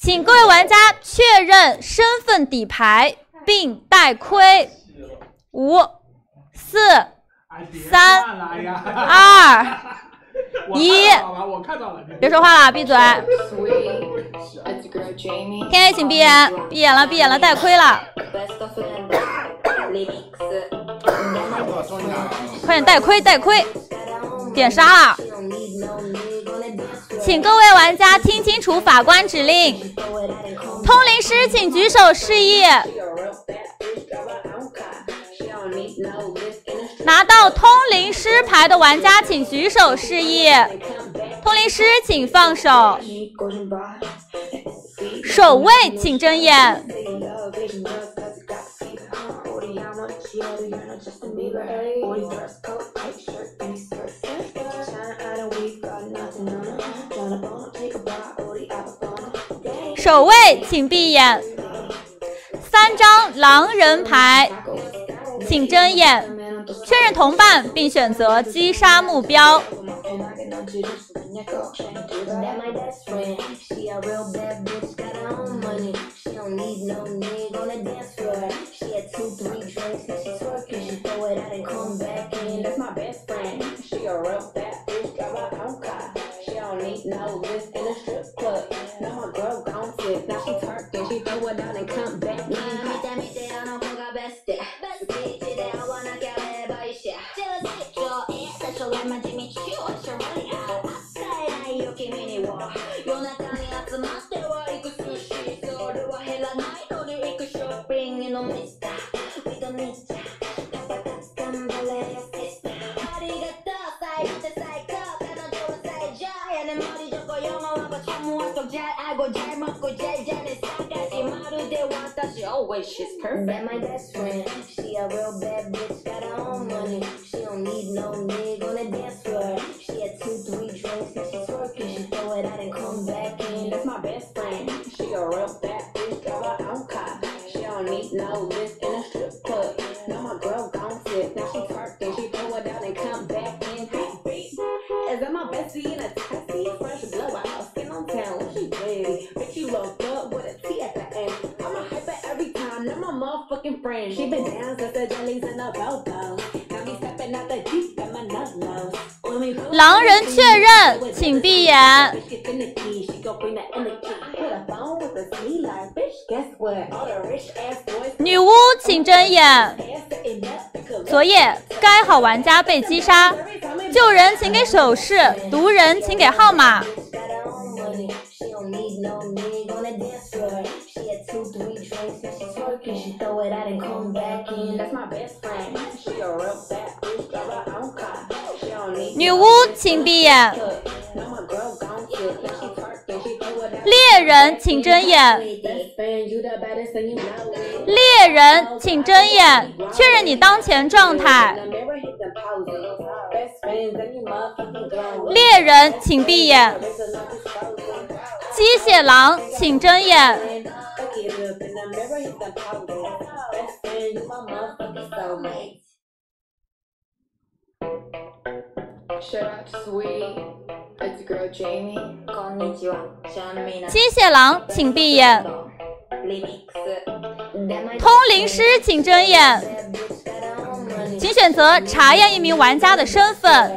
请各位玩家确认身份底牌，并戴盔。五、四、三、二、一，别说话了，闭嘴。天黑请闭眼，闭眼了，闭眼了，戴盔了。快点戴盔，戴盔。点杀了。请各位玩家听清楚法官指令。通灵师请举手示意。拿到通灵师牌的玩家请举手示意。通灵师请放手。守卫请睁眼。守卫，请闭眼。三张狼人牌，请睁眼。确认同伴，并选择击杀目标。mi non mi sta Capito mi sta 알고 잘 먹고 잘 자는 싸가지 마루대 왔다 She always she's perfect That my best friend She a real bad bitch Got her own money She don't need no nigga on the dance floor She had two, three drinks And she twerking She throw it out and come back in That's my best friend She a real bad bitch Got her own car me, no, this in a strip club. Now my girl gone flip, now she twerking, she throw it down and come back in hot beat. Is that my bestie in a taxi? Fresh blow, I out skin on town, what she ready? Bitch, you low up with a T at the end. I'm a hyper every time, now my motherfucking friend. She been down since the jellies and the bobo. 狼人确认，请闭眼。女巫请睁眼。昨夜该好玩家被击杀。救人请给手势，毒人请给号码。女巫，请闭眼。猎人，请睁眼。猎人，请睁眼，确认你当前状态。猎人，请闭眼。机械狼，请睁眼。机械狼，请闭眼。通灵师，请睁眼。请选择查验一名玩家的身份。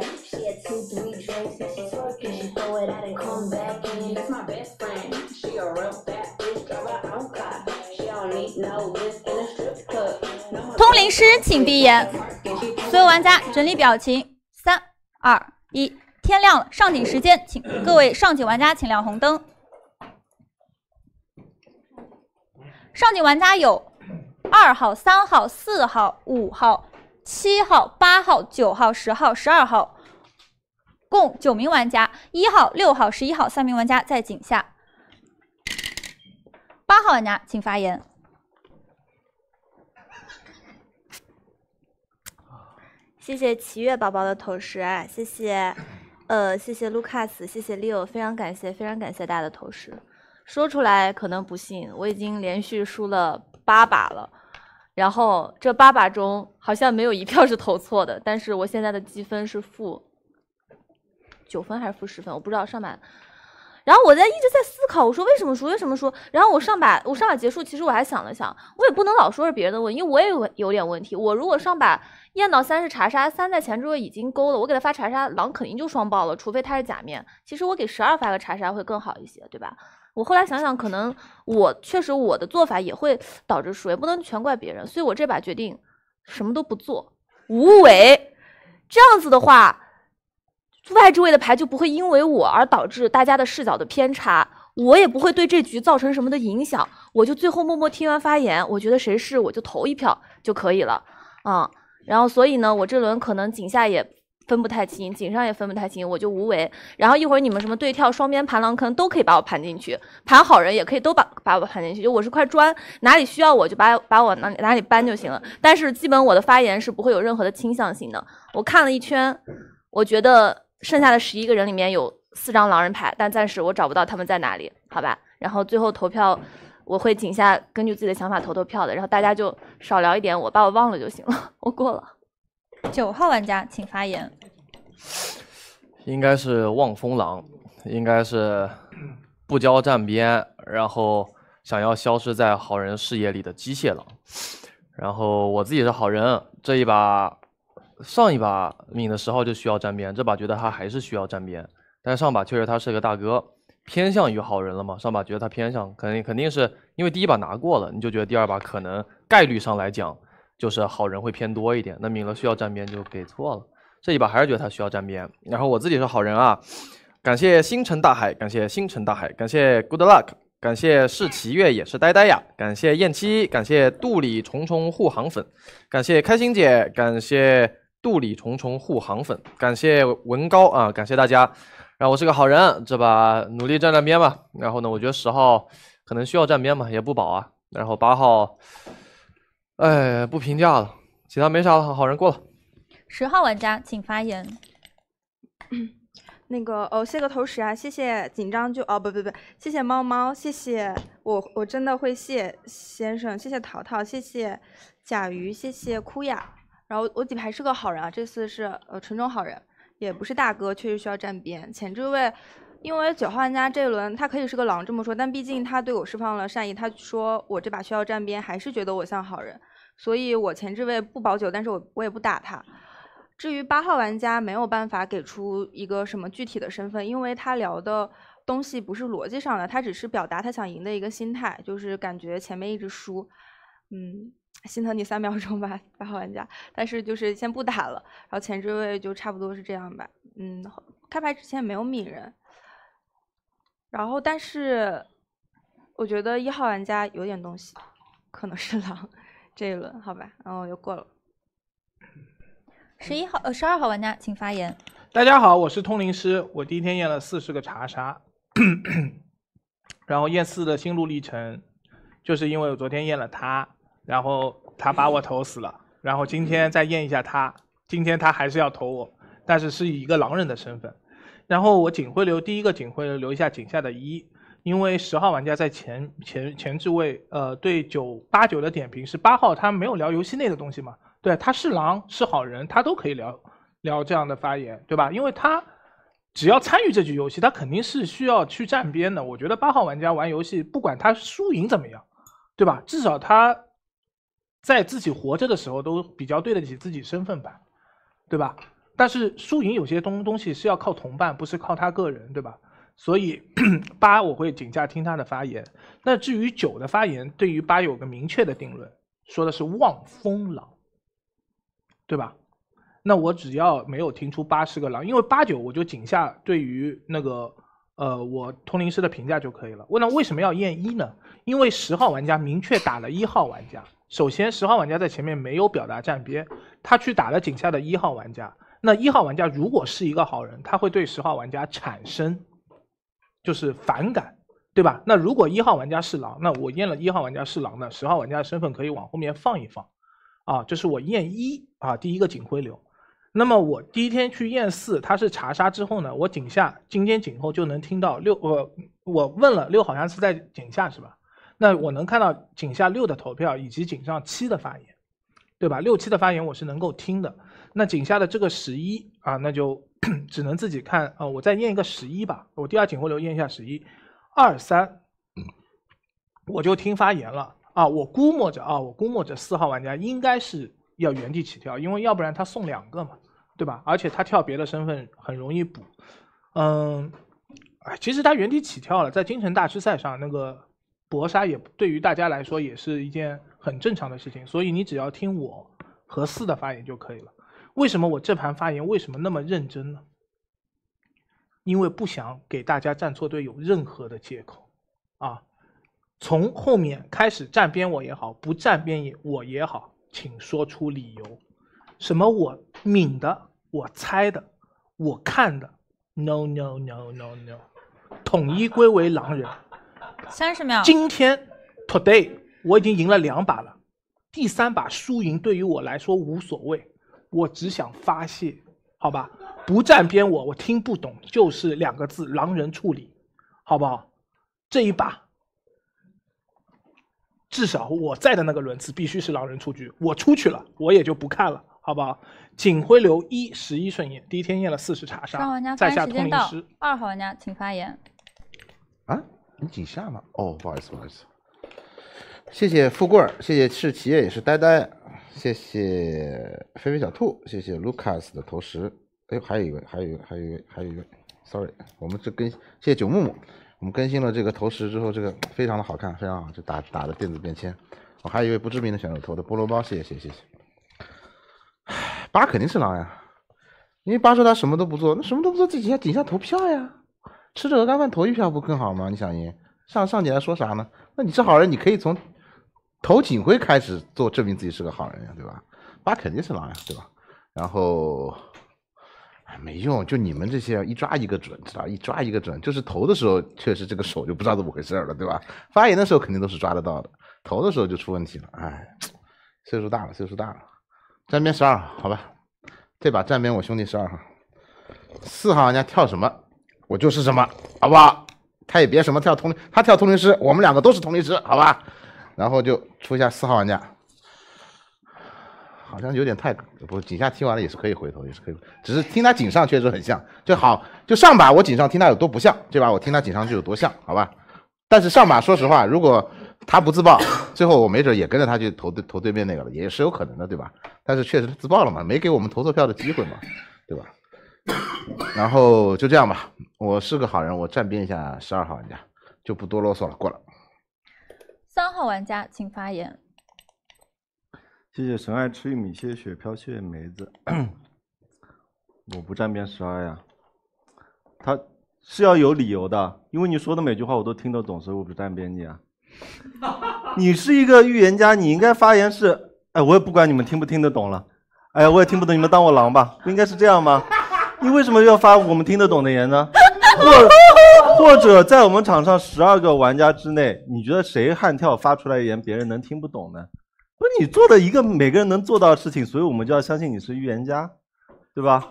通灵师，请闭眼。所有玩家整理表情。三、二、一，天亮了，上井时间，请各位上井玩家请亮红灯。上井玩家有二号、三号、四号、五号、七号、八号、九号、十号、十二号，共九名玩家。一号、六号、十一号三名玩家在井下。八号玩家，请发言。谢谢奇月宝宝的投石，谢谢，呃，谢谢卢卡斯，谢谢 Leo，非常感谢，非常感谢大家的投食。说出来可能不信，我已经连续输了八把了。然后这八把中，好像没有一票是投错的。但是我现在的积分是负九分还是负十分？我不知道上把。然后我在一直在思考，我说为什么输？为什么输？然后我上把，我上把结束，其实我还想了想，我也不能老说是别人的问题，因为我也有有点问题。我如果上把验到三是查杀，三在前桌已经勾了，我给他发查杀，狼肯定就双爆了，除非他是假面。其实我给十二发个查杀会更好一些，对吧？我后来想想，可能我确实我的做法也会导致输，也不能全怪别人。所以我这把决定什么都不做，无为。这样子的话。外置位的牌就不会因为我而导致大家的视角的偏差，我也不会对这局造成什么的影响。我就最后默默听完发言，我觉得谁是我就投一票就可以了。啊，然后所以呢，我这轮可能井下也分不太清，井上也分不太清，我就无为。然后一会儿你们什么对跳、双边盘狼坑都可以把我盘进去，盘好人也可以都把把我盘进去，就我是块砖，哪里需要我就把把我哪哪里搬就行了。但是基本我的发言是不会有任何的倾向性的。我看了一圈，我觉得。剩下的十一个人里面有四张狼人牌，但暂时我找不到他们在哪里，好吧。然后最后投票，我会井下根据自己的想法投投票的。然后大家就少聊一点，我把我忘了就行了。我过了。九号玩家请发言。应该是望风狼，应该是不交站边，然后想要消失在好人视野里的机械狼。然后我自己是好人，这一把。上一把敏的十号就需要站边，这把觉得他还是需要站边，但是上把确实他是个大哥，偏向于好人了嘛。上把觉得他偏向，肯定肯定是因为第一把拿过了，你就觉得第二把可能概率上来讲就是好人会偏多一点。那敏了需要站边就给错了，这一把还是觉得他需要站边。然后我自己是好人啊，感谢星辰大海，感谢星辰大海，感谢 Good Luck，感谢世奇月也是呆呆呀，感谢燕七，感谢肚里虫虫护航粉，感谢开心姐，感谢。肚里重重护航粉，感谢文高啊，感谢大家。然后我是个好人，这把努力站站边吧。然后呢，我觉得十号可能需要站边嘛，也不保啊。然后八号，哎，不评价了，其他没啥了。好人过了。十号玩家，请发言。那个，哦，谢个投食啊，谢谢紧张就，哦不不不，谢谢猫猫，谢谢我我真的会谢先生，谢谢淘淘，谢谢甲鱼，谢谢哭呀。然后我底牌是个好人啊，这次是呃纯种好人，也不是大哥，确实需要站边。前置位，因为九号玩家这一轮他可以是个狼这么说，但毕竟他对我释放了善意，他说我这把需要站边，还是觉得我像好人，所以我前置位不保九，但是我我也不打他。至于八号玩家，没有办法给出一个什么具体的身份，因为他聊的东西不是逻辑上的，他只是表达他想赢的一个心态，就是感觉前面一直输。嗯，心疼你三秒钟吧，八号玩家。但是就是先不打了，然后前置位就差不多是这样吧。嗯，开牌之前没有敏人，然后但是我觉得一号玩家有点东西，可能是狼，这一轮好吧？然后又过了，十一号呃十二号玩家请发言。大家好，我是通灵师，我第一天验了四十个查杀，然后验四的心路历程，就是因为我昨天验了他。然后他把我投死了。然后今天再验一下他，今天他还是要投我，但是是以一个狼人的身份。然后我警徽流第一个警徽流留一下警下的一，因为十号玩家在前前前置位，呃，对九八九的点评是八号他没有聊游戏内的东西嘛？对，他是狼是好人，他都可以聊聊这样的发言，对吧？因为他只要参与这局游戏，他肯定是需要去站边的。我觉得八号玩家玩游戏，不管他输赢怎么样，对吧？至少他。在自己活着的时候都比较对得起自己身份吧，对吧？但是输赢有些东东西是要靠同伴，不是靠他个人，对吧？所以 八我会井下听他的发言。那至于九的发言，对于八有个明确的定论，说的是望风狼，对吧？那我只要没有听出八是个狼，因为八九我就井下对于那个呃我通灵师的评价就可以了。问那为什么要验一呢？因为十号玩家明确打了一号玩家。首先，十号玩家在前面没有表达站边，他去打了井下的一号玩家。那一号玩家如果是一个好人，他会对十号玩家产生就是反感，对吧？那如果一号玩家是狼，那我验了一号玩家是狼呢，十号玩家的身份可以往后面放一放。啊，这是我验一啊，第一个警徽流。那么我第一天去验四，他是查杀之后呢，我井下今天井后就能听到六，我我问了六好像是在井下是吧？那我能看到井下六的投票以及井上七的发言，对吧？六七的发言我是能够听的。那井下的这个十一啊，那就 只能自己看啊。我再验一个十一吧，我第二井徽流验一下十一二三，我就听发言了啊。我估摸着啊，我估摸着四号玩家应该是要原地起跳，因为要不然他送两个嘛，对吧？而且他跳别的身份很容易补。嗯，哎，其实他原地起跳了，在京城大师赛上那个。搏杀也对于大家来说也是一件很正常的事情，所以你只要听我和四的发言就可以了。为什么我这盘发言为什么那么认真呢？因为不想给大家站错队，有任何的借口啊。从后面开始站边我也好，不站边也我也好，请说出理由。什么我敏的，我猜的，我看的，no no no no no，统一归为狼人。三十秒。今天，today，我已经赢了两把了，第三把输赢对于我来说无所谓，我只想发泄，好吧？不站边我，我听不懂，就是两个字：狼人处理，好不好？这一把，至少我在的那个轮次必须是狼人出局，我出去了，我也就不看了，好不好？警徽流一十一顺验，第一天验了四十查杀。上玩家发言时间到。二号玩家请发言。啊？几下吗？哦，不好意思，不好意思。谢谢富贵儿，谢谢是企业也是呆呆，谢谢菲菲小兔，谢谢 Lucas 的投石。哎还有一位，还有一位，还有一位，还有一位。Sorry，我们这更，谢谢九木木，我们更新了这个投石之后，这个非常的好看，非常好，就打打的电子便签。我还以为不知名的选手投的菠萝包，谢谢谢谢谢谢。八肯定是狼呀，因为八说他什么都不做，那什么都不做自己要顶下投票呀。吃着鹅肝饭投一票不更好吗？你想赢，上上级来说啥呢？那你是好人，你可以从投警徽开始做证明自己是个好人呀，对吧？八肯定是狼呀，对吧？然后哎，没用，就你们这些一抓一个准，知道一抓一个准。就是投的时候，确实这个手就不知道怎么回事了，对吧？发言的时候肯定都是抓得到的，投的时候就出问题了。哎，岁数大了，岁数大了。站边十二，好吧，这把站边我兄弟十二号，四号玩家跳什么？我就是什么，好不好？他也别什么跳通灵，他跳通灵师，我们两个都是通灵师，好吧？然后就出一下四号玩家，好像有点太不。井下听完了也是可以回头，也是可以，只是听他井上确实很像，就好就上把我井上听他有多不像，对吧？我听他井上就有多像，好吧？但是上把说实话，如果他不自爆，最后我没准也跟着他去投对投对面那个了，也是有可能的，对吧？但是确实自爆了嘛，没给我们投错票的机会嘛，对吧？然后就这样吧。我是个好人，我站边一下十二号玩家，就不多啰嗦了。过了。三号玩家，请发言。谢谢神爱吃玉米、谢谢雪飘、谢梅子。我不站边十二呀，他是要有理由的，因为你说的每句话我都听得懂，所以我不站边你啊。你是一个预言家，你应该发言是，哎，我也不管你们听不听得懂了，哎，我也听不懂，你们当我狼吧，不应该是这样吗？你为什么要发我们听得懂的言呢？或或者在我们场上十二个玩家之内，你觉得谁悍跳发出来言别人能听不懂呢？不是你做的一个每个人能做到的事情，所以我们就要相信你是预言家，对吧？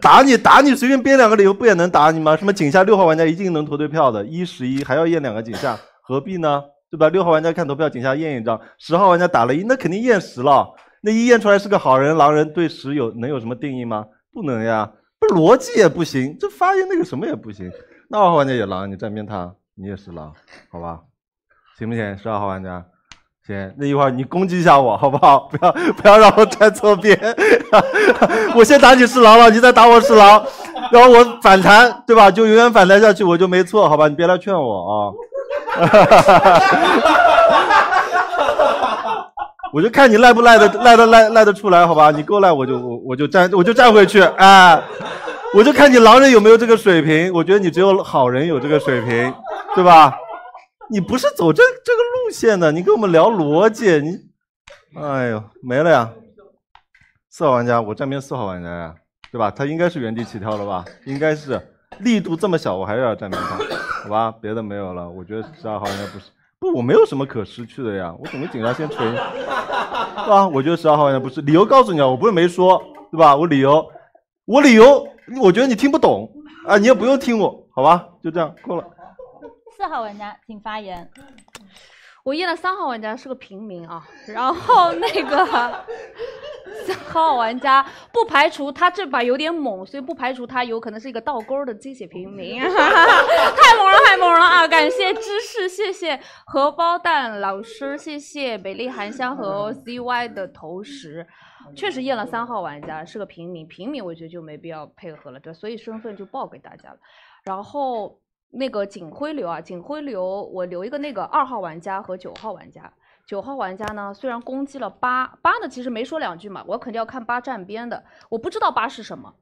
打你打你随便编两个理由不也能打你吗？什么井下六号玩家一定能投对票的，一十一还要验两个井下，何必呢？对吧？六号玩家看投票井下验一张，十号玩家打了一，那肯定验十了。那一验出来是个好人，狼人对十有能有什么定义吗？不能呀，不逻辑也不行，这发言那个什么也不行。那二号玩家也狼，你站边他，你也是狼，好吧？行不行？十二号玩家，行。那一会儿你攻击一下我，好不好？不要不要让我站错边。我先打你是狼了，你再打我是狼，然后我反弹，对吧？就永远反弹下去，我就没错，好吧？你别来劝我啊。哈哈哈哈哈！我就看你赖不赖的，赖得赖赖得出来，好吧？你够赖，我就我我就站，我就站回去，哎，我就看你狼人有没有这个水平。我觉得你只有好人有这个水平，对吧？你不是走这这个路线的，你跟我们聊逻辑，你，哎呦，没了呀！四号玩家，我站边四号玩家呀，对吧？他应该是原地起跳了吧？应该是力度这么小，我还是要站边他，好吧？别的没有了，我觉得十二号应该不是。不，我没有什么可失去的呀，我怎么警察先锤？是吧？我觉得十二号玩家不是，理由告诉你啊，我不是没说，对吧？我理由，我理由，我觉得你听不懂啊，你也不用听我，好吧？就这样过了。四号玩家，请发言。我验了三号玩家是个平民啊，然后那个 三号玩家不排除他这把有点猛，所以不排除他有可能是一个倒钩的机械平民，太猛了太猛了啊！感谢芝士，谢谢荷包蛋老师，谢谢美丽含香和 CY 的投石，确实验了三号玩家是个平民，平民我觉得就没必要配合了，对，所以身份就报给大家了，然后。那个警徽流啊，警徽流，我留一个那个二号玩家和九号玩家。九号玩家呢，虽然攻击了八，八呢其实没说两句嘛，我肯定要看八站边的。我不知道八是什么，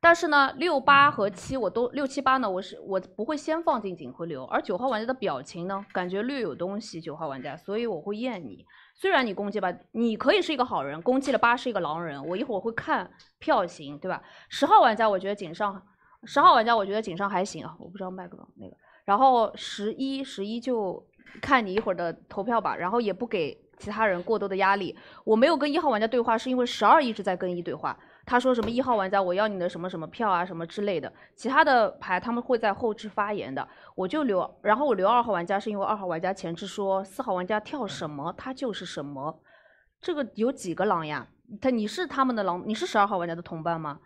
但是呢，六八和七我都六七八呢，我是我不会先放进警徽流。而九号玩家的表情呢，感觉略有东西，九号玩家，所以我会验你。虽然你攻击吧，你可以是一个好人，攻击了八是一个狼人，我一会儿会看票型，对吧？十号玩家，我觉得井上。十号玩家，我觉得警上还行啊，我不知道麦克狼那个。然后十一十一就看你一会儿的投票吧，然后也不给其他人过多的压力。我没有跟一号玩家对话，是因为十二一直在跟一对话，他说什么一号玩家，我要你的什么什么票啊，什么之类的。其他的牌他们会在后置发言的，我就留。然后我留二号玩家，是因为二号玩家前置说四号玩家跳什么，他就是什么。这个有几个狼呀？他你是他们的狼，你是十二号玩家的同伴吗？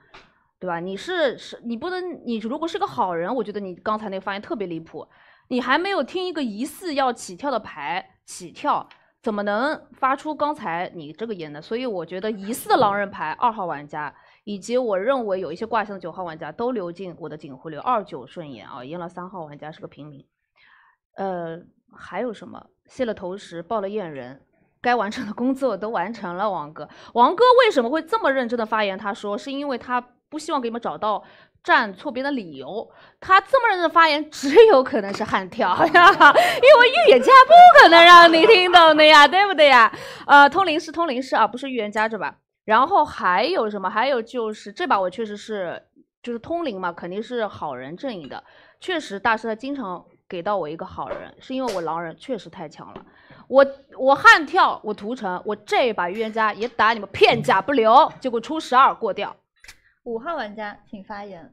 对吧？你是是你不能你如果是个好人，我觉得你刚才那个发言特别离谱。你还没有听一个疑似要起跳的牌起跳，怎么能发出刚才你这个言呢？所以我觉得疑似狼人牌二号玩家以及我认为有一些挂象的九号玩家都流进我的警徽流二九顺眼啊，赢了三号玩家是个平民。呃，还有什么卸了头时报了验人，该完成的工作都完成了。王哥，王哥为什么会这么认真的发言？他说是因为他。不希望给你们找到站错边的理由。他这么认真发言，只有可能是悍跳呀，因为预言家不可能让你听懂的呀，对不对呀？呃，通灵师，通灵师啊，不是预言家，是吧？然后还有什么？还有就是这把我确实是就是通灵嘛，肯定是好人阵营的。确实，大师他经常给到我一个好人，是因为我狼人确实太强了。我我悍跳，我屠城，我这把预言家也打你们片甲不留。结果出十二过掉。五号玩家，请发言。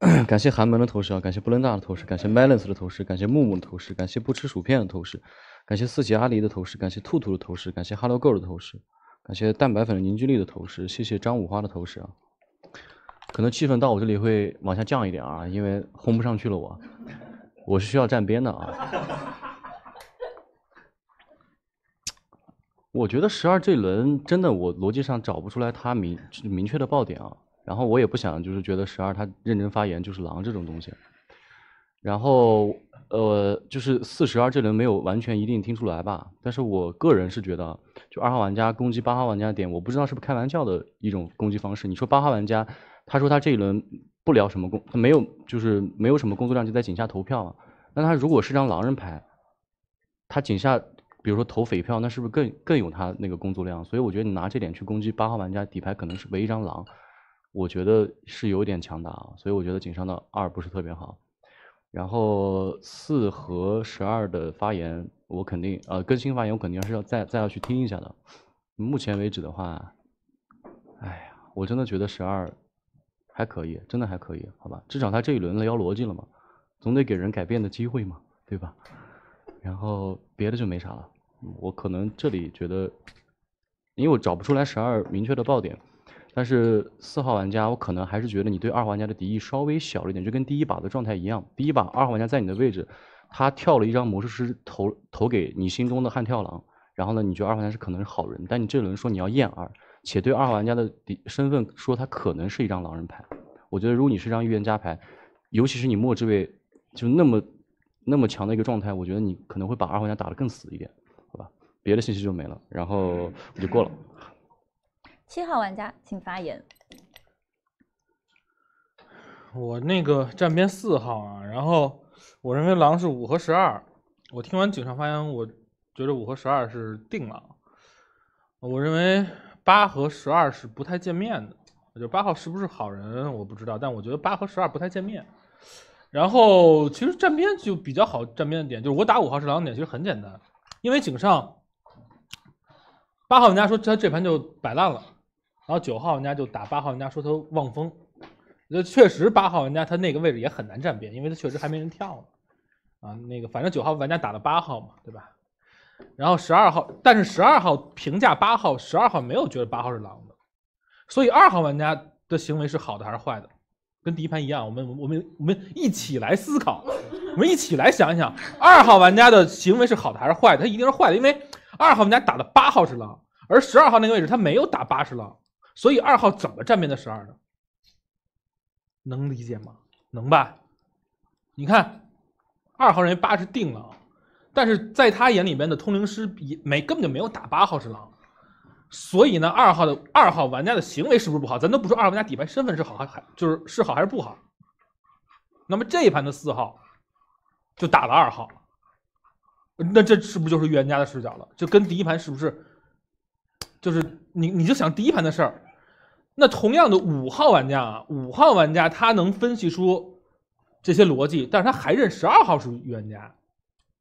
感谢寒门的投食啊，感谢布伦大的投食，感谢 Melons 的投食，感谢木木的投食，感谢不吃薯片的投食，感谢四季阿狸的投食，感谢兔兔的投食，感谢 Hello Girl 的投食，感谢蛋白粉的凝聚力的投食，谢谢张五花的投食啊。可能气氛到我这里会往下降一点啊，因为轰不上去了，我我是需要站边的啊。我觉得十二这轮真的，我逻辑上找不出来他明明确的爆点啊。然后我也不想，就是觉得十二他认真发言就是狼这种东西。然后，呃，就是四十二这轮没有完全一定听出来吧。但是我个人是觉得，就二号玩家攻击八号玩家点，我不知道是不是开玩笑的一种攻击方式。你说八号玩家，他说他这一轮不聊什么工，他没有就是没有什么工作量就在井下投票啊。那他如果是张狼人牌，他井下。比如说投匪票，那是不是更更有他那个工作量？所以我觉得你拿这点去攻击八号玩家底牌，可能是唯一一张狼，我觉得是有点强大啊。所以我觉得井上的二不是特别好。然后四和十二的发言，我肯定呃更新发言，我肯定是要再再要去听一下的。目前为止的话，哎呀，我真的觉得十二还可以，真的还可以，好吧？至少他这一轮的要逻辑了嘛，总得给人改变的机会嘛，对吧？然后别的就没啥了。我可能这里觉得，因为我找不出来十二明确的爆点，但是四号玩家，我可能还是觉得你对二号玩家的敌意稍微小了一点，就跟第一把的状态一样。第一把二号玩家在你的位置，他跳了一张魔术师投投给你心中的悍跳狼，然后呢，你觉得二号玩家是可能是好人，但你这轮说你要验二，且对二号玩家的敌身份说他可能是一张狼人牌。我觉得如果你是张预言家牌，尤其是你末置位就那么那么强的一个状态，我觉得你可能会把二号玩家打得更死一点。别的信息就没了，然后我就过了。七号玩家，请发言。我那个站边四号啊，然后我认为狼是五和十二。我听完警上发言，我觉得五和十二是定狼。我认为八和十二是不太见面的。就八号是不是好人我不知道，但我觉得八和十二不太见面。然后其实站边就比较好站边的点，就是我打五号是狼点，其实很简单，因为井上。八号玩家说他这盘就摆烂了，然后九号玩家就打八号玩家说他望风，那确实八号玩家他那个位置也很难站边，因为他确实还没人跳呢，啊，那个反正九号玩家打了八号嘛，对吧？然后十二号，但是十二号评价八号，十二号没有觉得八号是狼的，所以二号玩家的行为是好的还是坏的？跟第一盘一样，我们我们我们一起来思考，我们一起来想一想，二号玩家的行为是好的还是坏的？他一定是坏的，因为。二号玩家打了八号之狼，而十二号那个位置他没有打八是狼，所以二号怎么站边的十二呢？能理解吗？能吧？你看，二号认为八是定狼，但是在他眼里边的通灵师没根本就没有打八号之狼，所以呢，二号的二号玩家的行为是不是不好？咱都不说二号玩家底牌身份是好还还就是是好还是不好？那么这一盘的四号就打了二号。那这是不是就是预言家的视角了？就跟第一盘是不是，就是你你就想第一盘的事儿。那同样的五号玩家啊，五号玩家他能分析出这些逻辑，但是他还认十二号是预言家，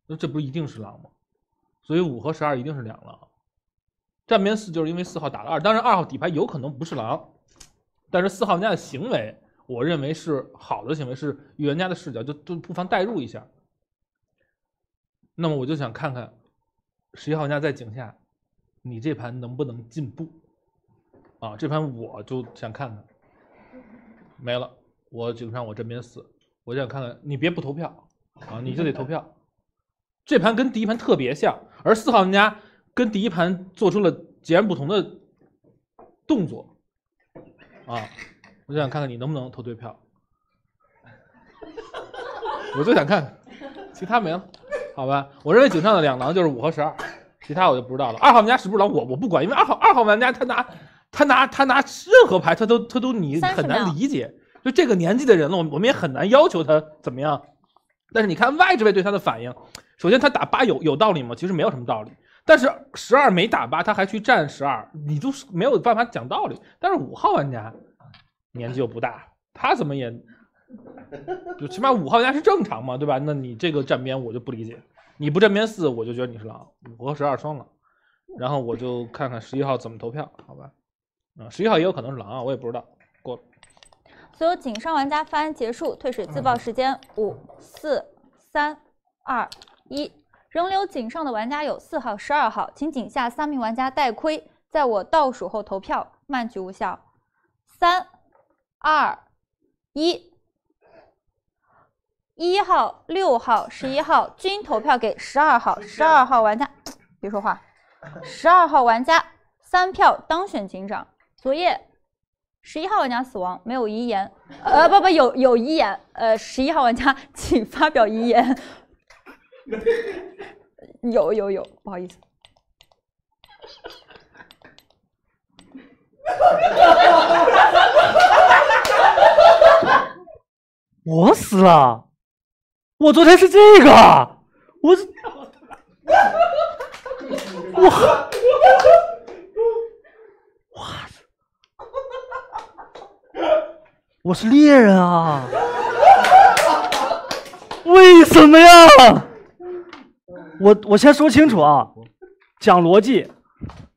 那这不一定是狼吗？所以五和十二一定是两狼。站边四就是因为四号打了二，当然二号底牌有可能不是狼，但是四号玩家的行为，我认为是好的行为，是预言家的视角，就就不妨代入一下。那么我就想看看，十一号玩家在井下，你这盘能不能进步？啊，这盘我就想看看。没了，我井上我这边四，我就想看看你别不投票啊，你就得投票。这盘跟第一盘特别像，而四号玩家跟第一盘做出了截然不同的动作。啊，我就想看看你能不能投对票。我就想看，其他没了。好吧，我认为井上的两狼就是五和十二，其他我就不知道了。二号玩家是不是狼？我我不管，因为二号二号玩家他拿他拿他拿任何牌，他都他都你很难理解。就这个年纪的人了，我我们也很难要求他怎么样。但是你看外置位对他的反应，首先他打八有有道理吗？其实没有什么道理。但是十二没打八，他还去占十二，你就是没有办法讲道理。但是五号玩家年纪又不大，他怎么也。就起码五号家是正常嘛，对吧？那你这个站边我就不理解，你不站边四，我就觉得你是狼。五和十二双狼，然后我就看看十一号怎么投票，好吧？啊，十一号也有可能是狼啊，我也不知道。过了，所有井上玩家发言结束，退水自爆时间五四三二一，仍留井上的玩家有四号、十二号，请井下三名玩家带盔，在我倒数后投票，慢局无效。三二一。一号、六号、十一号均投票给十二号。十二号玩家，别说话。十二号玩家三票当选警长。昨夜，十一号玩家死亡，没有遗言。呃，不不，有有遗言。呃，十一号玩家，请发表遗言。有有有，不好意思。我死了。我昨天是这个，我是，我，我我是猎人啊！为什么呀？我我先说清楚啊，讲逻辑。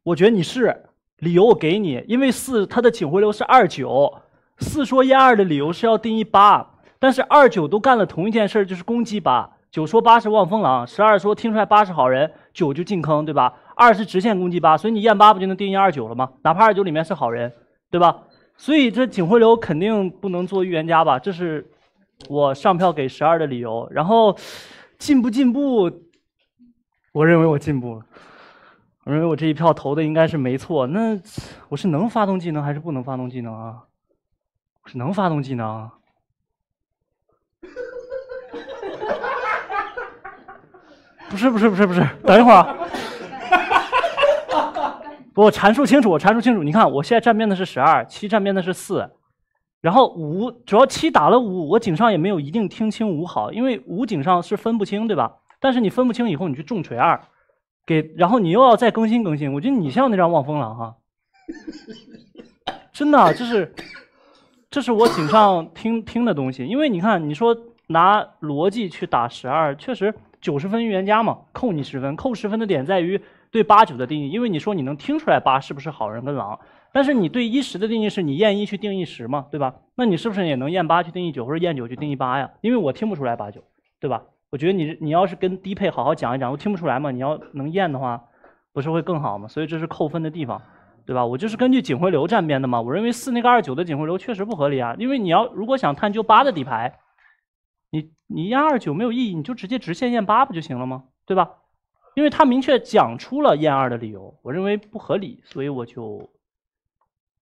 我觉得你是，理由我给你，因为四他的请回流是二九，四说一二的理由是要定义八。但是二九都干了同一件事就是攻击八。九说八是望风狼，十二说听出来八是好人，九就进坑，对吧？二是直线攻击八，所以你验八不就能定义二九了吗？哪怕二九里面是好人，对吧？所以这警徽流肯定不能做预言家吧？这是我上票给十二的理由。然后，进不进步，我认为我进步了，我认为我这一票投的应该是没错。那我是能发动技能还是不能发动技能啊？是能发动技能。不是不是不是不是，等一会儿。不，阐述清楚，我阐述清楚。你看，我现在站边的是十二，七站边的是四，然后五主要七打了五，我井上也没有一定听清五好，因为五井上是分不清，对吧？但是你分不清以后，你去重锤二，给，然后你又要再更新更新。我觉得你像那张望风狼哈，真的，这是，这是我井上听听的东西，因为你看，你说拿逻辑去打十二，确实。九十分预言家嘛，扣你十分，扣十分的点在于对八九的定义，因为你说你能听出来八是不是好人跟狼，但是你对一十的定义是你验一去定义十嘛，对吧？那你是不是也能验八去定义九或者验九去定义八呀？因为我听不出来八九，对吧？我觉得你你要是跟低配好好讲一讲，我听不出来嘛，你要能验的话，不是会更好嘛？所以这是扣分的地方，对吧？我就是根据警徽流站边的嘛，我认为四那个二九的警徽流确实不合理啊，因为你要如果想探究八的底牌。你你验二九没有意义，你就直接直线验八不就行了吗？对吧？因为他明确讲出了验二的理由，我认为不合理，所以我就，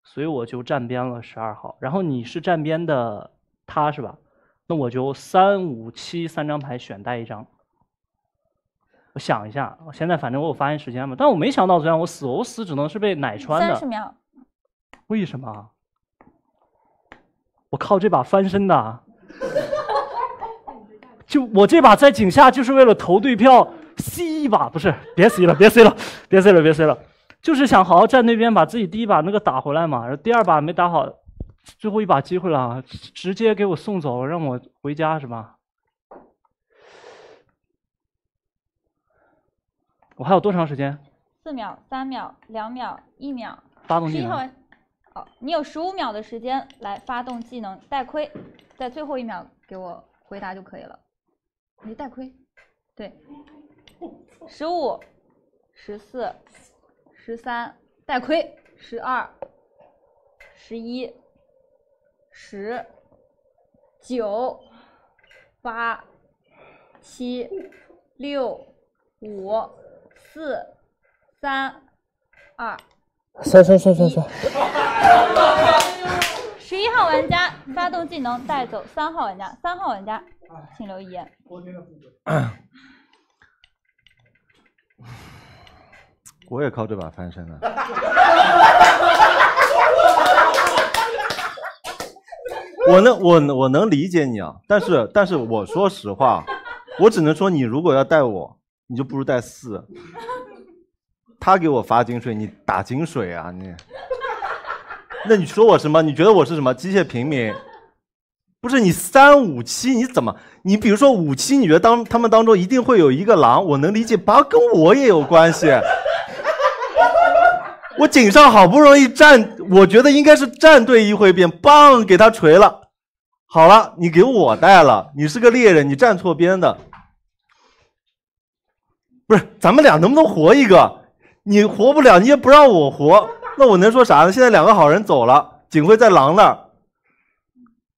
所以我就站边了十二号。然后你是站边的他是吧？那我就三五七三张牌选带一张。我想一下，我现在反正我有发言时间嘛。但我没想到，虽然我死我死只能是被奶穿的三十秒，为什么？我靠，这把翻身的。就我这把在井下就是为了投对票，C 一把不是，别 C 了，别 C 了，别 C 了，别 C 了，就是想好好站那边把自己第一把那个打回来嘛。然后第二把没打好，最后一把机会了，直接给我送走，让我回家是吧？我还有多长时间？四秒、三秒、两秒、一秒。发动机。能。好，号，你有十五秒的时间来发动技能，带盔，在最后一秒给我回答就可以了。没带亏，对，十五、十四、十三，带亏，十二、十一、十、九、八、七、六、五、四、三、二，算算算算算。十一号玩家发动技能带走三号玩家，三号玩家，请留遗言。我也靠这把翻身了。我能，我我能理解你啊，但是但是我说实话，我只能说你如果要带我，你就不如带四。他给我发金水，你打金水啊你。那你说我什么？你觉得我是什么机械平民？不是你三五七你怎么？你比如说五七，你觉得当他们当中一定会有一个狼？我能理解，八跟我也有关系。我井上好不容易站，我觉得应该是站队一回边，棒给他锤了。好了，你给我带了，你是个猎人，你站错边的。不是咱们俩能不能活一个？你活不了，你也不让我活。那我能说啥呢？现在两个好人走了，警徽在狼那儿，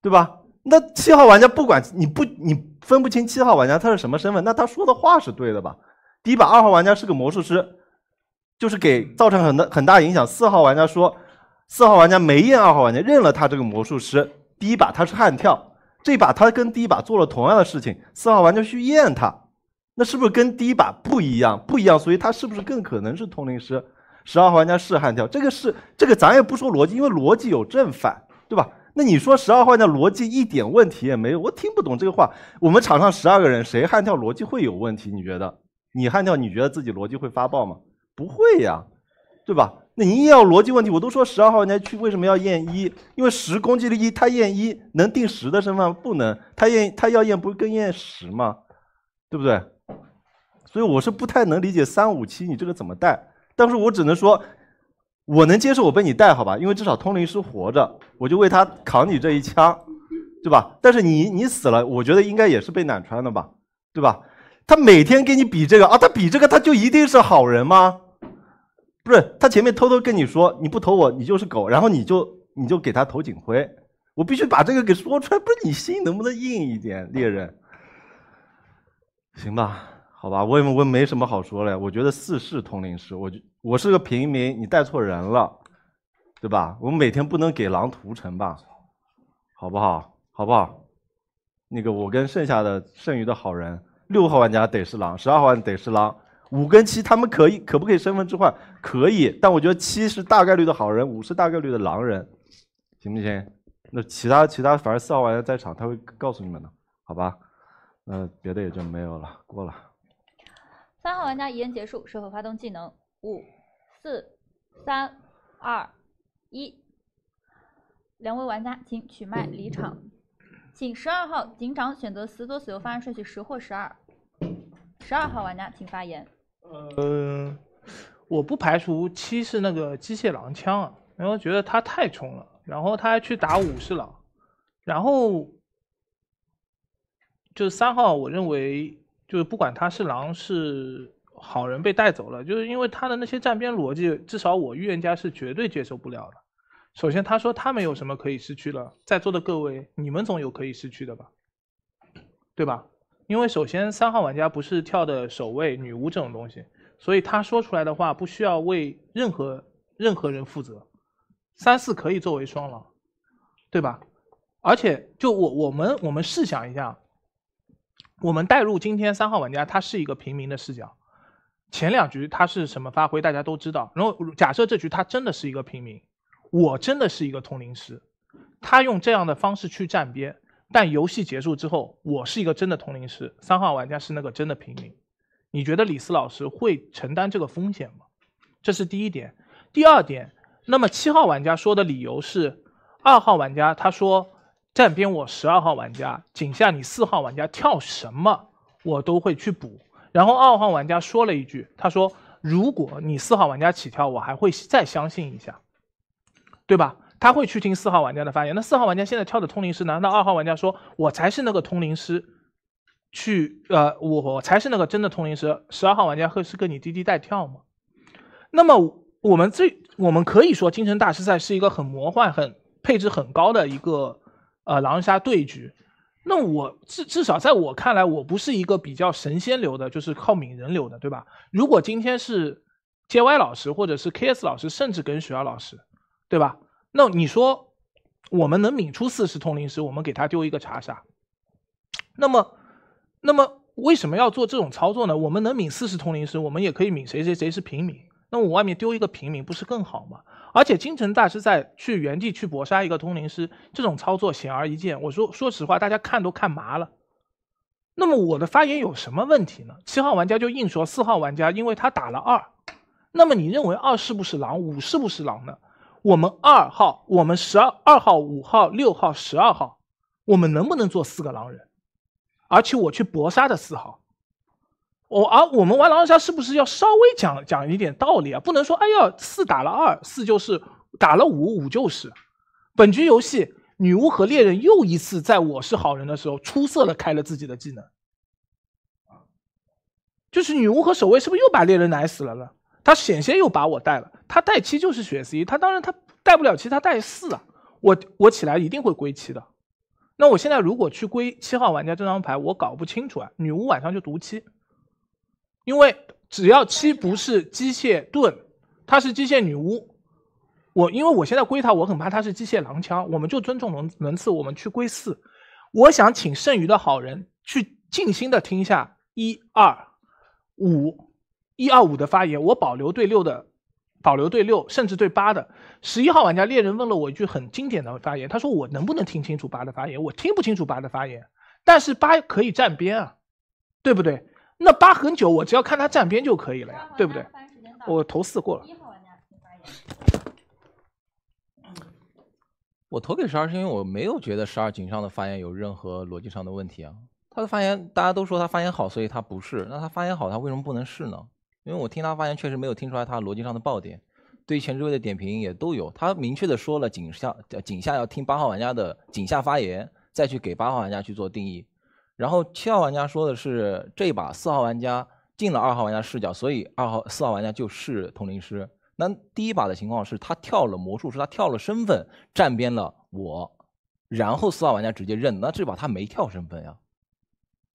对吧？那七号玩家不管你不，你分不清七号玩家他是什么身份，那他说的话是对的吧？第一把二号玩家是个魔术师，就是给造成很大很大影响。四号玩家说，四号玩家没验二号玩家，认了他这个魔术师。第一把他是悍跳，这把他跟第一把做了同样的事情。四号玩家去验他，那是不是跟第一把不一样？不一样，所以他是不是更可能是通灵师？十二号玩家是悍跳，这个是这个咱也不说逻辑，因为逻辑有正反，对吧？那你说十二号家逻辑一点问题也没有，我听不懂这个话。我们场上十二个人，谁悍跳逻辑会有问题？你觉得？你悍跳，你觉得自己逻辑会发爆吗？不会呀，对吧？那你要逻辑问题，我都说十二号玩家去为什么要验一？因为十攻击力一，他验一能定十的身份不能？他验他要验不更验十吗？对不对？所以我是不太能理解三五七你这个怎么带。但是我只能说，我能接受我被你带好吧，因为至少通灵师活着，我就为他扛你这一枪，对吧？但是你你死了，我觉得应该也是被奶穿的吧，对吧？他每天给你比这个啊，他比这个他就一定是好人吗？不是，他前面偷偷跟你说你不投我，你就是狗，然后你就你就给他投警徽，我必须把这个给说出来，不是你心能不能硬一点，猎人？行吧。好吧，我也我没什么好说嘞。我觉得四世同灵是，我我是个平民，你带错人了，对吧？我们每天不能给狼屠城吧，好不好？好不好？那个，我跟剩下的剩余的好人，六号玩家得是狼，十二号玩家得是狼。五跟七他们可以，可不可以身份置换？可以，但我觉得七是大概率的好人，五是大概率的狼人，行不行？那其他其他，反正四号玩家在场，他会告诉你们的，好吧？那别的也就没有了，过了。三号玩家遗言结束，是否发动技能？五、四、三、二、一。两位玩家，请取麦离场。请十二号警长选择死左死右发言顺序：十或十二。十二号玩家，请发言。呃，我不排除七是那个机械狼枪啊，因为觉得他太冲了，然后他还去打武士狼，然后就三号，我认为。就是不管他是狼是好人被带走了，就是因为他的那些站边逻辑，至少我预言家是绝对接受不了的。首先，他说他没有什么可以失去了，在座的各位，你们总有可以失去的吧，对吧？因为首先三号玩家不是跳的守卫、女巫这种东西，所以他说出来的话不需要为任何任何人负责。三四可以作为双狼，对吧？而且就我我们我们试想一下。我们带入今天三号玩家，他是一个平民的视角。前两局他是什么发挥，大家都知道。然后假设这局他真的是一个平民，我真的是一个通灵师，他用这样的方式去站边。但游戏结束之后，我是一个真的通灵师，三号玩家是那个真的平民。你觉得李斯老师会承担这个风险吗？这是第一点。第二点，那么七号玩家说的理由是，二号玩家他说。站边我十二号玩家，井下你四号玩家跳什么，我都会去补。然后二号玩家说了一句，他说：“如果你四号玩家起跳，我还会再相信一下，对吧？”他会去听四号玩家的发言。那四号玩家现在跳的通灵师，难道二号玩家说：“我才是那个通灵师，去呃，我才是那个真的通灵师？”十二号玩家会是跟你滴滴代跳吗？那么我们这，我们可以说，精神大师赛是一个很魔幻、很配置很高的一个。呃，狼人杀对局，那我至至少在我看来，我不是一个比较神仙流的，就是靠敏人流的，对吧？如果今天是 JY 老师或者是 KS 老师，甚至跟雪儿老师，对吧？那你说我们能敏出四十通灵师，我们给他丢一个查杀，那么，那么为什么要做这种操作呢？我们能敏四十通灵师，我们也可以敏谁谁谁是平民。那我外面丢一个平民不是更好吗？而且金城大师在去原地去搏杀一个通灵师，这种操作显而易见。我说，说实话，大家看都看麻了。那么我的发言有什么问题呢？七号玩家就硬说四号玩家，因为他打了二。那么你认为二是不是狼？五是不是狼呢？我们二号、我们十二二号、五号、六号、十二号，我们能不能做四个狼人？而且我去搏杀的四号。我而我们玩狼人杀是不是要稍微讲讲一点道理啊？不能说哎呀四打了二四就是打了五五就是本局游戏女巫和猎人又一次在我是好人的时候出色的开了自己的技能，就是女巫和守卫是不是又把猎人奶死了呢？他险些又把我带了，他带七就是血 C，他当然他带不了七，他带四啊，我我起来一定会归七的。那我现在如果去归七号玩家这张牌，我搞不清楚啊，女巫晚上就毒七。因为只要七不是机械盾，它是机械女巫，我因为我现在归它，我很怕它是机械狼枪，我们就尊重轮轮次，我们去归四。我想请剩余的好人去静心的听一下一二五，一二五的发言，我保留对六的，保留对六，甚至对八的。十一号玩家猎人问了我一句很经典的发言，他说我能不能听清楚八的发言？我听不清楚八的发言，但是八可以站边啊，对不对？那八很久，我只要看他站边就可以了呀，对不对？我投四过了。我投给十二，是因为我没有觉得十二井上的发言有任何逻辑上的问题啊。他的发言大家都说他发言好，所以他不是。那他发言好，他为什么不能是呢？因为我听他发言，确实没有听出来他逻辑上的爆点。对于置位的点评也都有，他明确的说了井下井下要听八号玩家的井下发言，再去给八号玩家去做定义。然后七号玩家说的是这把四号玩家进了二号玩家视角，所以二号四号玩家就是通灵师。那第一把的情况是，他跳了魔术师，他跳了身份，站边了我，然后四号玩家直接认。那这把他没跳身份呀，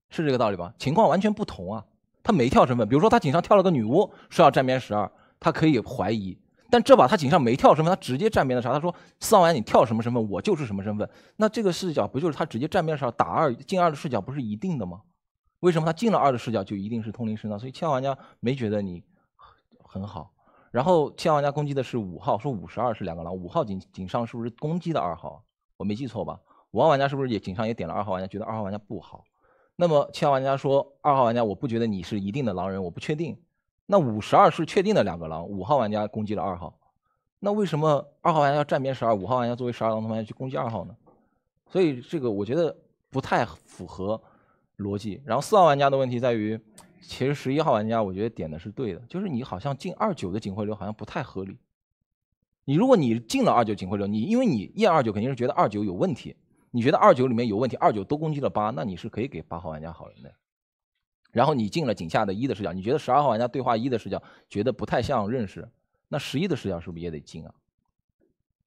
是这个道理吧？情况完全不同啊，他没跳身份。比如说他警上跳了个女巫，说要站边十二，他可以怀疑。但这把他井上没跳身份，他直接站边的啥？他说四号玩家你跳什么身份，我就是什么身份。那这个视角不就是他直接站边上打二进二的视角不是一定的吗？为什么他进了二的视角就一定是通灵师呢？所以七号玩家没觉得你很好。然后七号玩家攻击的是五号，说五十二是两个狼，五号井井上是不是攻击的二号？我没记错吧？五号玩家是不是也警上也点了二号玩家？觉得二号玩家不好。那么七号玩家说二号玩家我不觉得你是一定的狼人，我不确定。那五十二是确定的两个狼，五号玩家攻击了二号，那为什么二号玩家要站边十二？五号玩家作为十二狼同伴去攻击二号呢？所以这个我觉得不太符合逻辑。然后四号玩家的问题在于，其实十一号玩家我觉得点的是对的，就是你好像进二九的警徽流好像不太合理。你如果你进了二九警徽流，你因为你验二九肯定是觉得二九有问题，你觉得二九里面有问题，二九都攻击了八，那你是可以给八号玩家好人的。然后你进了井下的一的视角，你觉得十二号玩家对话一的视角觉得不太像认识，那十一的视角是不是也得进啊？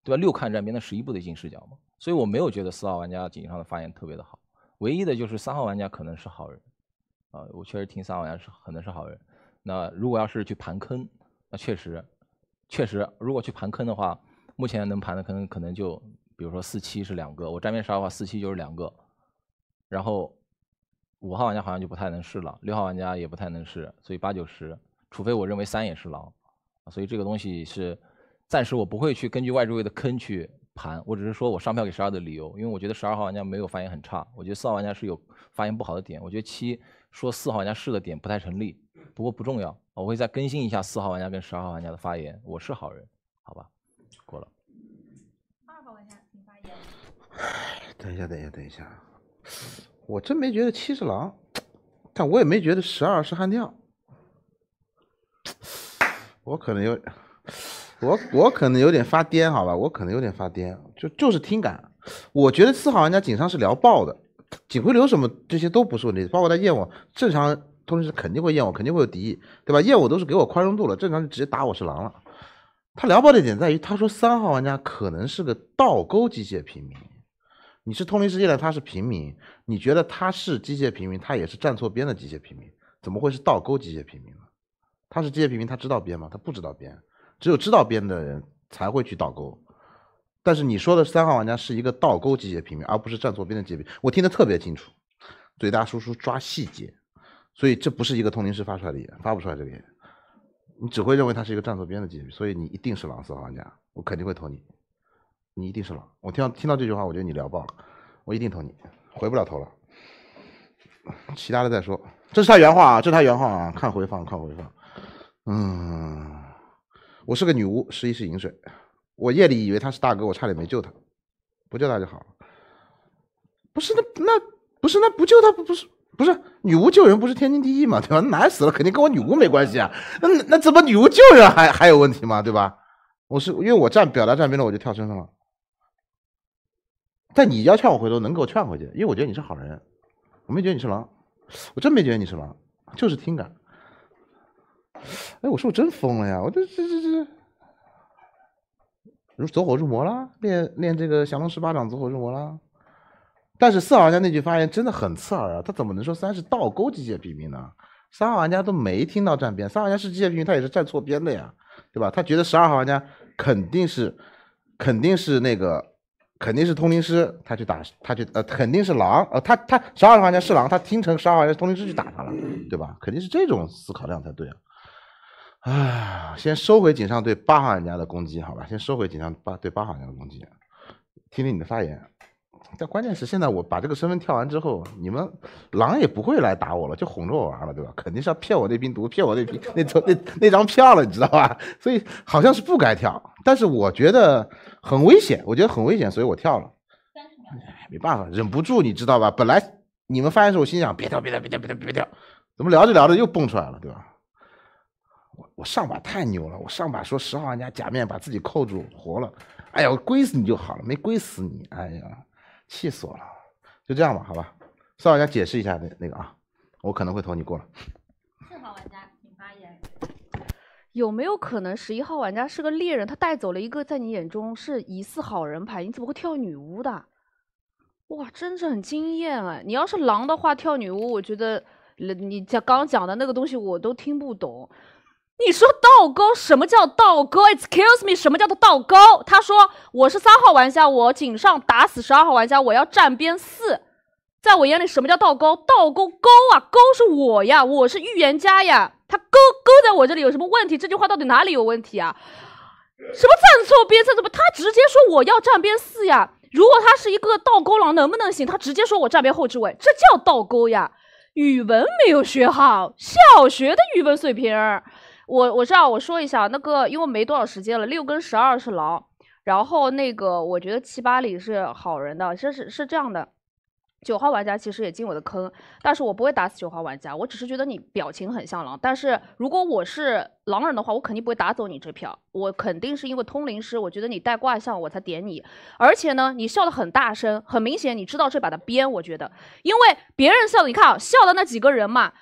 对吧？六看站边的十一不得进视角吗？所以我没有觉得四号玩家井上的发言特别的好，唯一的就是三号玩家可能是好人，啊，我确实听三号玩家是可能是好人。那如果要是去盘坑，那确实，确实，如果去盘坑的话，目前能盘的坑可能就，比如说四七是两个，我站边十二的话四七就是两个，然后。五号玩家好像就不太能试了，六号玩家也不太能试，所以八九十，除非我认为三也是狼，所以这个东西是暂时我不会去根据外置位的坑去盘，我只是说我上票给十二的理由，因为我觉得十二号玩家没有发言很差，我觉得四号玩家是有发言不好的点，我觉得七说四号玩家试的点不太成立，不过不重要，我会再更新一下四号玩家跟十二号玩家的发言，我是好人，好吧，过了。二号玩家请发言。等一下，等一下，等一下。我真没觉得七是狼，但我也没觉得十二是悍将。我可能有，我我可能有点发癫，好吧，我可能有点发癫，就就是听感。我觉得四号玩家警上是聊爆的，警徽流什么这些都不是问题，包括他验我，正常，通常是肯定会验我，肯定会有敌意，对吧？验我都是给我宽容度了，正常直接打我是狼了。他聊爆的点在于，他说三号玩家可能是个倒钩机械平民。你是通灵世界的，他是平民。你觉得他是机械平民，他也是站错边的机械平民，怎么会是倒钩机械平民呢？他是机械平民，他知道边吗？他不知道边。只有知道边的人才会去倒钩。但是你说的三号玩家是一个倒钩机械平民，而不是站错边的机械平民，我听得特别清楚。嘴大叔输出抓细节。所以这不是一个通灵师发出来的言，发不出来这个言。你只会认为他是一个站错边的机械所以你一定是狼四号玩家，我肯定会投你。你一定是狼。我听到听到这句话，我觉得你聊爆了，我一定投你，回不了头了。其他的再说，这是他原话啊，这是他原话啊。看回放，看回放。嗯，我是个女巫，十一是银水。我夜里以为他是大哥，我差点没救他，不救他就好了。不是那那不是那不救他不不是不是女巫救人不是天经地义嘛对吧？男死了肯定跟我女巫没关系啊，那那怎么女巫救人还还有问题吗对吧？我是因为我站表达站边了，我就跳身份了。但你要劝我回头，能给我劝回去，因为我觉得你是好人，我没觉得你是狼，我真没觉得你是狼，就是听感。哎，我说我真疯了呀，我这这这这，走火入魔了？练练这个降龙十八掌，走火入魔了？但是四号玩家那句发言真的很刺耳啊，他怎么能说三是倒钩机械平民呢？三号玩家都没听到站边，三号玩家是机械平民，他也是站错边的呀，对吧？他觉得十二号玩家肯定是肯定是那个。肯定是通灵师，他去打他去，呃，肯定是狼，呃，他他十二号玩家是狼，他听成十二号玩家通灵师去打他了，对吧？肯定是这种思考量才对啊！哎，先收回锦上对八号玩家的攻击，好吧，先收回锦上八对八号玩家的攻击，听听你的发言。但关键是现在我把这个身份跳完之后，你们狼也不会来打我了，就哄着我玩了，对吧？肯定是要骗我那瓶毒，骗我那瓶那张那那张票了，你知道吧？所以好像是不该跳，但是我觉得很危险，我觉得很危险，所以我跳了。哎，没办法，忍不住，你知道吧？本来你们发言时我心想别跳，别跳，别跳，别跳，别跳，怎么聊着聊着又蹦出来了，对吧？我我上把太牛了，我上把说十号玩家假面把自己扣住活了，哎呀，我归死你就好了，没归死你，哎呀。气死我了！就这样吧，好吧，四号玩家解释一下那那个啊，我可能会投你过了。四号玩家，请发言。有没有可能十一号玩家是个猎人？他带走了一个在你眼中是疑似好人牌，你怎么会跳女巫的？哇，真是很惊艳啊！你要是狼的话跳女巫，我觉得你讲刚讲的那个东西我都听不懂。你说倒钩，什么叫倒钩？Excuse me，什么叫做倒钩？他说我是三号玩家，我井上打死十二号玩家，我要站边四。在我眼里，什么叫倒钩？倒钩钩啊，钩是我呀，我是预言家呀。他钩钩在我这里有什么问题？这句话到底哪里有问题啊？什么站错边？站怎么？他直接说我要站边四呀。如果他是一个倒钩狼，能不能行？他直接说我站边后置位，这叫倒钩呀。语文没有学好，小学的语文水平儿。我我知道，我说一下那个，因为没多少时间了。六跟十二是狼，然后那个我觉得七八里是好人的，这是是这样的。九号玩家其实也进我的坑，但是我不会打死九号玩家，我只是觉得你表情很像狼。但是如果我是狼人的话，我肯定不会打走你这票，我肯定是因为通灵师，我觉得你带卦象我才点你。而且呢，你笑的很大声，很明显你知道这把的边，我觉得，因为别人笑的，你看啊，笑的那几个人嘛。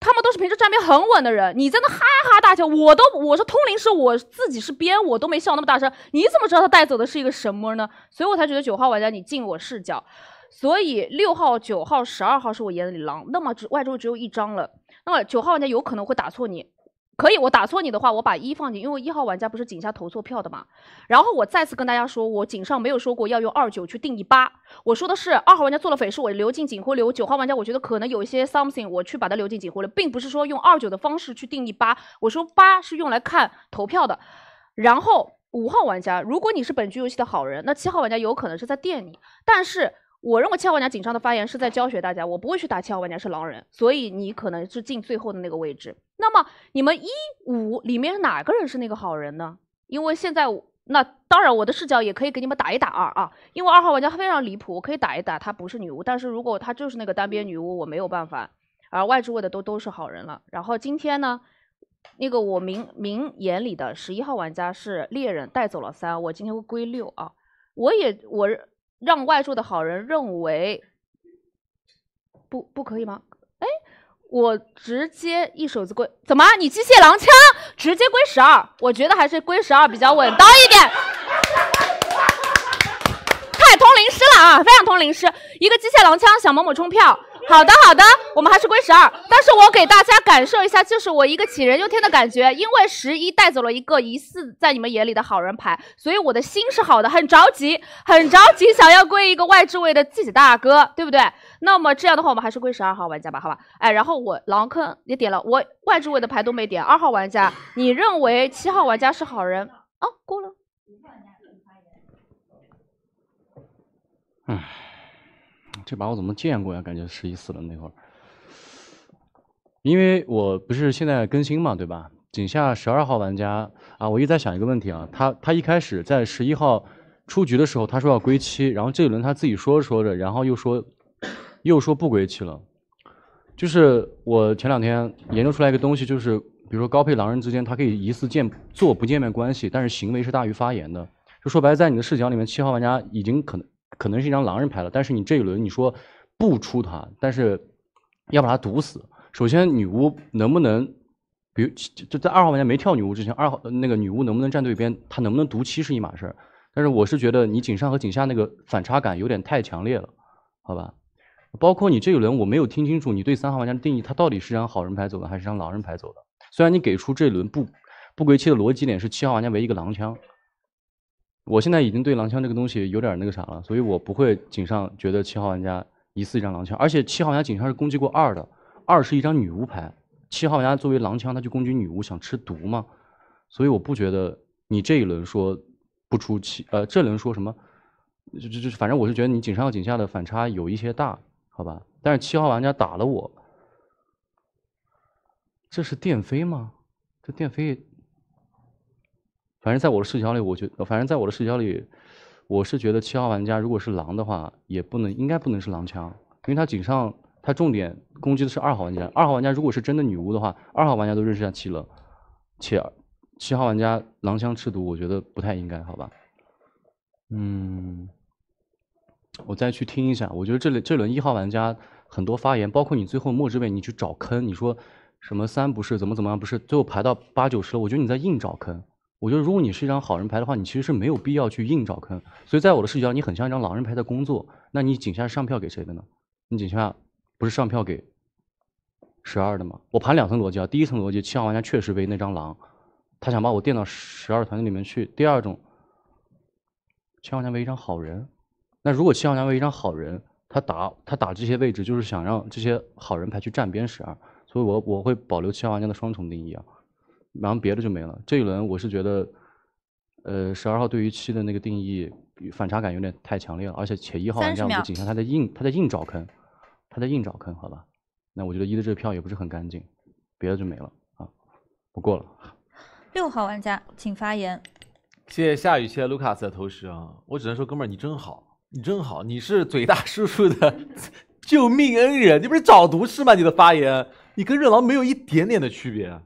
他们都是平时站边很稳的人，你在那哈哈大笑，我都我说通灵师，我自己是编，我都没笑那么大声，你怎么知道他带走的是一个什么呢？所以我才觉得九号玩家你进我视角，所以六号、九号、十二号是我眼里狼，那么只外周只有一张了，那么九号玩家有可能会打错你。可以，我打错你的话，我把一放进，因为一号玩家不是井下投错票的嘛。然后我再次跟大家说，我井上没有说过要用二九去定义八，我说的是二号玩家做了匪，事，我留进警徽流；九号玩家我觉得可能有一些 something，我去把它留进警徽流，并不是说用二九的方式去定义八。我说八是用来看投票的。然后五号玩家，如果你是本局游戏的好人，那七号玩家有可能是在电你，但是。我认为七号玩家紧张的发言是在教学大家，我不会去打七号玩家是狼人，所以你可能是进最后的那个位置。那么你们一五里面哪个人是那个好人呢？因为现在那当然我的视角也可以给你们打一打二啊，因为二号玩家非常离谱，我可以打一打他不是女巫，但是如果他就是那个单边女巫，我没有办法。而外置位的都都是好人了。然后今天呢，那个我明明眼里的十一号玩家是猎人带走了三，我今天会归六啊。我也我。让外出的好人认为，不不可以吗？哎，我直接一手子归，怎么？你机械狼枪直接归十二，我觉得还是归十二比较稳当一点。太通灵师了，啊，非常通灵师，一个机械狼枪，想某某冲票。好的好的，我们还是归十二，但是我给大家感受一下，就是我一个杞人忧天的感觉，因为十一带走了一个疑似在你们眼里的好人牌，所以我的心是好的，很着急，很着急，想要归一个外置位的自己大哥，对不对？那么这样的话，我们还是归十二号玩家吧，好吧？哎，然后我狼坑也点了，我外置位的牌都没点。二号玩家，你认为七号玩家是好人？哦，过了。嗯。这把我怎么见过呀？感觉十一死了那会儿，因为我不是现在更新嘛，对吧？井下十二号玩家啊，我一直在想一个问题啊，他他一开始在十一号出局的时候，他说要归期，然后这一轮他自己说着说着，然后又说又说不归期了。就是我前两天研究出来一个东西，就是比如说高配狼人之间，他可以疑似见做不见面关系，但是行为是大于发言的。就说白，在你的视角里面，七号玩家已经可能。可能是一张狼人牌了，但是你这一轮你说不出他，但是要把他堵死。首先，女巫能不能，比如就在二号玩家没跳女巫之前，二号那个女巫能不能站对边？他能不能毒七是一码事儿。但是我是觉得你井上和井下那个反差感有点太强烈了，好吧？包括你这一轮我没有听清楚你对三号玩家的定义，他到底是张好人牌走的还是张狼人牌走的？虽然你给出这轮不不归期的逻辑点是七号玩家为一个狼枪。我现在已经对狼枪这个东西有点那个啥了，所以我不会井上觉得七号玩家疑似一张狼枪，而且七号玩家井上是攻击过二的，二是一张女巫牌，七号玩家作为狼枪，他去攻击女巫，想吃毒吗？所以我不觉得你这一轮说不出七，呃，这轮说什么？就就就反正我是觉得你井上和井下的反差有一些大，好吧？但是七号玩家打了我，这是电飞吗？这电飞。反正在我的视角里，我觉，反正在我的视角里，我是觉得七号玩家如果是狼的话，也不能应该不能是狼枪，因为他警上他重点攻击的是二号玩家。二号玩家如果是真的女巫的话，二号玩家都认识下七了，且七号玩家狼枪吃毒，我觉得不太应该，好吧？嗯，我再去听一下。我觉得这里这轮一号玩家很多发言，包括你最后末之位你去找坑，你说什么三不是怎么怎么样不是，最后排到八九十了，我觉得你在硬找坑。我觉得，如果你是一张好人牌的话，你其实是没有必要去硬找坑。所以在我的视角，你很像一张狼人牌的工作。那你井下上票给谁的呢？你井下不是上票给十二的吗？我盘两层逻辑啊。第一层逻辑，七号玩家确实为那张狼，他想把我垫到十二团队里面去。第二种，七号玩家为一张好人。那如果七号玩家为一张好人，他打他打这些位置就是想让这些好人牌去站边十二。所以，我我会保留七号玩家的双重定义啊。然后别的就没了。这一轮我是觉得，呃，十二号对于七的那个定义反差感有点太强烈了，而且且一号玩家样子景象，他在硬他在硬找坑，他在硬找坑，好吧。那我觉得一的这个票也不是很干净，别的就没了啊。不过了。六号玩家，请发言。谢谢夏雨，谢谢卢卡斯的投食啊！我只能说，哥们儿你真好，你真好，你是嘴大叔叔的 救命恩人。你不是找毒是吗？你的发言，你跟热狼没有一点点的区别。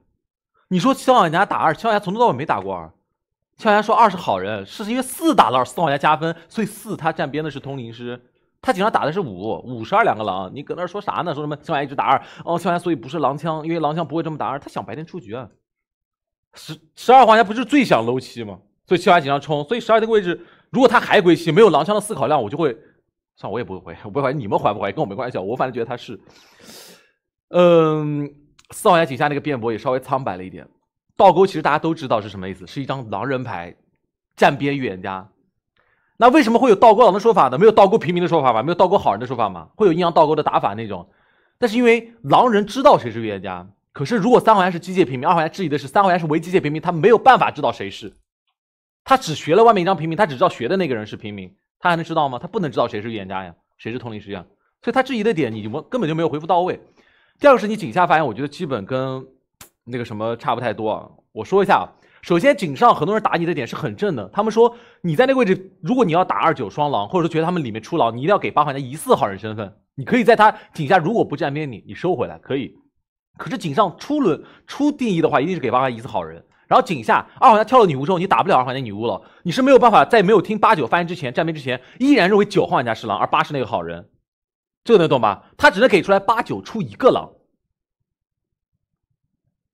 你说七号玩家打二，七号玩家从头到尾没打过二。七号玩家说二，是好人，是因为四打二，四号玩家加分，所以四他站边的是通灵师，他警上打的是五，五十二两个狼。你搁那说啥呢？说什么七号玩家一直打二？哦，七号玩家所以不是狼枪，因为狼枪不会这么打二，他想白天出局啊。十十二号玩家不是最想搂七吗？所以七号玩家经常冲，所以十二这个位置，如果他还归七，没有狼枪的思考量，我就会，算我也不会回，我不会怀疑你们怀不怀疑，跟我没关系啊。我反正觉得他是，嗯。四号玩家底下那个辩驳也稍微苍白了一点。倒钩其实大家都知道是什么意思，是一张狼人牌，站边预言家。那为什么会有倒钩狼的说法呢？没有倒钩平民的说法吗？没有倒钩好人的说法吗？会有阴阳倒钩的打法那种。但是因为狼人知道谁是预言家，可是如果三号是机械平民，二号来质疑的是三号是伪机械平民，他没有办法知道谁是，他只学了外面一张平民，他只知道学的那个人是平民，他还能知道吗？他不能知道谁是预言家呀，谁是通灵师呀。所以他质疑的点，你根本就没有回复到位。第二个是你井下发言，我觉得基本跟 那个什么差不太多。啊。我说一下，首先井上很多人打你的点是很正的，他们说你在那个位置，如果你要打二九双狼，或者说觉得他们里面出狼，你一定要给八玩家疑似好人身份。你可以在他井下如果不站边，你你收回来可以。可是井上初轮初定义的话，一定是给八玩家疑似好人。然后井下二玩家跳了女巫之后，你打不了二玩家女巫了，你是没有办法在没有听八九发言之前站边之前，依然认为九号玩家是狼，而八是那个好人。这个能懂吧？他只能给出来八九出一个狼。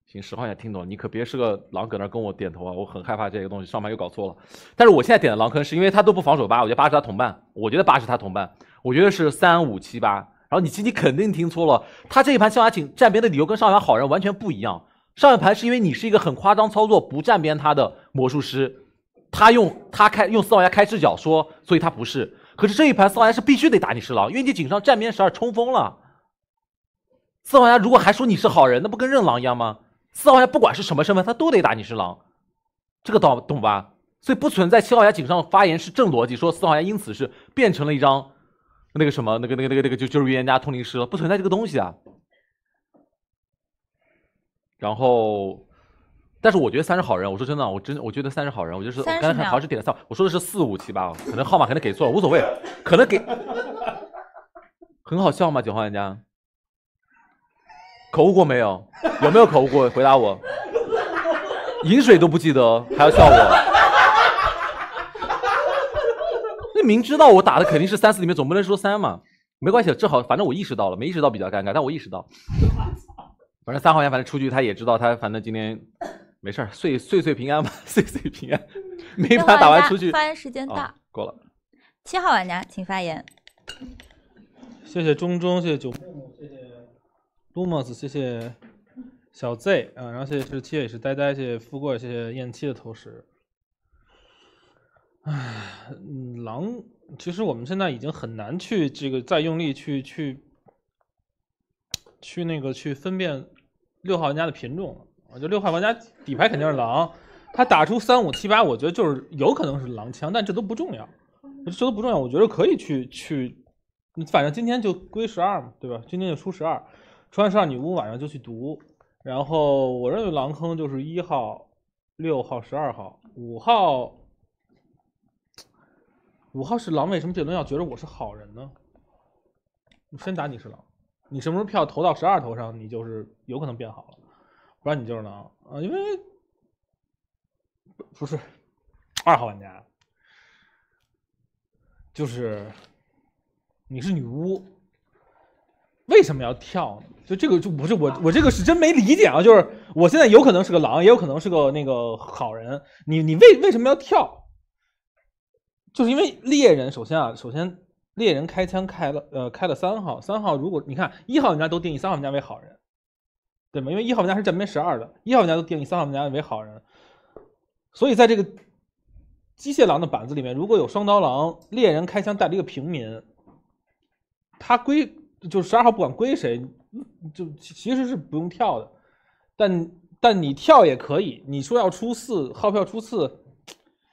行，实号也听懂，你可别是个狼搁那跟我点头啊，我很害怕这个东西。上盘又搞错了，但是我现在点的狼坑是因为他都不防守八，我觉得八是他同伴，我觉得八是他同伴，我觉得是三五七八。然后你，你肯定听错了，他这一盘下牙请站边的理由跟上一盘好人完全不一样。上一盘是因为你是一个很夸张操作不站边他的魔术师，他用他开用四号牙开视角说，所以他不是。可是这一盘四号牙是必须得打你是狼，因为你警上站边十二冲锋了。四号牙如果还说你是好人，那不跟认狼一样吗？四号牙不管是什么身份，他都得打你是狼，这个道懂吧？所以不存在七号牙警上发言是正逻辑，说四号牙因此是变成了一张，那个什么那个那个那个那个就就是预言家通灵师了，不存在这个东西啊。然后。但是我觉得三是好人，我说真的，我真我觉得三是好人，我就是。我刚才好像是点了三，我说的是四五七八，可能号码可能给错了，无所谓，可能给。很好笑吗？九号玩家，口误过没有？有没有口误过？回答我。饮水都不记得，还要笑我。那明知道我打的肯定是三四里面，总不能说三嘛。没关系，正好，反正我意识到了，没意识到比较尴尬，但我意识到。反正三号玩家，反正出去他也知道，他反正今天。没事儿，岁岁岁平安吧，岁岁平安。没把打完出去。发言时间到，过了。七号玩家，请发言。谢谢中中，谢谢九，谢谢 m o 斯，谢谢小 Z 啊，然后谢谢是七也是呆呆，谢谢富贵，谢谢燕七的投食。唉，狼，其实我们现在已经很难去这个再用力去去，去那个去分辨六号玩家的品种了。我就六号玩家底牌肯定是狼，他打出三五七八，我觉得就是有可能是狼枪，但这都不重要，这都不重要。我觉得可以去去，反正今天就归十二嘛，对吧？今天就出十二，出完十二女巫晚上就去读。然后我认为狼坑就是一号、六号、十二号、五号，五号是狼。为什么这轮要觉得我是好人呢？你先打你是狼，你什么时候票投到十二头上，你就是有可能变好了。不然你就是狼啊，因为不是二号玩家，就是你是女巫，为什么要跳呢？就这个就不是我我这个是真没理解啊，就是我现在有可能是个狼，也有可能是个那个好人。你你为为什么要跳？就是因为猎人首先啊，首先猎人开枪开了呃开了三号，三号如果你看一号玩家都定义三号玩家为好人。对吗？因为一号玩家是站边十二的，一号玩家都定义三号玩家为好人，所以在这个机械狼的板子里面，如果有双刀狼猎人开枪带了一个平民，他归就是十二号不管归谁，就其实是不用跳的。但但你跳也可以，你说要出四号票出四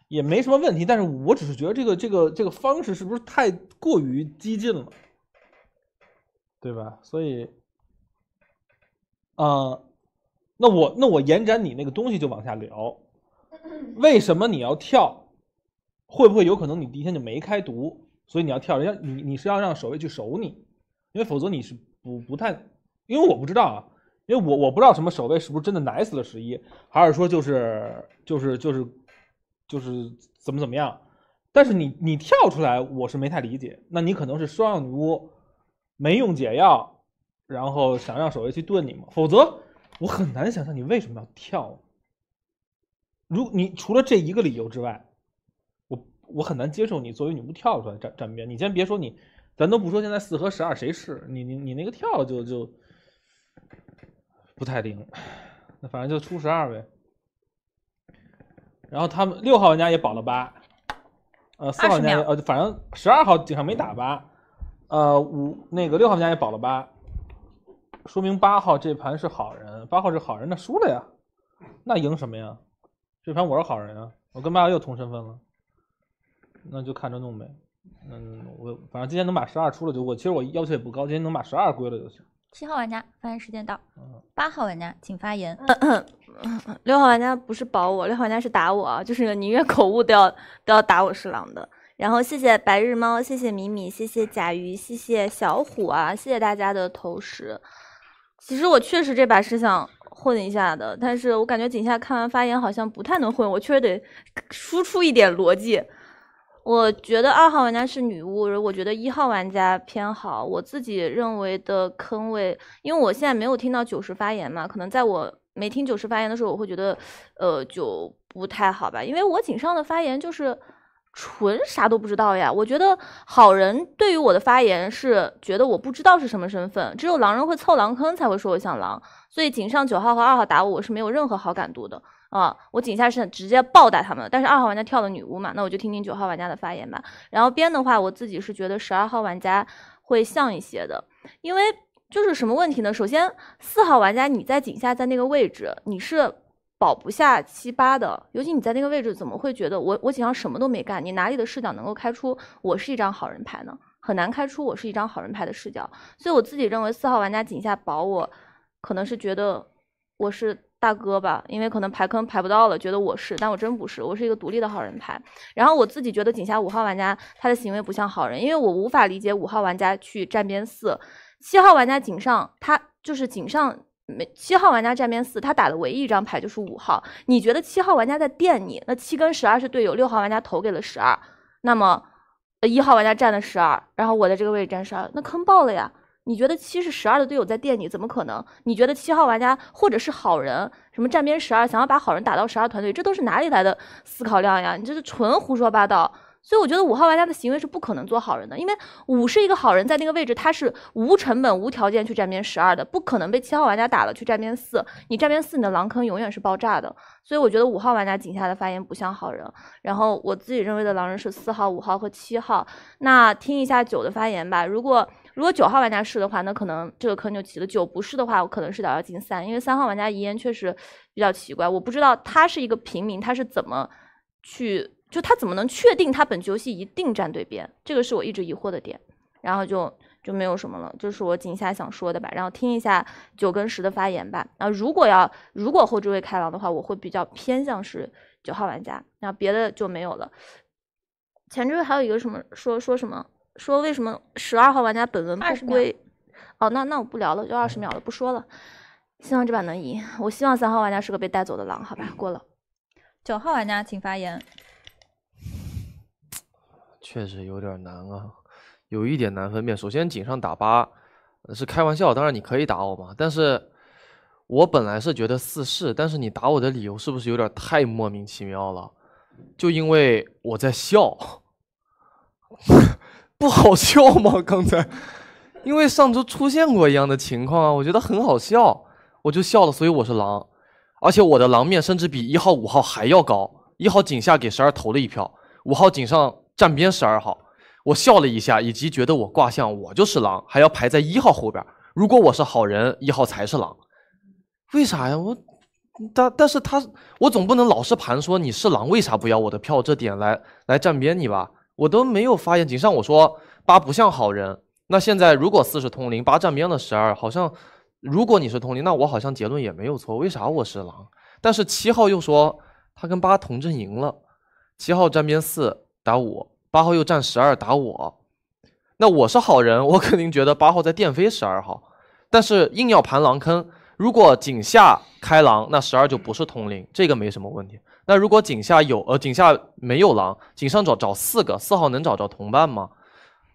也没什么问题。但是我只是觉得这个这个这个方式是不是太过于激进了，对吧？所以。啊，那我那我延展你那个东西就往下聊。为什么你要跳？会不会有可能你第一天就没开毒，所以你要跳？人家你你是要让守卫去守你，因为否则你是不不太，因为我不知道啊，因为我我不知道什么守卫是不是真的奶死了十一，还是说就是就是就是就是怎么怎么样？但是你你跳出来，我是没太理解。那你可能是双药女巫没用解药。然后想让守卫去盾你吗？否则我很难想象你为什么要跳。如你除了这一个理由之外，我我很难接受你作为女巫跳出来站站边。你先别说你，咱都不说现在四和十二谁是你，你你那个跳就就不太灵。那反正就出十二呗。然后他们六号玩家也保了八，呃，四号玩家呃，反正十二号警上没打八，呃，五那个六号玩家也保了八。说明八号这盘是好人，八号是好人，那输了呀，那赢什么呀？这盘我是好人啊，我跟八号又同身份了，那就看着弄呗。嗯，我反正今天能把十二出了就，我其实我要求也不高，今天能把十二归了就行。七号玩家发言时间到，八号玩家请发言。六号玩家不是保我，六号玩家是打我啊，就是宁愿口误都要都要打我是狼的。然后谢谢白日猫，谢谢米米，谢谢甲鱼，谢谢小虎啊，谢谢大家的投食。其实我确实这把是想混一下的，但是我感觉井下看完发言好像不太能混，我确实得输出一点逻辑。我觉得二号玩家是女巫，我觉得一号玩家偏好，我自己认为的坑位，因为我现在没有听到九十发言嘛，可能在我没听九十发言的时候，我会觉得，呃，就不太好吧，因为我井上的发言就是。纯啥都不知道呀！我觉得好人对于我的发言是觉得我不知道是什么身份，只有狼人会凑狼坑才会说我像狼，所以井上九号和二号打我，我是没有任何好感度的啊！我井下是直接暴打他们，但是二号玩家跳了女巫嘛，那我就听听九号玩家的发言吧。然后边的话，我自己是觉得十二号玩家会像一些的，因为就是什么问题呢？首先四号玩家你在井下在那个位置，你是。保不下七八的，尤其你在那个位置，怎么会觉得我我警上什么都没干？你哪里的视角能够开出我是一张好人牌呢？很难开出我是一张好人牌的视角。所以我自己认为四号玩家井下保我，可能是觉得我是大哥吧，因为可能排坑排不到了，觉得我是，但我真不是，我是一个独立的好人牌。然后我自己觉得井下五号玩家他的行为不像好人，因为我无法理解五号玩家去站边四，七号玩家井上他就是井上。没七号玩家站边四，他打的唯一一张牌就是五号。你觉得七号玩家在垫你？那七跟十二是队友，六号玩家投给了十二，那么一号玩家站了十二，然后我在这个位置站十二，那坑爆了呀！你觉得七是十二的队友在垫你？怎么可能？你觉得七号玩家或者是好人，什么站边十二想要把好人打到十二团队？这都是哪里来的思考量呀？你这是纯胡说八道。所以我觉得五号玩家的行为是不可能做好人的，因为五是一个好人，在那个位置他是无成本、无条件去站边十二的，不可能被七号玩家打了去站边四。你站边四，你的狼坑永远是爆炸的。所以我觉得五号玩家井下的发言不像好人。然后我自己认为的狼人是四号、五号和七号。那听一下九的发言吧。如果如果九号玩家是的话，那可能这个坑就起了。九不是的话，我可能是得要进三，因为三号玩家遗言确实比较奇怪，我不知道他是一个平民，他是怎么去。就他怎么能确定他本局游戏一定站对边？这个是我一直疑惑的点。然后就就没有什么了，就是我井下想说的吧。然后听一下九跟十的发言吧。那如果要如果后置位开狼的话，我会比较偏向是九号玩家。然后别的就没有了。前置位还有一个什么说说什么说为什么十二号玩家本轮不归？哦，那那我不聊了，就二十秒了，不说了。希望这把能赢。我希望三号玩家是个被带走的狼，好吧？过了。九号玩家请发言。确实有点难啊，有一点难分辨。首先，井上打八是开玩笑，当然你可以打我嘛。但是我本来是觉得四是，但是你打我的理由是不是有点太莫名其妙了？就因为我在笑，不好笑吗？刚才，因为上周出现过一样的情况啊，我觉得很好笑，我就笑了，所以我是狼。而且我的狼面甚至比一号、五号还要高。一号井下给十二投了一票，五号井上。站边十二号，我笑了一下，以及觉得我卦象我就是狼，还要排在一号后边。如果我是好人，一号才是狼，为啥呀？我但但是他，我总不能老是盘说你是狼，为啥不要我的票？这点来来站边你吧，我都没有发言。井上我说八不像好人，那现在如果四是通灵，八站边的十二好像，如果你是通灵，那我好像结论也没有错。为啥我是狼？但是七号又说他跟八同阵营了，七号站边四。打五八号又站十二打我，那我是好人，我肯定觉得八号在垫飞十二号，但是硬要盘狼坑。如果井下开狼，那十二就不是通灵，这个没什么问题。那如果井下有呃井下没有狼，井上找找四个，四号能找着同伴吗？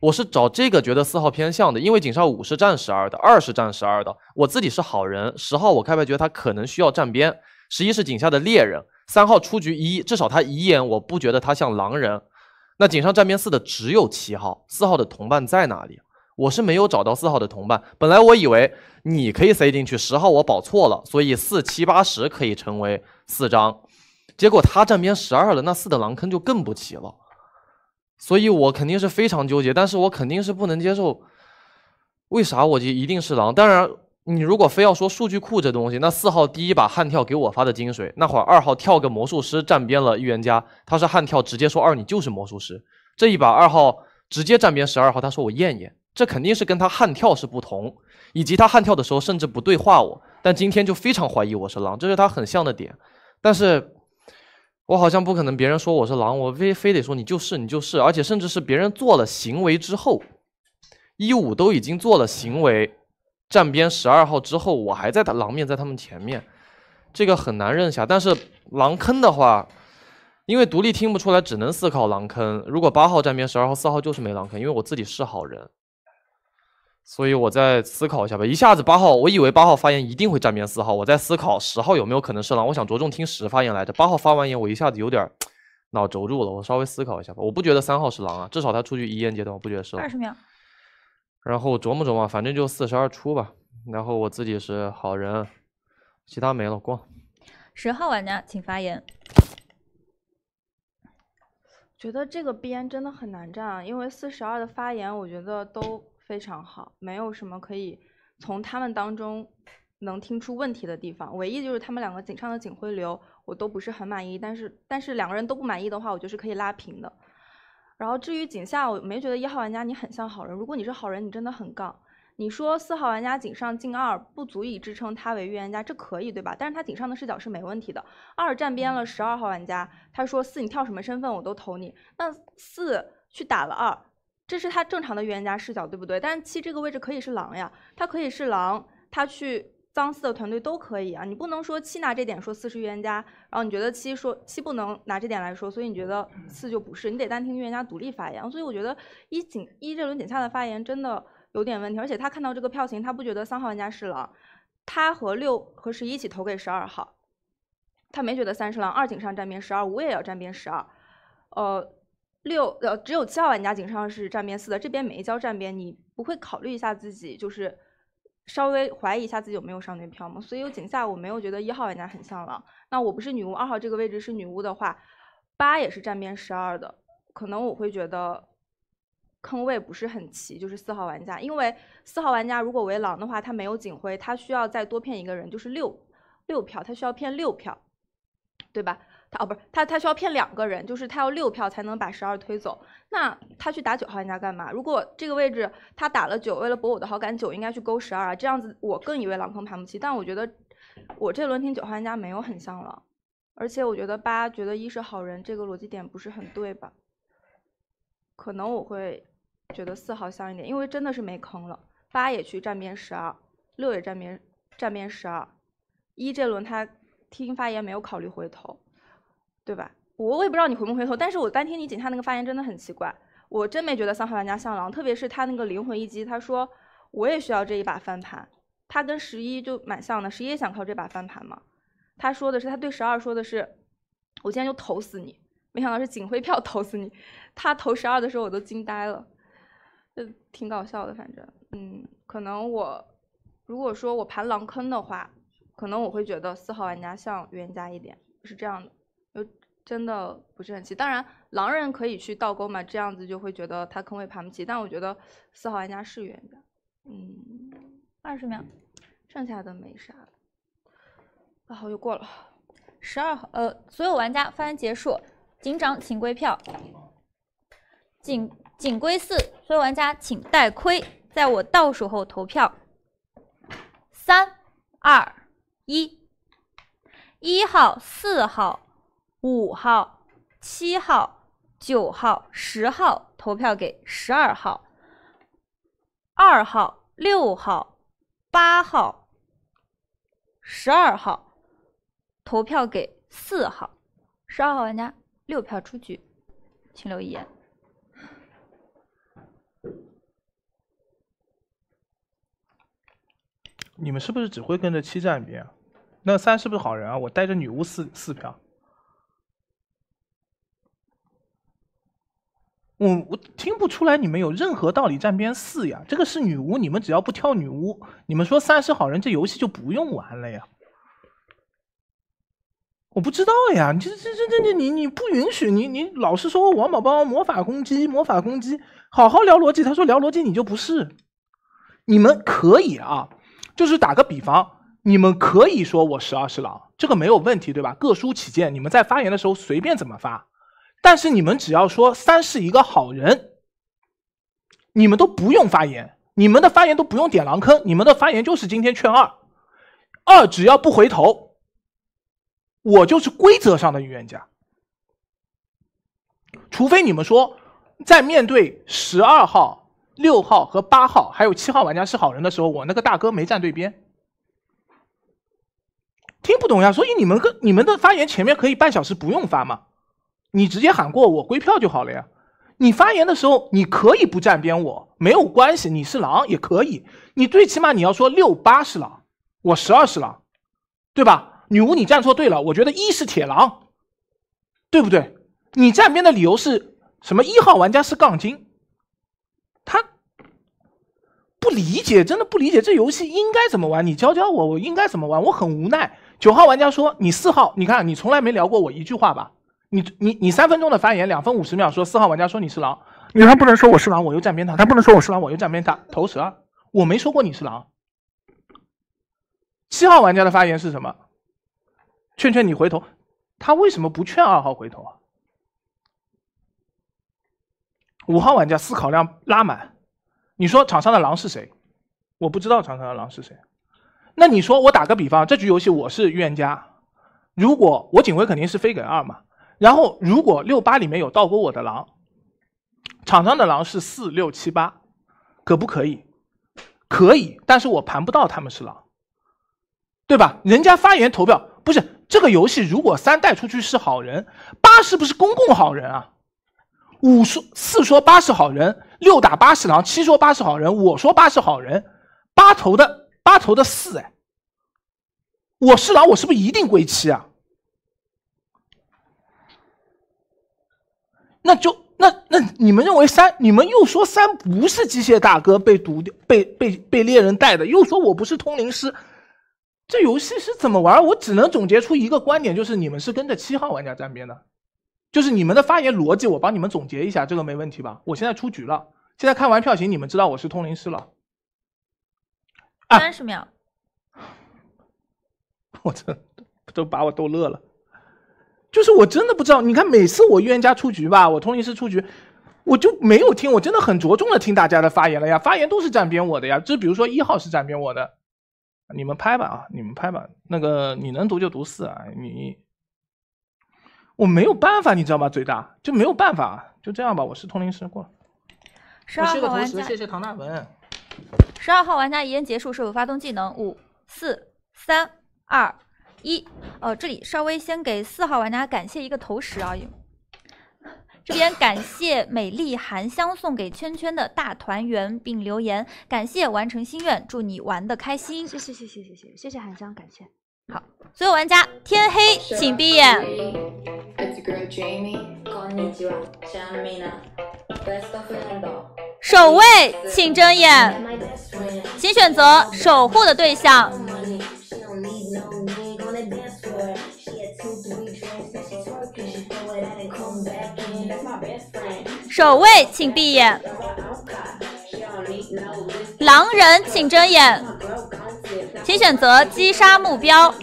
我是找这个觉得四号偏向的，因为井上五是站十二的，二是站十二的，我自己是好人。十号我开牌觉得他可能需要站边，十一是井下的猎人，三号出局一，至少他遗言我不觉得他像狼人。那井上站边四的只有七号，四号的同伴在哪里？我是没有找到四号的同伴。本来我以为你可以塞进去十号，我保错了，所以四七八十可以成为四张。结果他站边十二了，那四的狼坑就更不齐了。所以我肯定是非常纠结，但是我肯定是不能接受。为啥我就一定是狼？当然。你如果非要说数据库这东西，那四号第一把悍跳给我发的金水，那会儿二号跳个魔术师站边了预言家，他是悍跳直接说二你就是魔术师，这一把二号直接站边十二号，他说我验验，这肯定是跟他悍跳是不同，以及他悍跳的时候甚至不对话我，但今天就非常怀疑我是狼，这是他很像的点，但是我好像不可能别人说我是狼，我非非得说你就是你就是，而且甚至是别人做了行为之后，一五都已经做了行为。站边十二号之后，我还在他狼面在他们前面，这个很难认下。但是狼坑的话，因为独立听不出来，只能思考狼坑。如果八号站边十二号四号就是没狼坑，因为我自己是好人，所以我在思考一下吧。一下子八号，我以为八号发言一定会站边四号，我在思考十号有没有可能是狼。我想着重听十发言来着。八号发完言，我一下子有点脑轴住了，我稍微思考一下吧。我不觉得三号是狼啊，至少他出去遗言阶段，我不觉得是。二十秒。然后琢磨琢磨，反正就四十二出吧。然后我自己是好人，其他没了。过。十号玩家请发言。觉得这个边真的很难站，因为四十二的发言我觉得都非常好，没有什么可以从他们当中能听出问题的地方。唯一就是他们两个警上的警徽流我都不是很满意，但是但是两个人都不满意的话，我觉得是可以拉平的。然后至于井下，我没觉得一号玩家你很像好人。如果你是好人，你真的很杠。你说四号玩家井上进二不足以支撑他为预言家，这可以对吧？但是他井上的视角是没问题的。二站边了十二号玩家，他说四你跳什么身份我都投你。那四去打了二，这是他正常的预言家视角，对不对？但是七这个位置可以是狼呀，他可以是狼，他去。脏四的团队都可以啊，你不能说七拿这点说四是预言家，然后你觉得七说七不能拿这点来说，所以你觉得四就不是，你得单听预言家独立发言。所以我觉得一井一这轮井下的发言真的有点问题，而且他看到这个票型，他不觉得三号玩家是狼，他和六和十一一起投给十二号，他没觉得三是狼。二井上站边十二，五也要站边十二，呃，六呃只有七号玩家井上是站边四的，这边没交站边，你不会考虑一下自己就是。稍微怀疑一下自己有没有上那票嘛，所以有警下我没有觉得一号玩家很像狼。那我不是女巫，二号这个位置是女巫的话，八也是站边十二的，可能我会觉得坑位不是很齐，就是四号玩家，因为四号玩家如果为狼的话，他没有警徽，他需要再多骗一个人，就是六六票，他需要骗六票，对吧？哦，不是，他他需要骗两个人，就是他要六票才能把十二推走。那他去打九号玩家干嘛？如果这个位置他打了九，为了博我的好感，九应该去勾十二啊。这样子我更以为狼坑盘不起。但我觉得我这轮听九号玩家没有很像了，而且我觉得八觉得一是好人，这个逻辑点不是很对吧？可能我会觉得四号像一点，因为真的是没坑了。八也去站边十二，六也站边站边十二。一这轮他听发言没有考虑回头。对吧？我我也不知道你回不回头，但是我单听你警下那个发言真的很奇怪，我真没觉得三号玩家像狼，特别是他那个灵魂一击，他说我也需要这一把翻盘，他跟十一就蛮像的，十一也想靠这把翻盘嘛。他说的是，他对十二说的是，我今天就投死你，没想到是警徽票投死你，他投十二的时候我都惊呆了，就挺搞笑的，反正，嗯，可能我如果说我盘狼坑的话，可能我会觉得四号玩家像冤家一点，是这样的。就真的不是很齐，当然狼人可以去倒钩嘛，这样子就会觉得他坑位盘不齐。但我觉得四号玩家是冤的，嗯，二十秒，剩下的没啥了，啊，我就过了。十二号，呃，所有玩家发言结束，警长请归票，警警归四，所有玩家请戴盔，在我倒数后投票，三二一，一号四号。五号、七号、九号、十号投票给十二号，二号、六号、八号、十二号投票给四号。十二号玩家六票出局，请留一你们是不是只会跟着七站比啊？那三是不是好人啊？我带着女巫四四票。我我听不出来你们有任何道理站边四呀？这个是女巫，你们只要不跳女巫，你们说三十好人这游戏就不用玩了呀？我不知道呀，这这这这你你不允许你你老是说王宝宝魔法攻击魔法攻击，好好聊逻辑。他说聊逻辑你就不是，你们可以啊，就是打个比方，你们可以说我是二十郎，这个没有问题对吧？各抒己见，你们在发言的时候随便怎么发。但是你们只要说三是一个好人，你们都不用发言，你们的发言都不用点狼坑，你们的发言就是今天劝二，二只要不回头，我就是规则上的预言家。除非你们说在面对十二号、六号和八号，还有七号玩家是好人的时候，我那个大哥没站对边，听不懂呀。所以你们跟你们的发言前面可以半小时不用发吗？你直接喊过我归票就好了呀。你发言的时候，你可以不站边，我没有关系。你是狼也可以。你最起码你要说六八是狼，我十二是狼，对吧？女巫你站错队了。我觉得一是铁狼，对不对？你站边的理由是什么？一号玩家是杠精，他不理解，真的不理解这游戏应该怎么玩。你教教我，我应该怎么玩？我很无奈。九号玩家说你四号，你看你从来没聊过我一句话吧。你你你三分钟的发言，两分五十秒说四号玩家说你是狼，你还不能说我是狼，我又站边他，他不能说我是狼，我又站边他，投蛇，我没说过你是狼。七号玩家的发言是什么？劝劝你回头，他为什么不劝二号回头啊？五号玩家思考量拉满，你说场上的狼是谁？我不知道场上的狼是谁。那你说我打个比方，这局游戏我是预言家，如果我警徽肯定是飞给二嘛。然后，如果六八里面有倒过我的狼，场上的狼是四六七八，可不可以？可以，但是我盘不到他们是狼，对吧？人家发言投票不是这个游戏，如果三带出去是好人，八是不是公共好人啊？五说四说八是好人，六打八是狼，七说八是好人，我说八是好人，八投的八投的四，哎，我是狼，我是不是一定归七啊？那就那那你们认为三？你们又说三不是机械大哥被毒掉，被被被猎人带的，又说我不是通灵师，这游戏是怎么玩？我只能总结出一个观点，就是你们是跟着七号玩家沾边的，就是你们的发言逻辑，我帮你们总结一下，这个没问题吧？我现在出局了，现在看完票型，你们知道我是通灵师了。三十秒，我操，都把我逗乐了。就是我真的不知道，你看每次我预言家出局吧，我通灵师出局，我就没有听，我真的很着重的听大家的发言了呀，发言都是站边我的呀，就比如说一号是站边我的，你们拍吧啊，你们拍吧，那个你能读就读四啊，你我没有办法你知道吗？嘴大就没有办法，就这样吧，我是通灵师过。了，十二号玩家，谢谢唐大文。十二号玩家遗言结束，是否发动技能？五四三二。一，哦，这里稍微先给四号玩家感谢一个投石啊！这边感谢美丽含香送给圈圈的大团圆，并留言感谢完成心愿，祝你玩的开心。谢谢谢谢谢谢谢谢含香，感谢。好，所有玩家，天黑请闭眼。守卫，请睁眼，请选择守护的对象。守卫，请闭眼。狼人，请睁眼。请选择击杀目标。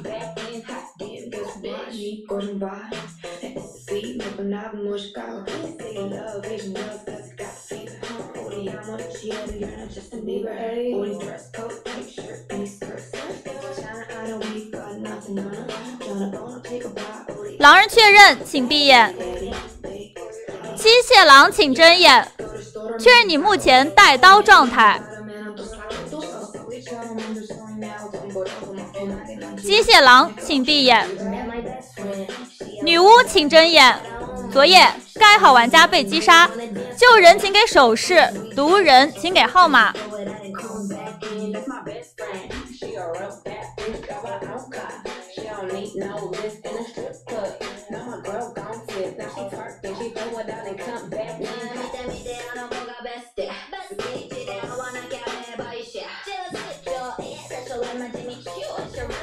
狼人确认，请闭眼。机械狼请睁眼，确认你目前带刀状态。机械狼请闭眼。女巫请睁眼。昨夜，该好玩家被击杀。救人请给手势，毒人请给号码。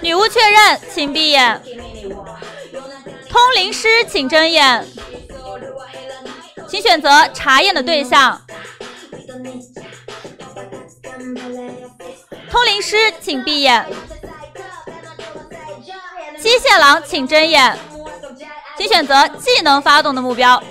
女巫确认，请闭眼。通灵师请睁眼。请选择查验的对象。通灵师请闭眼。机械狼，请睁眼，请选择技能发动的目标。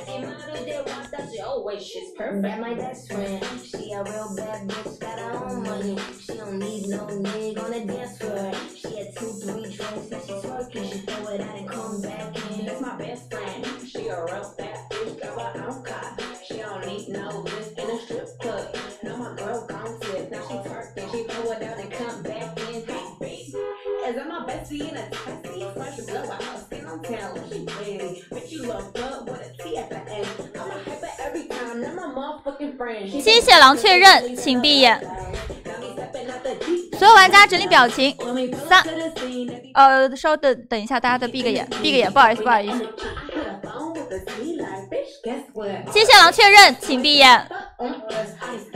谢血狼确认，请闭眼。所有玩家整理表情。三。呃，稍等，等一下，大家再闭个眼，闭个眼，不好意思，不好意思。谢血狼确认，请闭眼。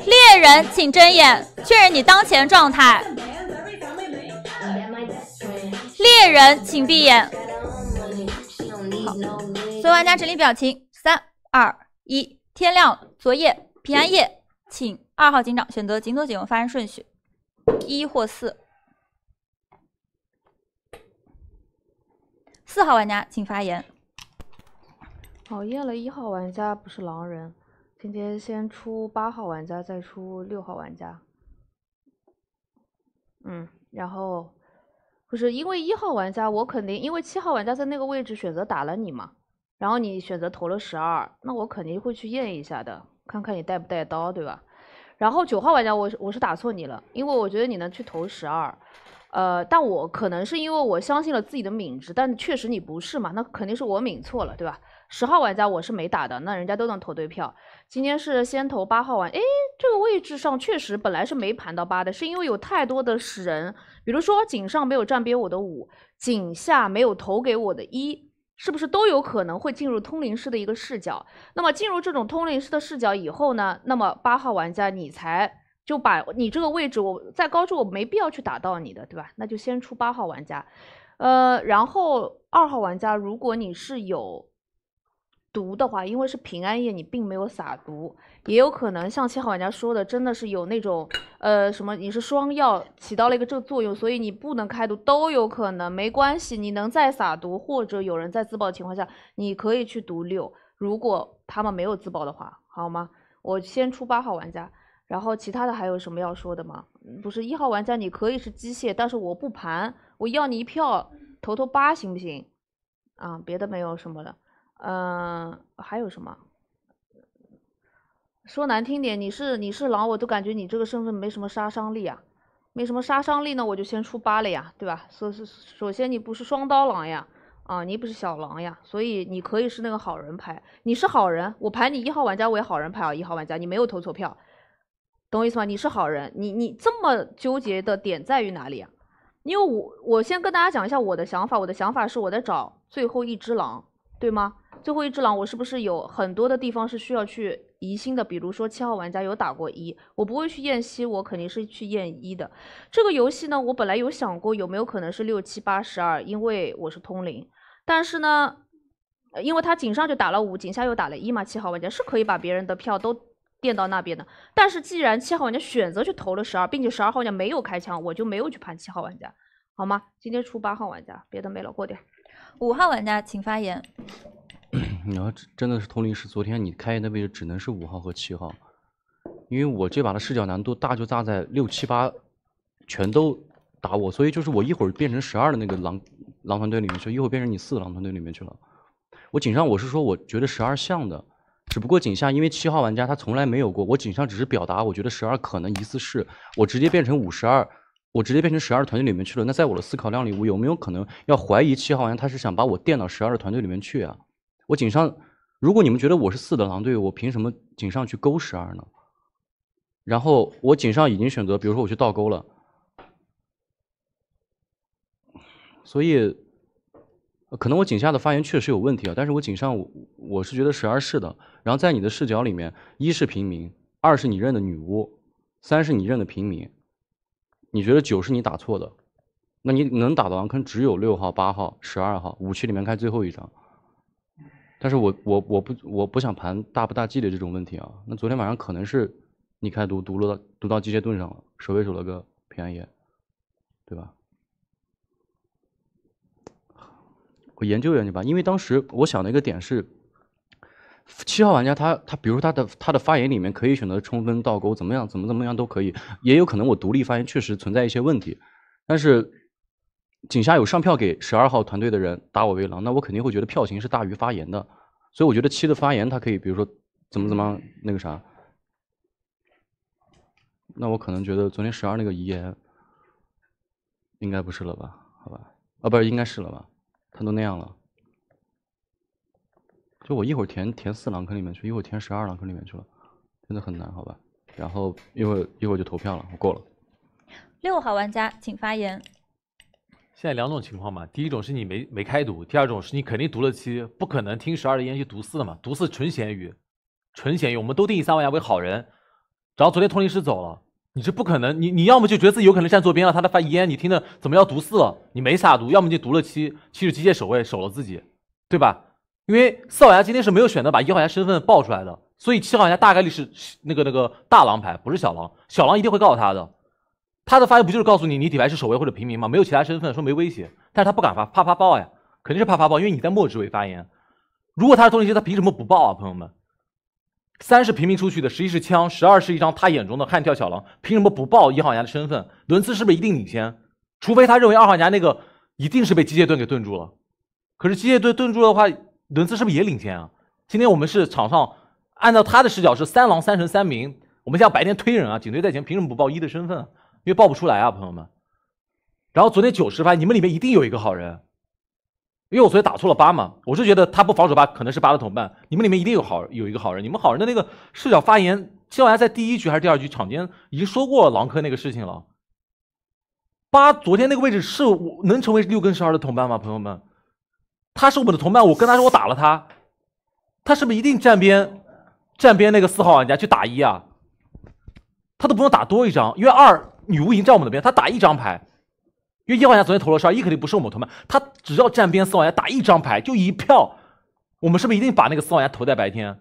猎人，请睁眼，确认你当前状态。猎人，请闭眼。好，所有玩家整理表情。三、二、一，天亮昨夜平安夜，请二号警长选择警左警右发言顺序，一或四。四号玩家请发言。熬夜了，一号玩家不是狼人。今天先出八号玩家，再出六号玩家。嗯，然后。就是因为一号玩家，我肯定因为七号玩家在那个位置选择打了你嘛，然后你选择投了十二，那我肯定会去验一下的，看看你带不带刀，对吧？然后九号玩家，我我是打错你了，因为我觉得你能去投十二，呃，但我可能是因为我相信了自己的敏值，但确实你不是嘛，那肯定是我敏错了，对吧？十号玩家我是没打的，那人家都能投对票。今天是先投八号玩，哎，这个位置上确实本来是没盘到八的，是因为有太多的神，人，比如说井上没有站边我的五，井下没有投给我的一，是不是都有可能会进入通灵师的一个视角？那么进入这种通灵师的视角以后呢，那么八号玩家你才就把你这个位置我在高处我没必要去打到你的，对吧？那就先出八号玩家，呃，然后二号玩家，如果你是有。毒的话，因为是平安夜，你并没有撒毒，也有可能像七号玩家说的，真的是有那种呃什么，你是双药起到了一个这个作用，所以你不能开毒都有可能，没关系，你能再撒毒，或者有人在自爆的情况下，你可以去毒六，如果他们没有自爆的话，好吗？我先出八号玩家，然后其他的还有什么要说的吗？不是一号玩家，你可以是机械，但是我不盘，我要你一票投投八行不行？啊，别的没有什么了。嗯，还有什么？说难听点，你是你是狼，我都感觉你这个身份没什么杀伤力啊，没什么杀伤力呢，我就先出八了呀，对吧？所是首先你不是双刀狼呀，啊，你不是小狼呀，所以你可以是那个好人牌。你是好人，我排你一号玩家为好人牌啊，一号玩家，你没有投错票，懂我意思吗？你是好人，你你这么纠结的点在于哪里？啊？因为我我先跟大家讲一下我的想法，我的想法是我在找最后一只狼。对吗？最后一只狼，我是不是有很多的地方是需要去疑心的？比如说七号玩家有打过一，我不会去验七，我肯定是去验一的。这个游戏呢，我本来有想过有没有可能是六七八十二，因为我是通灵。但是呢，因为他井上就打了五，井下又打了一嘛，七号玩家是可以把别人的票都垫到那边的。但是既然七号玩家选择去投了十二，并且十二号玩家没有开枪，我就没有去判七号玩家，好吗？今天出八号玩家，别的没了，过掉。五号玩家，请发言。你 要真的是通灵师，昨天你开的位置只能是五号和七号，因为我这把的视角难度大，就大在六七八，全都打我，所以就是我一会儿变成十二的那个狼狼团队里面去，一会儿变成你四狼团队里面去了。我井上我是说，我觉得十二像的，只不过井下因为七号玩家他从来没有过，我井上只是表达，我觉得十二可能疑似是，我直接变成五十二。我直接变成十二团队里面去了。那在我的思考量里，我有没有可能要怀疑七号玩家他是想把我垫到十二的团队里面去啊？我井上，如果你们觉得我是四的狼队，我凭什么井上去勾十二呢？然后我井上已经选择，比如说我去倒钩了。所以，可能我井下的发言确实有问题啊。但是我井上，我我是觉得十二是的。然后在你的视角里面，一是平民，二是你认的女巫，三是你认的平民。你觉得九是你打错的，那你能打的王坑只有六号、八号、十二号、五七里面开最后一张。但是我我我不我不想盘大不大忌的这种问题啊。那昨天晚上可能是你开毒毒了到毒到机械盾上了，守卫守了个平安夜，对吧？我研究研究吧，因为当时我想的一个点是。七号玩家他他，比如他的他的发言里面可以选择冲分倒钩怎么样怎么怎么样都可以，也有可能我独立发言确实存在一些问题，但是井下有上票给十二号团队的人打我为狼，那我肯定会觉得票型是大于发言的，所以我觉得七的发言他可以，比如说怎么怎么样那个啥，那我可能觉得昨天十二那个遗言应该不是了吧，好吧，啊不是应该是了吧，他都那样了。就我一会儿填填四狼坑里面去，一会儿填十二狼坑里面去了，真的很难，好吧。然后一会儿一会儿就投票了，我过了。六号玩家请发言。现在两种情况嘛，第一种是你没没开毒，第二种是你肯定毒了七，不可能听十二的烟去毒四的嘛，毒四纯咸鱼，纯咸鱼。我们都定义三万牙为好人，然后昨天通灵师走了，你是不可能，你你要么就觉得自己有可能站错边了，他在发烟，你听的怎么要毒四了？你没撒毒，要么就毒了七，七是机械守卫守了自己，对吧？因为四号玩家今天是没有选择把一号玩家身份爆出来的，所以七号玩家大概率是那个那个大狼牌，不是小狼。小狼一定会告诉他的，他的发言不就是告诉你你底牌是守卫或者平民吗？没有其他身份说没威胁，但是他不敢发，怕发爆呀，肯定是怕发爆。因为你在末位发言，如果他是通灵机，他凭什么不爆啊？朋友们，三是平民出去的，十一是枪，十二是一张他眼中的悍跳小狼，凭什么不爆一号玩家的身份？轮次是不是一定领先？除非他认为二号玩家那个一定是被机械盾给盾住了，可是机械盾盾住的话。伦次是不是也领先啊？今天我们是场上，按照他的视角是三狼三神三名。我们在白天推人啊，警队在前，凭什么不报一的身份？因为报不出来啊，朋友们。然后昨天九十发，你们里面一定有一个好人，因为我昨天打错了八嘛。我是觉得他不防守八，可能是八的同伴。你们里面一定有好有一个好人。你们好人的那个视角发言，玩家在第一局还是第二局场间已经说过狼科那个事情了。八昨天那个位置是我能成为六跟十二的同伴吗，朋友们？他是我们的同伴，我跟他说我打了他，他是不是一定站边，站边那个四号玩家去打一啊？他都不用打多一张，因为二女巫已经站我们的边，他打一张牌，因为一号玩家昨天投了十二，一肯定不是我们同伴，他只要站边四号玩家打一张牌就一票，我们是不是一定把那个四号玩家投在白天？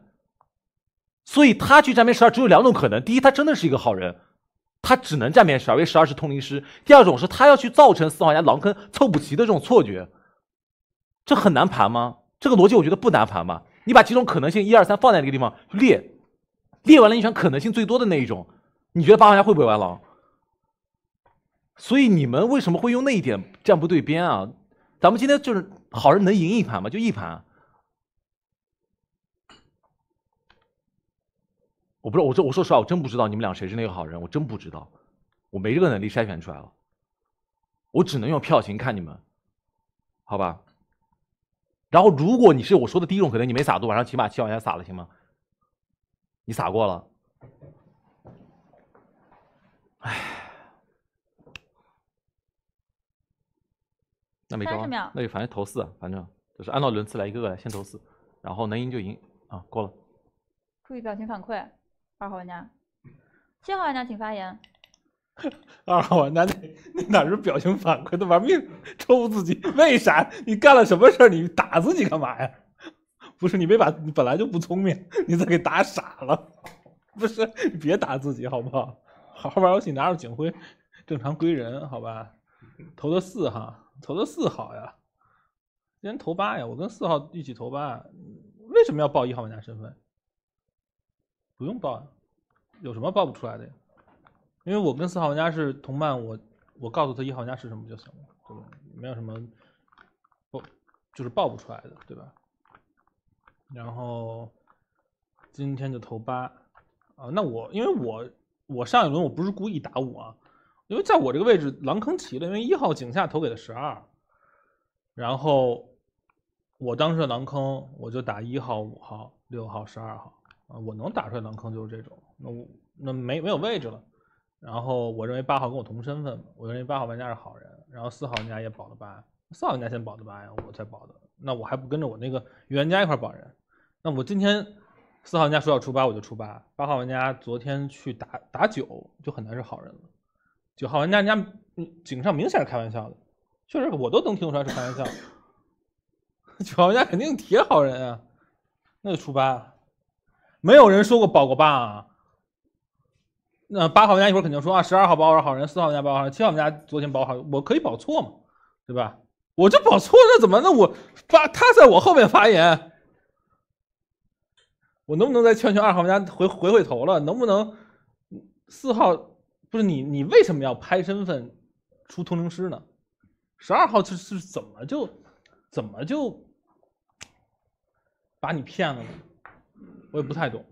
所以他去站边十二只有两种可能，第一他真的是一个好人，他只能站边十二，因为十二是通灵师；第二种是他要去造成四号玩家狼坑凑不齐的这种错觉。这很难盘吗？这个逻辑我觉得不难盘吧。你把几种可能性一二三放在那个地方列，列完了你选可能性最多的那一种，你觉得八号家会不会玩狼？所以你们为什么会用那一点站不对边啊？咱们今天就是好人能赢一盘吗？就一盘。我不知道，我说我说实话，我真不知道你们俩谁是那个好人，我真不知道，我没这个能力筛选出来了，我只能用票型看你们，好吧？然后，如果你是我说的第一种可能，你没撒多，晚上起码号往下撒了，行吗？你撒过了，哎，那没招，那就反正投四，反正就是按照轮次来，一个个来，先投四，然后能赢就赢啊，过了，注意表情反馈，二号玩家，七号玩家请发言。二号玩家，那那哪是表情反馈？他玩命抽自己，为啥？你干了什么事儿？你打自己干嘛呀？不是你没把你本来就不聪明，你再给打傻了。不是，你别打自己好不好？好好玩游戏，拿着警徽，正常归人，好吧？投的四哈，投的四好呀。今天投八呀，我跟四号一起投八，为什么要报一号玩家身份？不用报，有什么报不出来的呀？因为我跟四号玩家是同伴，我我告诉他一号玩家是什么就行了，对吧？没有什么，我就是报不出来的，对吧？然后今天就投八啊，那我因为我我上一轮我不是故意打五啊，因为在我这个位置狼坑齐了，因为一号井下投给了十二，然后我当时的狼坑我就打一号、五号、六号、十二号啊，我能打出来狼坑就是这种，那我那没没有位置了。然后我认为八号跟我同身份嘛，我认为八号玩家是好人。然后四号玩家也保了八，四号玩家先保的八呀，我才保的。那我还不跟着我那个预言家一块保人？那我今天四号玩家说要出八，我就出八。八号玩家昨天去打打九，就很难是好人了。九号玩家人家井上明显是开玩笑的，确实我都能听出来是开玩笑。九号玩家肯定铁好人啊，那就出八。没有人说过保过八啊。那八号玩家一会儿肯定说啊，十二号、八号是好人，四号玩家八号人，七号玩家昨天报好，我可以保错嘛，对吧？我就保错，那怎么那我发他在我后面发言，我能不能再劝劝二号玩家回回回头了？能不能四号不是你？你为什么要拍身份出通灵师呢？十二号是是怎么就怎么就把你骗了呢？我也不太懂。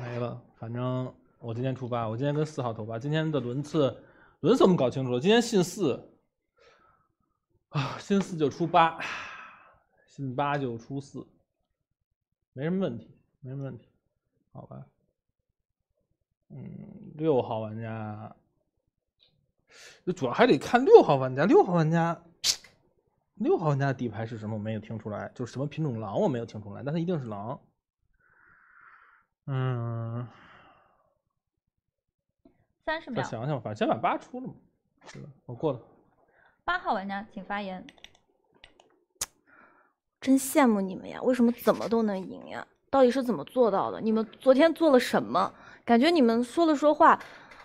没了，反正我今天出八，我今天跟四号投八。今天的轮次，轮次我们搞清楚了。今天信四，啊，信四就出八，信八就出四，没什么问题，没什么问题，好吧。嗯，六号玩家，主要还得看六号玩家。六号玩家，六号玩家的底牌是什么？我没有听出来，就是什么品种狼，我没有听出来，但他一定是狼。嗯，三十秒。想想吧，反正版八出了嘛，吧？我过了。八号玩家，请发言。真羡慕你们呀，为什么怎么都能赢呀？到底是怎么做到的？你们昨天做了什么？感觉你们说了说话，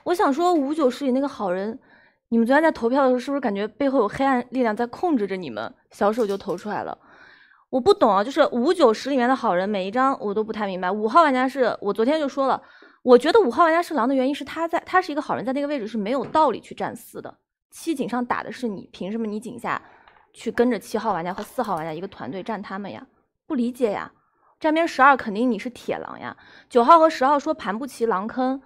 我想说五九室里那个好人，你们昨天在投票的时候，是不是感觉背后有黑暗力量在控制着你们，小手就投出来了？我不懂啊，就是五九十里面的好人，每一张我都不太明白。五号玩家是我昨天就说了，我觉得五号玩家是狼的原因是他在他是一个好人，在那个位置是没有道理去站四的。七井上打的是你，凭什么你井下去跟着七号玩家和四号玩家一个团队站他们呀？不理解呀。站边十二肯定你是铁狼呀。九号和十号说盘不齐狼坑，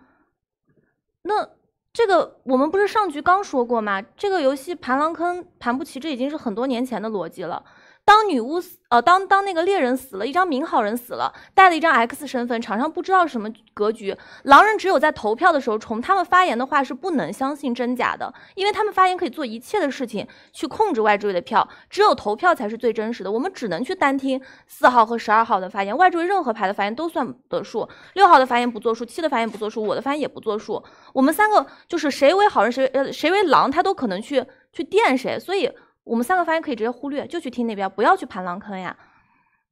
那这个我们不是上局刚说过吗？这个游戏盘狼坑盘不齐，这已经是很多年前的逻辑了。当女巫死，呃，当当那个猎人死了，一张明好人死了，带了一张 X 身份，场上不知道什么格局。狼人只有在投票的时候，从他们发言的话是不能相信真假的，因为他们发言可以做一切的事情去控制外置位的票，只有投票才是最真实的。我们只能去单听四号和十二号的发言外置位任何牌的发言都算得数，六号的发言不作数，七的发言不作数，我的发言也不作数。我们三个就是谁为好人，谁呃谁为狼，他都可能去去垫谁，所以。我们三个发言可以直接忽略，就去听那边，不要去盘狼坑呀。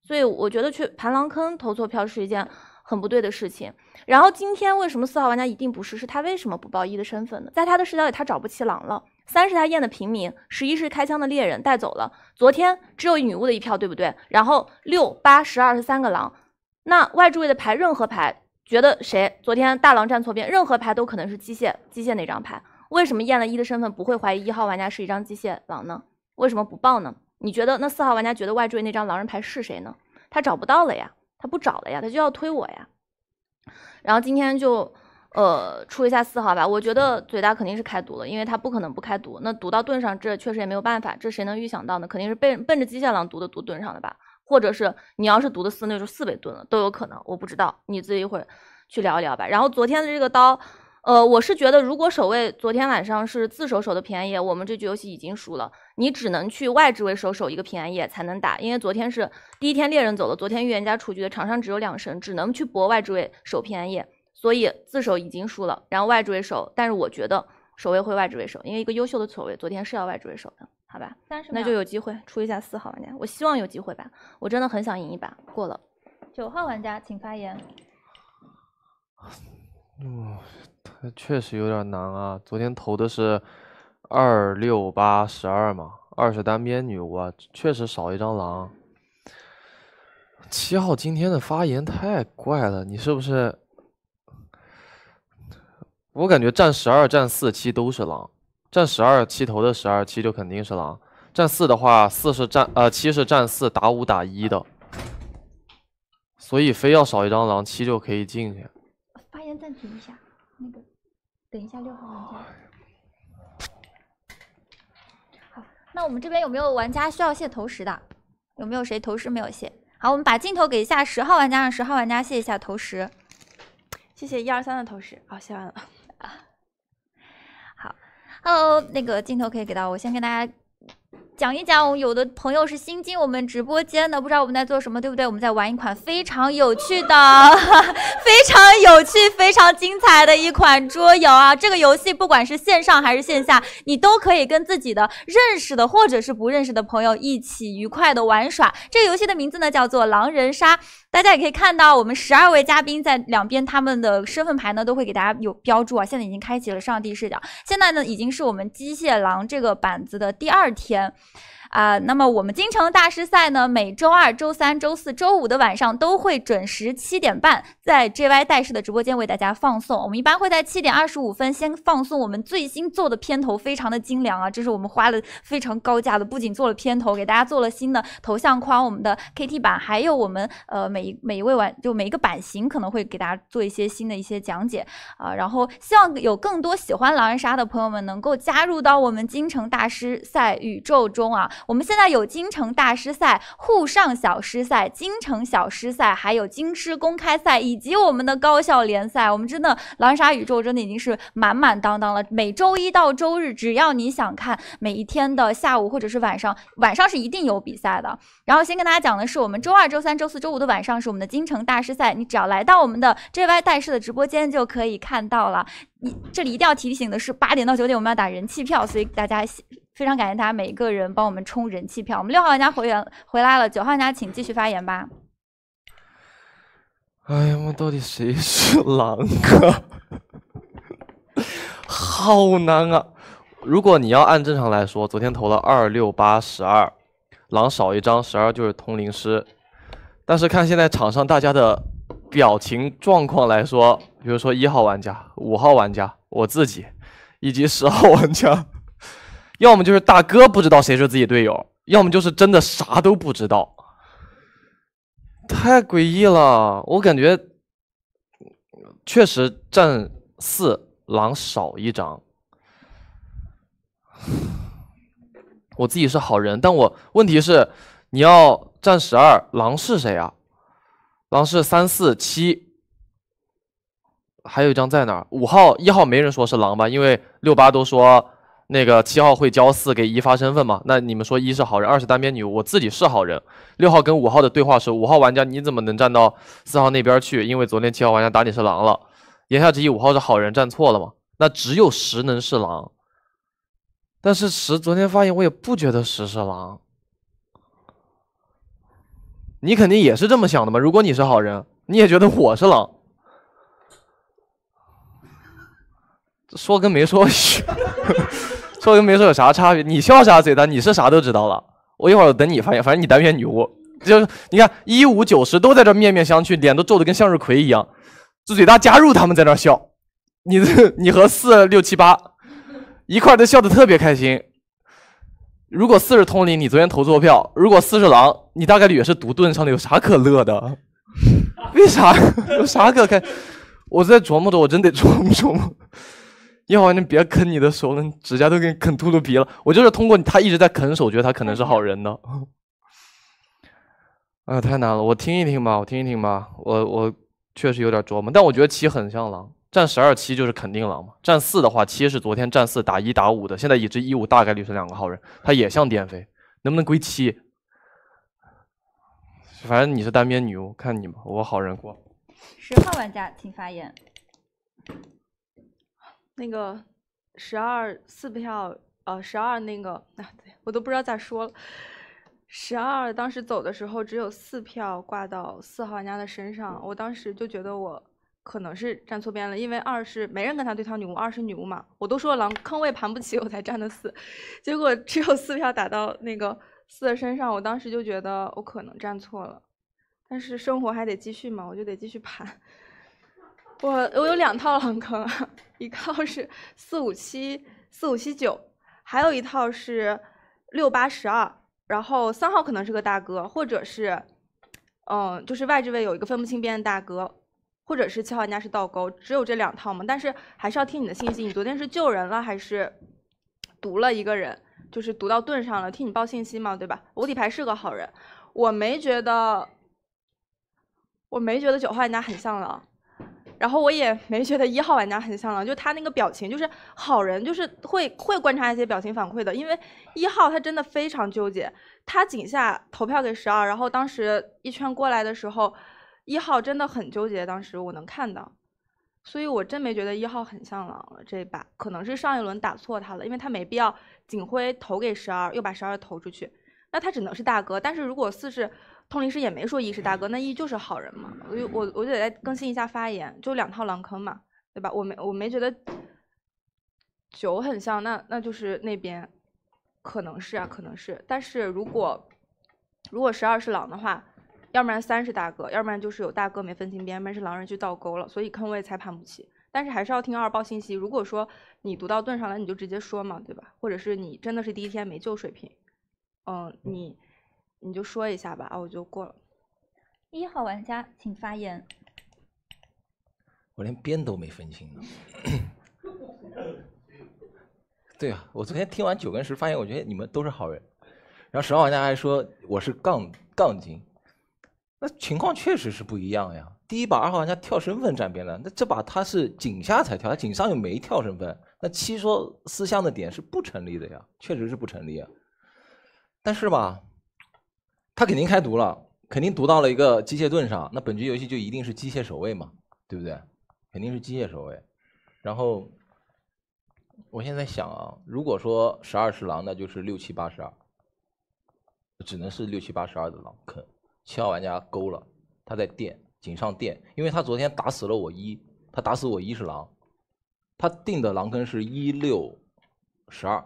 所以我觉得去盘狼坑投错票是一件很不对的事情。然后今天为什么四号玩家一定不是？是他为什么不报一的身份呢？在他的视角里，他找不齐狼了。三是他验的平民，十一是开枪的猎人带走了。昨天只有女巫的一票，对不对？然后六八十二是三个狼，那外置位的牌任何牌，觉得谁昨天大狼站错边，任何牌都可能是机械。机械那张牌？为什么验了一的身份不会怀疑一号玩家是一张机械狼呢？为什么不报呢？你觉得那四号玩家觉得外位那张狼人牌是谁呢？他找不到了呀，他不找了呀，他就要推我呀。然后今天就呃出一下四号吧。我觉得嘴大肯定是开毒了，因为他不可能不开毒。那毒到盾上，这确实也没有办法，这谁能预想到呢？肯定是奔奔着机械狼毒的毒盾上的吧，或者是你要是毒的四，那就四倍盾了，都有可能。我不知道，你自己一会儿去聊一聊吧。然后昨天的这个刀。呃，我是觉得，如果守卫昨天晚上是自首守的平安夜，我们这局游戏已经输了。你只能去外置位守守一个平安夜才能打，因为昨天是第一天猎人走了，昨天预言家出局的场上只有两神，只能去博外置位守平安夜。所以自首已经输了，然后外置位守，但是我觉得守卫会外置位守，因为一个优秀的守卫昨天是要外置位守的，好吧？那就有机会出一下四号玩家，我希望有机会吧，我真的很想赢一把。过了，九号玩家请发言。确实有点难啊！昨天投的是二六八十二嘛，二是单边女巫啊，确实少一张狼。七号今天的发言太怪了，你是不是？我感觉占十二、占四、七都是狼，占十二七投的十二七就肯定是狼，占四的话，四是占呃七是占四打五打一的，所以非要少一张狼七就可以进去。发言暂停一下，那个。等一下，六号玩家。好，那我们这边有没有玩家需要卸投石的？有没有谁投石没有卸？好，我们把镜头给一下十号玩家，让十号玩家卸一下投石。谢谢一二三的投石，好，卸完了。好，Hello，那个镜头可以给到我，先跟大家。讲一讲，我们有的朋友是新进我们直播间的，不知道我们在做什么，对不对？我们在玩一款非常有趣的、非常有趣、非常精彩的一款桌游啊！这个游戏不管是线上还是线下，你都可以跟自己的认识的或者是不认识的朋友一起愉快的玩耍。这个游戏的名字呢，叫做狼人杀。大家也可以看到，我们十二位嘉宾在两边，他们的身份牌呢都会给大家有标注啊。现在已经开启了上帝视角，现在呢已经是我们机械狼这个板子的第二天。啊，那么我们京城大师赛呢，每周二、周三、周四周五的晚上都会准时七点半在 JY 代市的直播间为大家放送。我们一般会在七点二十五分先放送我们最新做的片头，非常的精良啊，这是我们花了非常高价的，不仅做了片头，给大家做了新的头像框，我们的 KT 版，还有我们呃每每一位玩就每一个版型可能会给大家做一些新的一些讲解啊。然后希望有更多喜欢狼人杀的朋友们能够加入到我们京城大师赛宇宙中啊。我们现在有京城大师赛、沪上小师赛、京城小师赛，还有京师公开赛，以及我们的高校联赛。我们真的狼杀宇宙真的已经是满满当当了。每周一到周日，只要你想看，每一天的下午或者是晚上，晚上是一定有比赛的。然后先跟大家讲的是，我们周二、周三、周四、周五的晚上是我们的京城大师赛，你只要来到我们的 JY 代师的直播间就可以看到了。你这里一定要提醒的是，八点到九点我们要打人气票，所以大家。非常感谢大家每一个人帮我们充人气票。我们六号玩家回原回来了，九号玩家请继续发言吧。哎呀，我到底谁是狼哥？好难啊！如果你要按正常来说，昨天投了二六八十二，狼少一张，十二就是通灵师。但是看现在场上大家的表情状况来说，比如说一号玩家、五号玩家、我自己以及十号玩家。要么就是大哥不知道谁是自己队友，要么就是真的啥都不知道，太诡异了。我感觉确实占四狼少一张，我自己是好人，但我问题是你要占十二狼是谁啊？狼是三四七，还有一张在哪儿？五号一号没人说是狼吧？因为六八都说。那个七号会交四给一发身份嘛？那你们说一是好人，二是单边女，我自己是好人。六号跟五号的对话是：五号玩家你怎么能站到四号那边去？因为昨天七号玩家打你是狼了。言下之意，五号是好人站错了嘛？那只有十能是狼。但是十昨天发言我也不觉得十是狼。你肯定也是这么想的嘛？如果你是好人，你也觉得我是狼。说跟没说。一样。错跟没错有啥差别？你笑啥嘴大？你是啥都知道了。我一会儿等你发言，反正你单选女巫，就是你看一五九十都在这面面相觑，脸都皱的跟向日葵一样。这嘴大加入他们在那笑，你你和四六七八一块都笑的特别开心。如果四是通灵，你昨天投错票；如果四是狼，你大概率也是独盾上的，有啥可乐的？为啥有啥可开？我在琢磨着，我真得琢磨琢磨。一号玩家别啃你的手了，你指甲都给你啃秃秃皮了。我就是通过他一直在啃手，觉得他可能是好人呢。啊，太难了，我听一听吧，我听一听吧，我我确实有点琢磨。但我觉得七很像狼，占十二七就是肯定狼嘛。占四的话，七是昨天占四打一打五的，现在已知一五大概率是两个好人，他也像典韦，能不能归七？反正你是单边女巫，看你吧。我好人过。十号玩家，请发言。那个十二四票，呃，十二那个啊，对我都不知道咋说了。十二当时走的时候只有四票挂到四号玩家的身上，我当时就觉得我可能是站错边了，因为二是没人跟他对掏女巫，二是女巫嘛，我都说狼坑位盘不起，我才站的四，结果只有四票打到那个四的身上，我当时就觉得我可能站错了，但是生活还得继续嘛，我就得继续盘。我我有两套狼坑啊。一套是四五七四五七九，还有一套是六八十二，然后三号可能是个大哥，或者是，嗯，就是外置位有一个分不清边的大哥，或者是七号人家是倒钩，只有这两套嘛。但是还是要听你的信息，你昨天是救人了还是，读了一个人，就是读到盾上了，替你报信息嘛，对吧？我底牌是个好人，我没觉得，我没觉得九号人家很像狼。然后我也没觉得一号玩家很像狼，就他那个表情就是好人，就是会会观察一些表情反馈的。因为一号他真的非常纠结，他警下投票给十二，然后当时一圈过来的时候，一号真的很纠结，当时我能看到，所以我真没觉得一号很像狼了。这把可能是上一轮打错他了，因为他没必要警徽投给十二，又把十二投出去，那他只能是大哥。但是如果四是通灵师也没说一是大哥，那一就是好人嘛。我我我就得再更新一下发言，就两套狼坑嘛，对吧？我没我没觉得九很像，那那就是那边可能是啊，可能是。但是如果如果十二是狼的话，要不然三是大哥，要不然就是有大哥没分清边然是狼人去倒钩了，所以坑位才盘不起。但是还是要听二报信息。如果说你读到盾上来，你就直接说嘛，对吧？或者是你真的是第一天没救水平，嗯，你。你就说一下吧啊，我就过了。一号玩家，请发言。我连边都没分清呢。对啊，我昨天听完九跟十发言，我觉得你们都是好人。然后十号玩家还说我是杠杠精，那情况确实是不一样呀。第一把二号玩家跳身份站边了，那这把他是井下才跳，他井上又没跳身份？那七说四象的点是不成立的呀，确实是不成立啊。但是吧。他肯定开毒了，肯定毒到了一个机械盾上，那本局游戏就一定是机械守卫嘛，对不对？肯定是机械守卫。然后我现在想啊，如果说十二是狼，那就是六七八十二，只能是六七八十二的狼坑。七号玩家勾了，他在垫井上垫，因为他昨天打死了我一，他打死我一是狼，他定的狼坑是一六十二。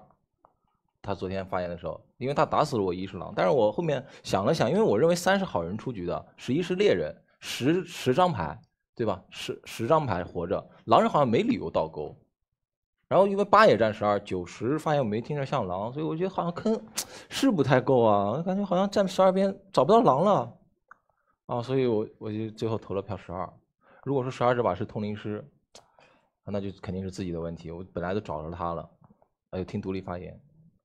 他昨天发言的时候。因为他打死了我一是狼，但是我后面想了想，因为我认为三是好人出局的，十一是猎人，十十张牌，对吧？十十张牌活着，狼人好像没理由倒钩。然后因为八也占十二，九十发言我没听着像狼，所以我觉得好像坑是不太够啊，感觉好像站十二边找不到狼了啊，所以我我就最后投了票十二。如果说十二这把是通灵师，那就肯定是自己的问题。我本来就找着他了，呃，听独立发言。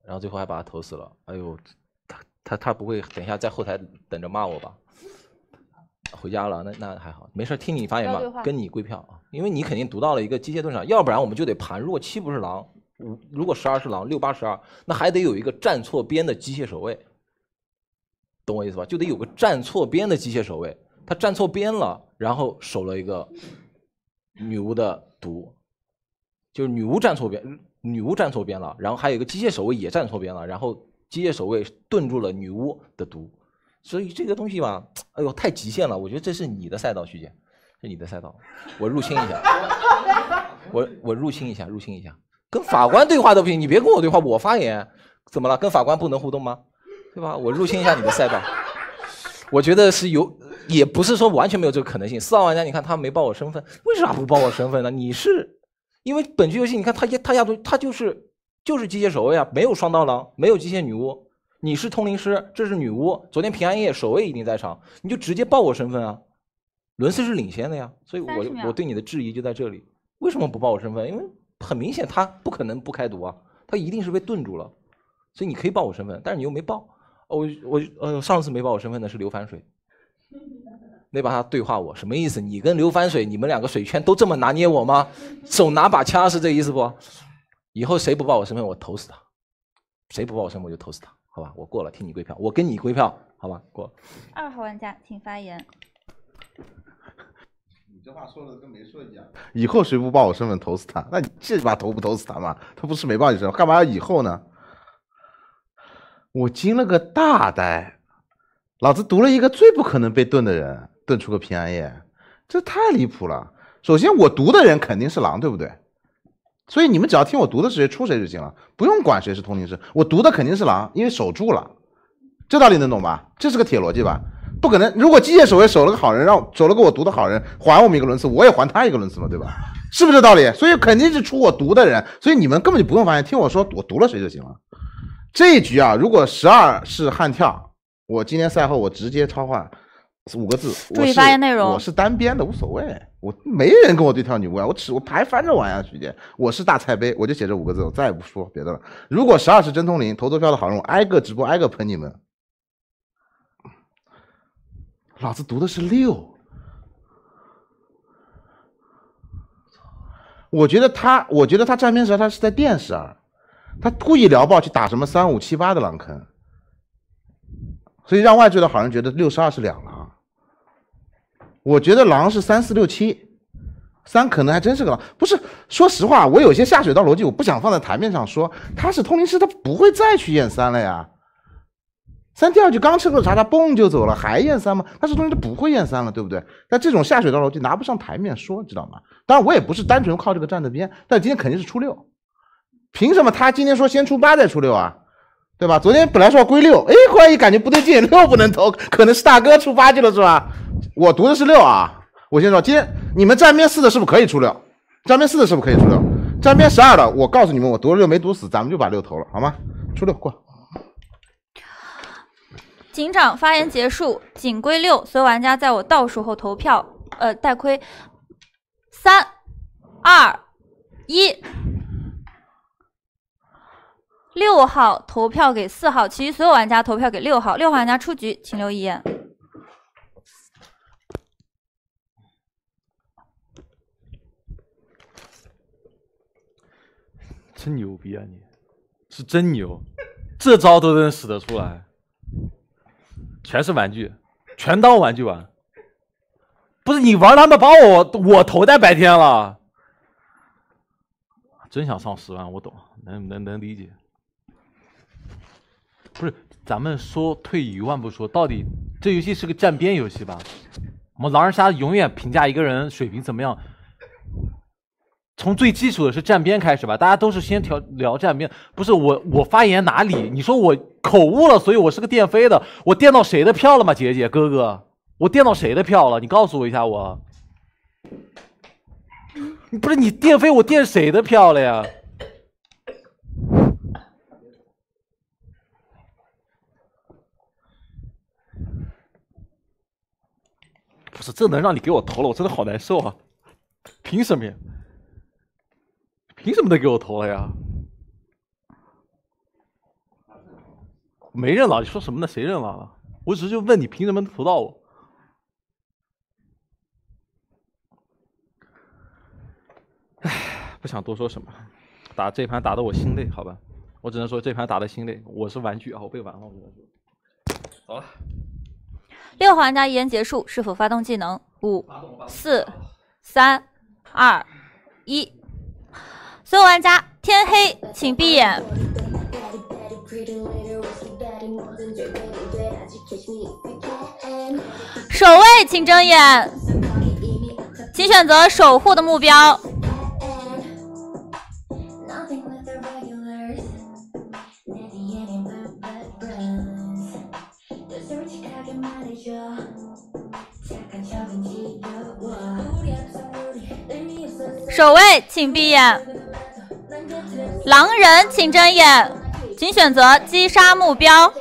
然后最后还把他投死了，哎呦，他他他不会等一下在后台等着骂我吧？回家了，那那还好，没事。听你发言吧，跟你归票啊，因为你肯定读到了一个机械盾场，要不然我们就得盘。如果七不是狼，五如果十二是狼，六八十二，那还得有一个站错边的机械守卫，懂我意思吧？就得有个站错边的机械守卫，他站错边了，然后守了一个女巫的毒，就是女巫站错边。女巫站错边了，然后还有一个机械守卫也站错边了，然后机械守卫顿住了女巫的毒，所以这个东西吧，哎呦太极限了，我觉得这是你的赛道，徐姐，是你的赛道，我入侵一下，我我入侵一下，入侵一下，跟法官对话都不行，你别跟我对话，我发言，怎么了？跟法官不能互动吗？对吧？我入侵一下你的赛道，我觉得是有，也不是说完全没有这个可能性。四号玩家，你看他没报我身份，为啥不报我身份呢？你是？因为本局游戏，你看他压他压赌，他就是就是机械守卫啊，没有双刀狼，没有机械女巫，你是通灵师，这是女巫。昨天平安夜守卫一定在场，你就直接报我身份啊。伦斯是领先的呀，所以我我对你的质疑就在这里，为什么不报我身份？因为很明显他不可能不开毒啊，他一定是被顿住了，所以你可以报我身份，但是你又没报。我我呃上次没报我身份的是刘反水。那把他对话我什么意思？你跟刘翻水，你们两个水圈都这么拿捏我吗？手拿把掐是这意思不？以后谁不报我身份，我投死他；谁不报我身份，我就投死他。好吧，我过了，听你归票。我跟你归票，好吧，过。二号玩家，请发言。你这话说的跟没说一样。以后谁不报我身份投死他？那你这把投不投死他嘛？他不是没报你身份，干嘛要以后呢？我惊了个大呆，老子读了一个最不可能被盾的人。炖出个平安夜，这太离谱了！首先，我读的人肯定是狼，对不对？所以你们只要听我读的谁出谁就行了，不用管谁是通灵师。我读的肯定是狼，因为守住了。这道理能懂吧？这是个铁逻辑吧？不可能！如果机械守卫守了个好人，让守了个我读的好人，还我们一个轮次，我也还他一个轮次嘛，对吧？是不是这道理？所以肯定是出我读的人，所以你们根本就不用发现，听我说我读了谁就行了。这一局啊，如果十二是悍跳，我今天赛后我直接超换。五个字，注意发言内容。我是单边的，无所谓。我没人跟我对跳女巫啊，我只我牌翻着玩呀，徐姐。我是大菜杯，我就写这五个字，我再也不说别的了。如果十二是真通灵，投投票的好人，我挨个直播，挨个喷你们。老子读的是六。我觉得他，我觉得他站边时，他是在垫十啊，他故意聊爆去打什么三五七八的狼坑，所以让外追的好人觉得六十二是两狼。我觉得狼是三四六七，三可能还真是个狼。不是，说实话，我有些下水道逻辑，我不想放在台面上说。他是通灵师，他不会再去验三了呀。三第二局刚吃口茶，他蹦就走了，还验三吗？他这东西他不会验三了，对不对？但这种下水道逻辑拿不上台面说，知道吗？当然，我也不是单纯靠这个站的边。但今天肯定是初六，凭什么他今天说先出八再出六啊？对吧？昨天本来说归六，哎，忽然一感觉不对劲，六不能投，可能是大哥出八去了，是吧？我读的是六啊！我先说，今天你们站边四的，是不是可以出六？站边四的，是不是可以出六？站边十二的，我告诉你们，我读六没读死，咱们就把六投了，好吗？出六过。警长发言结束，警归六，所有玩家在我倒数后投票。呃，戴盔，三、二、一，六号投票给四号，其余所有玩家投票给六号。六号玩家出局，请留遗言。真牛逼啊你！是真牛，这招都能使得出来。全是玩具，全当玩具玩。不是你玩他们把我我头戴白天了。真想上十万，我懂，能能能理解。不是，咱们说退一万步说，到底这游戏是个站边游戏吧？我们狼人杀永远评价一个人水平怎么样？从最基础的是站边开始吧，大家都是先调聊站边。不是我，我发言哪里？你说我口误了，所以我是个垫飞的。我垫到谁的票了吗？姐姐，哥哥，我垫到谁的票了？你告诉我一下我。你不是你垫飞，我垫谁的票了呀？不是这能让你给我投了，我真的好难受啊！凭什么呀？凭什么得给我投了呀？没认了，你说什么呢？谁认了？我只是就问你，凭什么投到我？唉，不想多说什么。打这盘打的我心累，好吧。我只能说这盘打的心累。我是玩具啊，我被玩了，我玩具。走了，六号玩家遗言结束，是否发动技能？五四三二一。所有玩家，天黑请闭眼。守卫，请睁眼，请选择守护的目标。守卫，请闭眼。狼人，请睁眼，请选择击杀目标。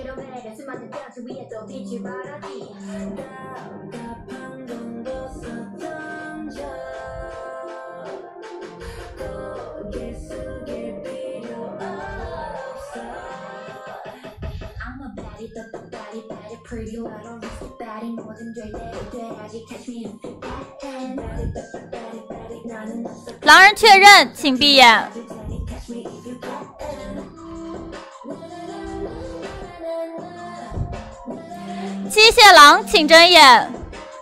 狼人确认，请闭眼。机械狼，请睁眼，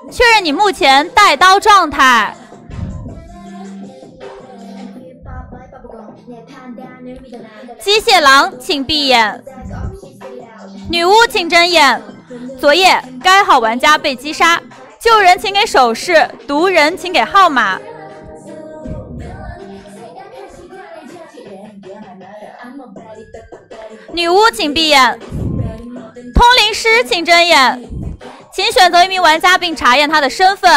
确认你目前带刀状态。机械狼，请闭眼。女巫，请睁眼。昨夜，该好玩家被击杀。救人，请给手势；毒人，请给号码。女巫，请闭眼。通灵师，请睁眼，请选择一名玩家并查验他的身份。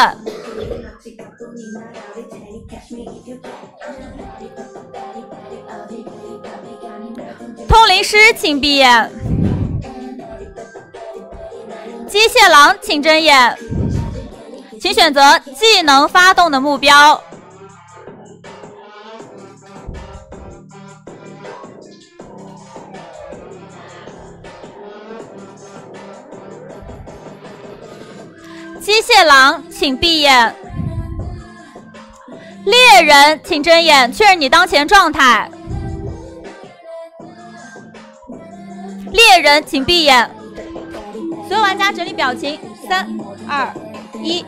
通灵师，请闭眼。机械狼，请睁眼，请选择技能发动的目标。机械狼，请闭眼。猎人，请睁眼，确认你当前状态。猎人，请闭眼。所有玩家整理表情，三、二、一，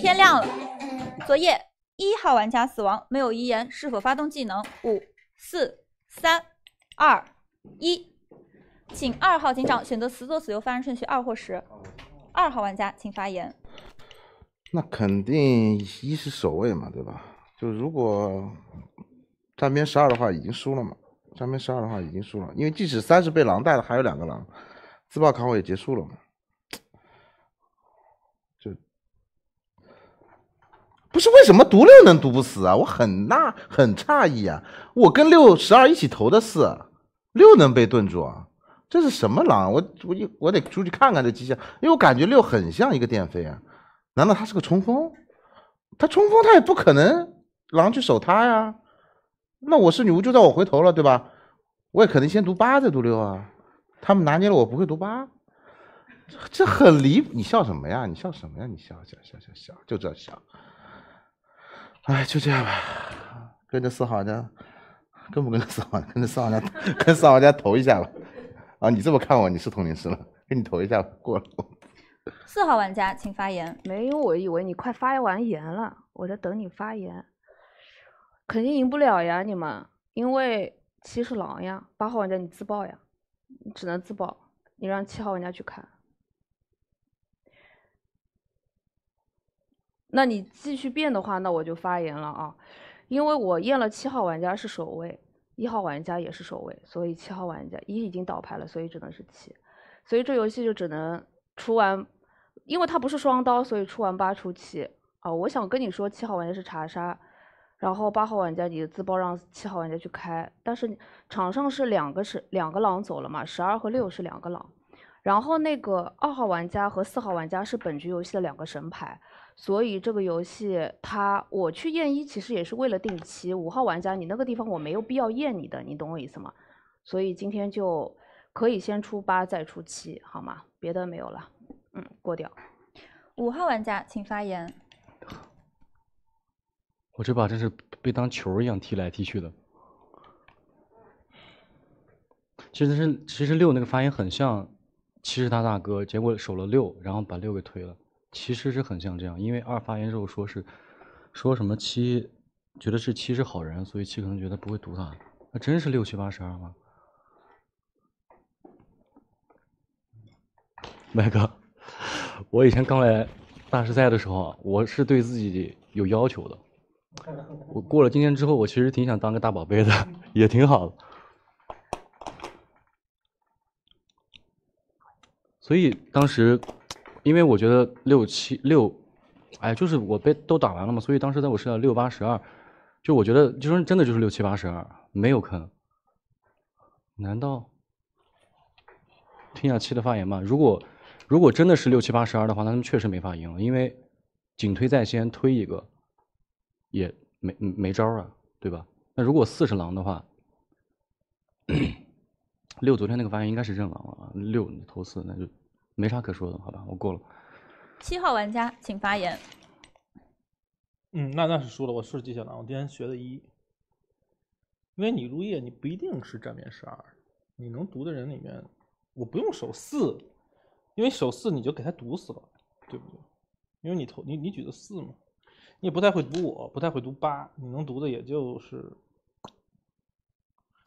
天亮了。昨夜一号玩家死亡，没有遗言，是否发动技能？五、四、三、二、一，请二号警长选择死左死右发言顺序二或十。二号玩家，请发言。那肯定一是守卫嘛，对吧？就如果站边十二的话已经输了嘛，站边十二的话已经输了，因为即使三是被狼带了，还有两个狼，自爆卡我也结束了嘛。就不是为什么毒六能毒不死啊？我很纳很诧异啊！我跟六十二一起投的四六能被顿住啊？这是什么狼？我我我得出去看看这迹象，因为我感觉六很像一个电飞啊。难道他是个冲锋？他冲锋，他也不可能狼去守他呀。那我是女巫，就算我回头了，对吧？我也可能先读八再读六啊。他们拿捏了我，不会读八，这这很离谱。你笑什么呀？你笑什么呀？你笑笑笑笑笑，就这样笑。哎，就这样吧。跟着四号家，跟不跟着四号？跟着四号家，跟四号家投一下吧。啊，你这么看我，你是通灵师了，给你投一下，过了。四号玩家，请发言。没有，我以为你快发言了，我在等你发言。肯定赢不了呀，你们，因为七是狼呀。八号玩家，你自爆呀，你只能自爆，你让七号玩家去看。那你继续变的话，那我就发言了啊，因为我验了七号玩家是守卫，一号玩家也是守卫，所以七号玩家一已经倒牌了，所以只能是七，所以这游戏就只能。出完，因为他不是双刀，所以出完八出七啊。我想跟你说，七号玩家是查杀，然后八号玩家你的自爆让七号玩家去开。但是场上是两个是两个狼走了嘛，十二和六是两个狼，然后那个二号玩家和四号玩家是本局游戏的两个神牌，所以这个游戏他我去验一，其实也是为了定七。五号玩家你那个地方我没有必要验你的，你懂我意思吗？所以今天就可以先出八再出七，好吗？别的没有了，嗯，过掉。五号玩家，请发言。我这把真是被当球一样踢来踢去的。其实是，其实六那个发言很像七是他大哥，结果守了六，然后把六给推了。其实是很像这样，因为二发言之后说是说什么七觉得是七是好人，所以七可能觉得不会毒他。那真是六七八十二吗？麦哥，我以前刚来大师赛的时候我是对自己有要求的。我过了今天之后，我其实挺想当个大宝贝的，也挺好的。所以当时，因为我觉得六七六，哎，就是我被都打完了嘛，所以当时在我身上六八十二，就我觉得就是真的就是六七八十二没有坑。难道听下七的发言吧。如果如果真的是六七八十二的话，他们确实没法赢了，因为紧推在先，推一个也没没招啊，对吧？那如果四是狼的话，六昨天那个发言应该是认狼了啊。六投四那就没啥可说的，好吧，我过了。七号玩家，请发言。嗯，那那是输了，我是机械狼，我今天学的一。因为你入夜你不一定是站边十二，你能读的人里面，我不用手四。因为守四你就给他堵死了，对不对？因为你投你你举的四嘛，你也不太会读，我不太会读八，你能读的也就是。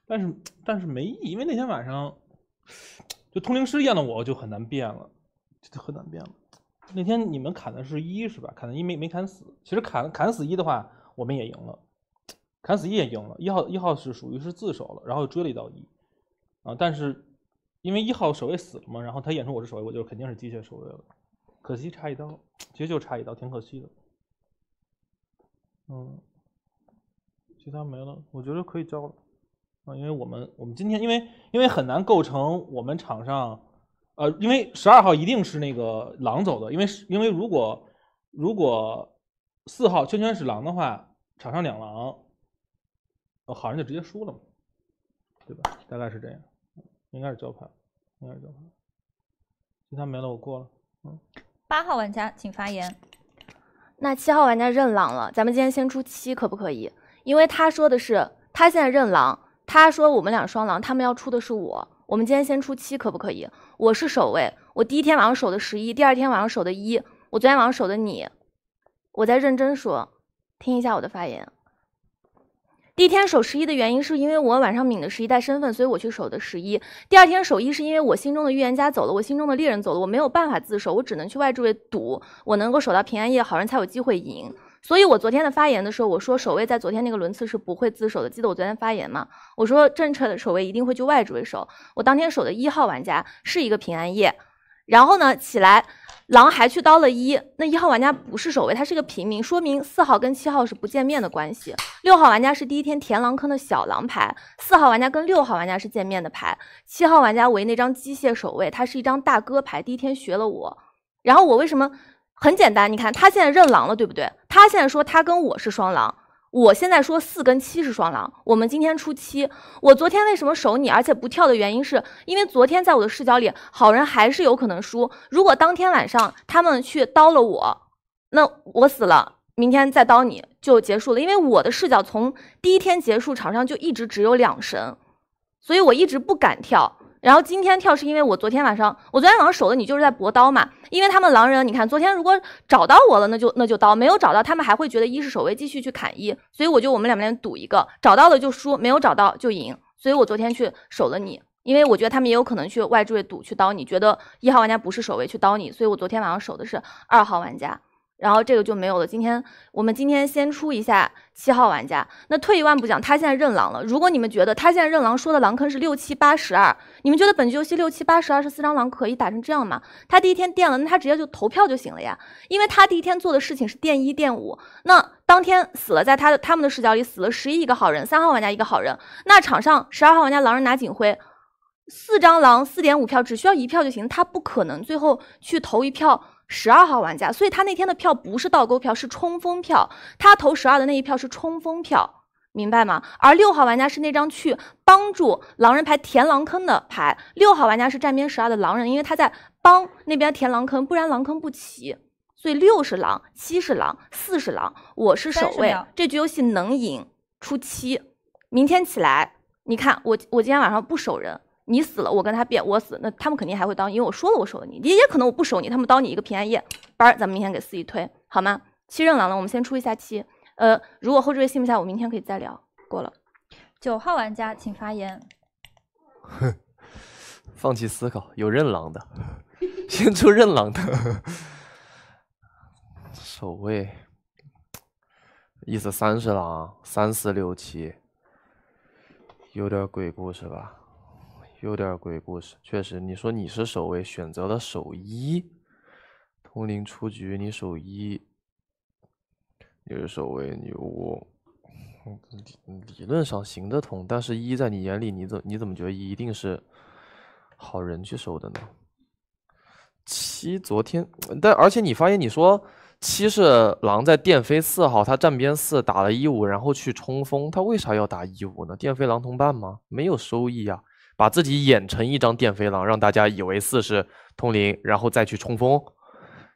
但是但是没意义，因为那天晚上，就通灵师验的我就很难变了，就很难变了。那天你们砍的是一是吧？砍的一没没砍死，其实砍砍死一的话我们也赢了，砍死一也赢了。一号一号是属于是自首了，然后追了一道一，啊，但是。因为一号守卫死了嘛，然后他演出我是守卫，我就肯定是机械守卫了，可惜差一刀，其实就差一刀，挺可惜的。嗯，其他没了，我觉得可以交了啊，因为我们我们今天因为因为很难构成我们场上，呃，因为十二号一定是那个狼走的，因为因为如果如果四号圈圈是狼的话，场上两狼，哦，好人就直接输了嘛，对吧？大概是这样。应该是交牌，应该是交牌。其他没了，我过了。嗯。八号玩家请发言。那七号玩家认狼了，咱们今天先出七可不可以？因为他说的是，他现在认狼，他说我们俩双狼，他们要出的是我。我们今天先出七可不可以？我是守卫，我第一天晚上守的十一，第二天晚上守的一，我昨天晚上守的你。我在认真说，听一下我的发言。第一天守十一的原因是因为我晚上抿的十一带身份，所以我去守的十一。第二天守一是因为我心中的预言家走了，我心中的猎人走了，我没有办法自守，我只能去外置位赌我能够守到平安夜，好人才有机会赢。所以我昨天的发言的时候，我说守卫在昨天那个轮次是不会自守的。记得我昨天发言吗？我说正确的守卫一定会去外置位守。我当天守的一号玩家是一个平安夜，然后呢起来。狼还去刀了一，那一号玩家不是守卫，他是个平民，说明四号跟七号是不见面的关系。六号玩家是第一天填狼坑的小狼牌，四号玩家跟六号玩家是见面的牌，七号玩家为那张机械守卫，他是一张大哥牌，第一天学了我。然后我为什么？很简单，你看他现在认狼了，对不对？他现在说他跟我是双狼。我现在说四跟七是双狼，我们今天出七。我昨天为什么守你，而且不跳的原因是，因为昨天在我的视角里，好人还是有可能输。如果当天晚上他们去刀了我，那我死了，明天再刀你就结束了。因为我的视角从第一天结束场上就一直只有两神，所以我一直不敢跳。然后今天跳是因为我昨天晚上我昨天晚上守的你就是在搏刀嘛，因为他们狼人，你看昨天如果找到我了，那就那就刀，没有找到他们还会觉得一是守卫继续去砍一，所以我就我们两边赌一个，找到了就输，没有找到就赢，所以我昨天去守了你，因为我觉得他们也有可能去外置位赌去刀你，觉得一号玩家不是守卫去刀你，所以我昨天晚上守的是二号玩家。然后这个就没有了。今天我们今天先出一下七号玩家。那退一万步讲，他现在认狼了。如果你们觉得他现在认狼说的狼坑是六七八十二，你们觉得本局游戏六七八十二是四张狼可以打成这样吗？他第一天垫了，那他直接就投票就行了呀。因为他第一天做的事情是垫一垫五，那当天死了，在他的他们的视角里死了十一个好人，三号玩家一个好人。那场上十二号玩家狼人拿警徽，四张狼四点五票，只需要一票就行他不可能最后去投一票。十二号玩家，所以他那天的票不是倒钩票，是冲锋票。他投十二的那一票是冲锋票，明白吗？而六号玩家是那张去帮助狼人牌填狼坑的牌。六号玩家是站边十二的狼人，因为他在帮那边填狼坑，不然狼坑不齐。所以六是狼，七是狼，四是狼，我是守卫。这局游戏能赢出七。明天起来，你看我，我今天晚上不守人。你死了，我跟他辩，我死，那他们肯定还会刀，因为我说了，我守了你，也也可能我不守你，他们刀你一个平安夜班，咱们明天给四一推好吗？七任狼了，我们先出一下七，呃，如果后置位信不下，我明天可以再聊。过了，九号玩家请发言。哼，放弃思考，有任狼的，先出任狼的。守卫，意思三十狼，三四六七，有点鬼故事吧。有点鬼故事，确实。你说你是守卫，选择了守一，通灵出局，你守一，你是守卫女巫，理论上行得通。但是一在你眼里，你怎你怎么觉得一一定是好人去守的呢？七昨天，但而且你发现，你说七是狼在电飞四号，他站边四打了一五，然后去冲锋，他为啥要打一五呢？电飞狼同伴吗？没有收益呀。把自己演成一张电飞狼，让大家以为四是通灵，然后再去冲锋，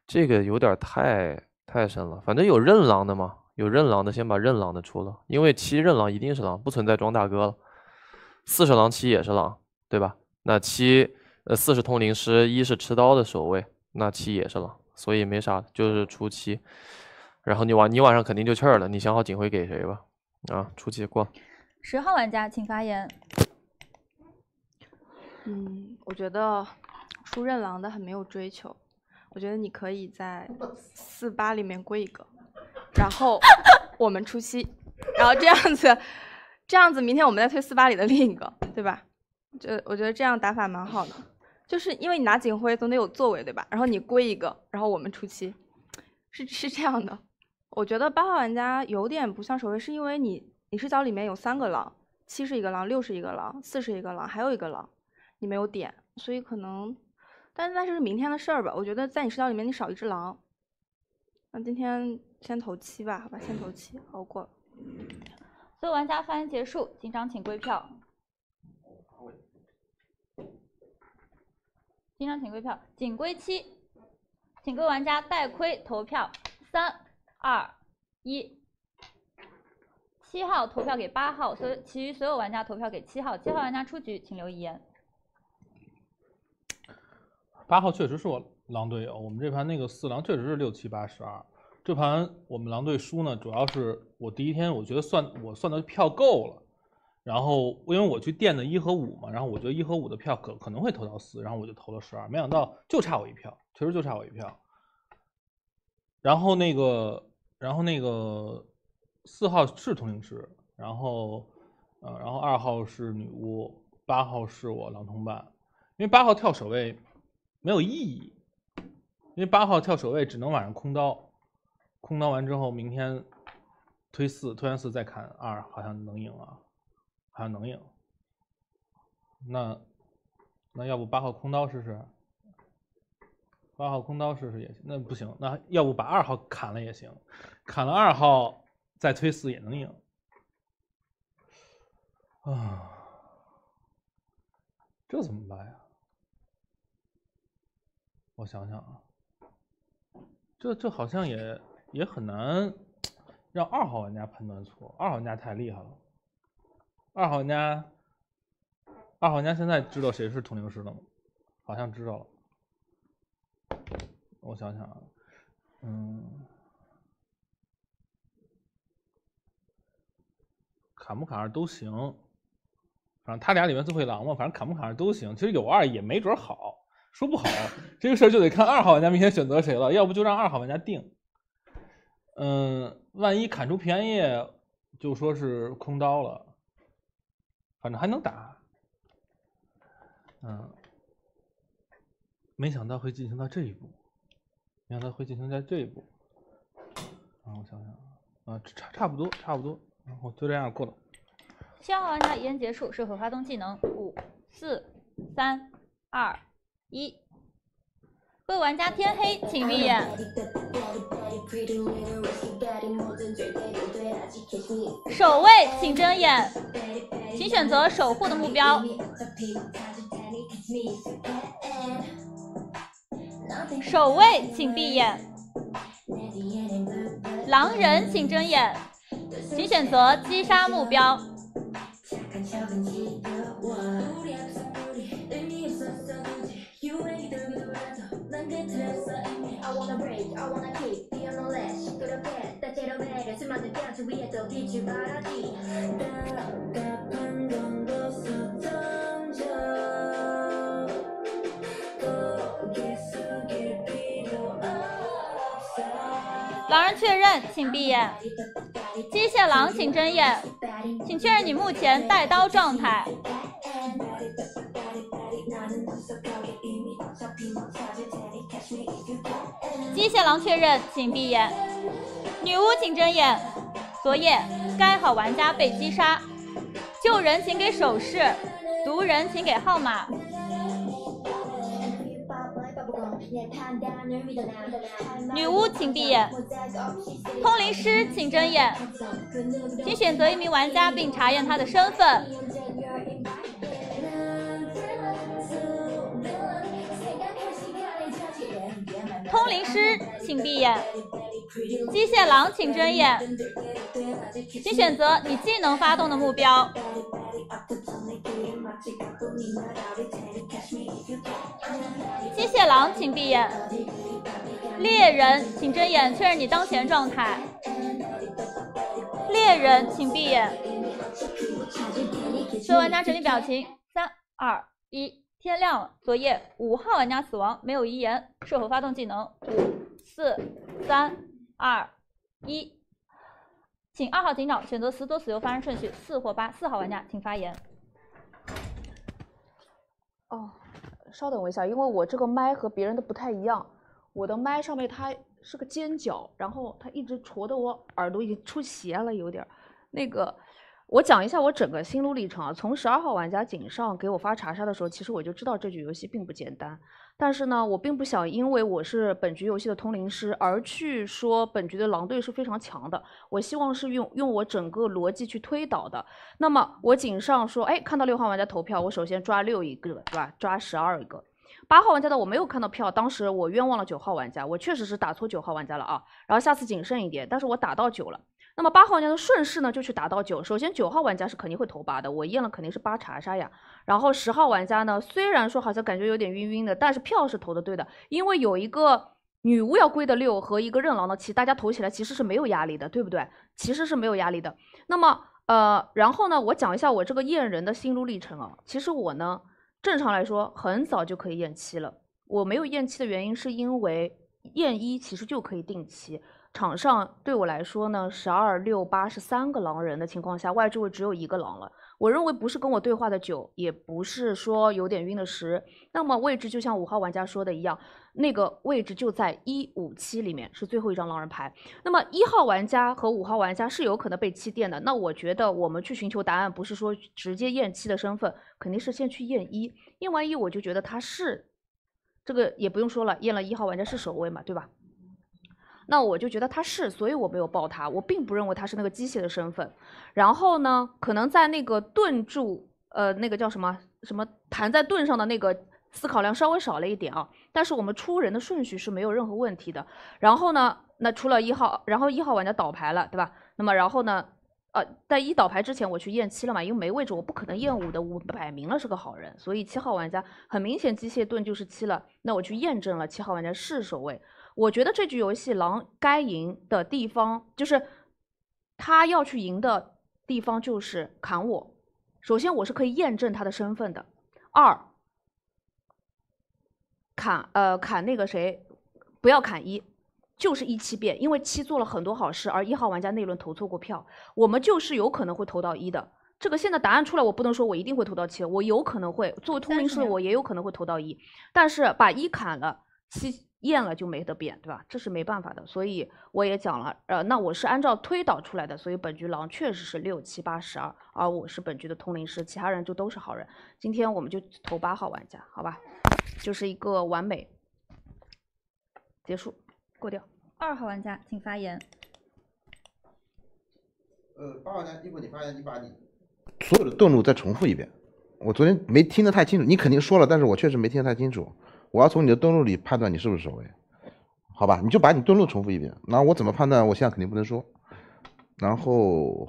这个有点太太深了。反正有认狼的嘛，有认狼的先把认狼的出了，因为七认狼一定是狼，不存在装大哥了。四是狼，七也是狼，对吧？那七呃四是通灵师，一是持刀的守卫，那七也是狼，所以没啥，就是出七。然后你晚你晚上肯定就气儿了，你想好警徽给谁吧？啊，出七过。十号玩家请发言。嗯，我觉得，出任狼的很没有追求。我觉得你可以在四八里面归一个，然后我们出七，然后这样子，这样子明天我们再推四八里的另一个，对吧？就我觉得这样打法蛮好的，就是因为你拿警徽总得有作为，对吧？然后你归一个，然后我们出七，是是这样的。我觉得八号玩家有点不像守卫，是因为你你视角里面有三个狼，七是一个狼，六是一个狼，四是一个狼，还有一个狼。你没有点，所以可能，但但是是明天的事儿吧。我觉得在你视角里面，你少一只狼。那今天先投七吧，好吧，先投七，好过。所有玩家发言结束，紧张请归票。紧张请归票，仅归七，请位玩家戴盔投票，三二一。七号投票给八号，所其余所有玩家投票给七号，七号玩家出局，请留遗言。八号确实是我狼队友，我们这盘那个四狼确实是六七八十二。这盘我们狼队输呢，主要是我第一天我觉得算我算的票够了，然后因为我去垫的一和五嘛，然后我觉得一和五的票可可能会投到四，然后我就投了十二，没想到就差我一票，确实就差我一票。然后那个然后那个四号是通灵师，然后呃然后二号是女巫，八号是我狼同伴，因为八号跳守卫。没有意义，因为八号跳守卫只能晚上空刀，空刀完之后，明天推四推完四再砍二，好像能赢啊，好像能赢。那那要不八号空刀试试？八号空刀试试也行。那不行，那要不把二号砍了也行？砍了二号再推四也能赢。啊，这怎么办呀？我想想啊，这这好像也也很难让二号玩家判断错。二号玩家太厉害了，二号玩家，二号玩家现在知道谁是通灵师了吗？好像知道了。我想想啊，嗯，卡不卡二都行，反正他俩里面最会狼嘛，反正卡不卡二都行。其实有二也没准好。说不好，这个事儿就得看二号玩家明天选择谁了。要不就让二号玩家定。嗯，万一砍出平安夜，就说是空刀了。反正还能打。嗯，没想到会进行到这一步。没想到会进行在这一步。啊，我想想啊，啊，差差不多，差不多。然后就这样过了。七号玩家，已经结束，是否发动技能？五、四、三、二。一，各位玩家天黑，请闭眼。守卫，请睁眼，请选择守护的目标。守卫，请闭眼。狼人，请睁眼，请选择击杀目标。狼人确认，请闭眼。机械狼，请睁眼。请确认你目前带刀状态。机械狼确认，请闭眼；女巫请睁眼。昨夜，该好玩家被击杀。救人请给手势，毒人请给号码。女巫请闭眼，通灵师请睁眼，请选择一名玩家并查验他的身份。灵师，请闭眼；机械狼，请睁眼，请选择你技能发动的目标。机械狼，请闭眼；猎人，请睁眼，确认你当前状态。猎人，请闭眼。所有玩家整理表情，三二一。天亮，昨夜五号玩家死亡，没有遗言，是否发动技能？五、四、三、二、一，请二号警长选择死左死右发生顺序四或八。四号玩家，请发言。哦，稍等我一下，因为我这个麦和别人的不太一样，我的麦上面它是个尖角，然后它一直戳的我耳朵已经出血了，有点那个。我讲一下我整个心路历程啊，从十二号玩家井上给我发查杀的时候，其实我就知道这局游戏并不简单。但是呢，我并不想因为我是本局游戏的通灵师而去说本局的狼队是非常强的。我希望是用用我整个逻辑去推导的。那么我井上说，哎，看到六号玩家投票，我首先抓六一个，对吧？抓十二个。八号玩家的我没有看到票，当时我冤枉了九号玩家，我确实是打错九号玩家了啊。然后下次谨慎一点，但是我打到九了。那么八号玩家的顺势呢，就去打到九。首先，九号玩家是肯定会投八的，我验了肯定是八查杀呀。然后十号玩家呢，虽然说好像感觉有点晕晕的，但是票是投的对的，因为有一个女巫要归的六和一个任狼的七，大家投起来其实是没有压力的，对不对？其实是没有压力的。那么呃，然后呢，我讲一下我这个验人的心路历程啊。其实我呢，正常来说很早就可以验七了，我没有验七的原因是因为验一其实就可以定七。场上对我来说呢，十二六八是三个狼人的情况下，外置位只有一个狼了。我认为不是跟我对话的九，也不是说有点晕的十。那么位置就像五号玩家说的一样，那个位置就在一五七里面是最后一张狼人牌。那么一号玩家和五号玩家是有可能被七电的。那我觉得我们去寻求答案，不是说直接验七的身份，肯定是先去验一。验完一，我就觉得他是这个也不用说了，验了一号玩家是守卫嘛，对吧？那我就觉得他是，所以我没有报他。我并不认为他是那个机械的身份。然后呢，可能在那个盾住，呃，那个叫什么什么弹在盾上的那个思考量稍微少了一点啊。但是我们出人的顺序是没有任何问题的。然后呢，那除了一号，然后一号玩家倒牌了，对吧？那么然后呢，呃，在一倒牌之前，我去验七了嘛，因为没位置，我不可能验五的五摆明了是个好人，所以七号玩家很明显机械盾就是七了。那我去验证了，七号玩家是守卫。我觉得这局游戏狼该赢的地方，就是他要去赢的地方，就是砍我。首先，我是可以验证他的身份的。二，砍呃砍那个谁，不要砍一，就是一七变，因为七做了很多好事，而一号玩家那轮投错过票，我们就是有可能会投到一的。这个现在答案出来，我不能说我一定会投到七，我有可能会作为通灵师，我也有可能会投到一。但是把一砍了，七。验了就没得变，对吧？这是没办法的，所以我也讲了，呃，那我是按照推导出来的，所以本局狼确实是六七八十二，而我是本局的通灵师，其他人就都是好人。今天我们就投八号玩家，好吧？就是一个完美结束，过掉。二号玩家请发言。呃，八号玩家，一会你发言，你把你。所有的段路再重复一遍，我昨天没听得太清楚，你肯定说了，但是我确实没听得太清楚。我要从你的登录里判断你是不是守卫，好吧？你就把你登录重复一遍。那我怎么判断？我现在肯定不能说。然后，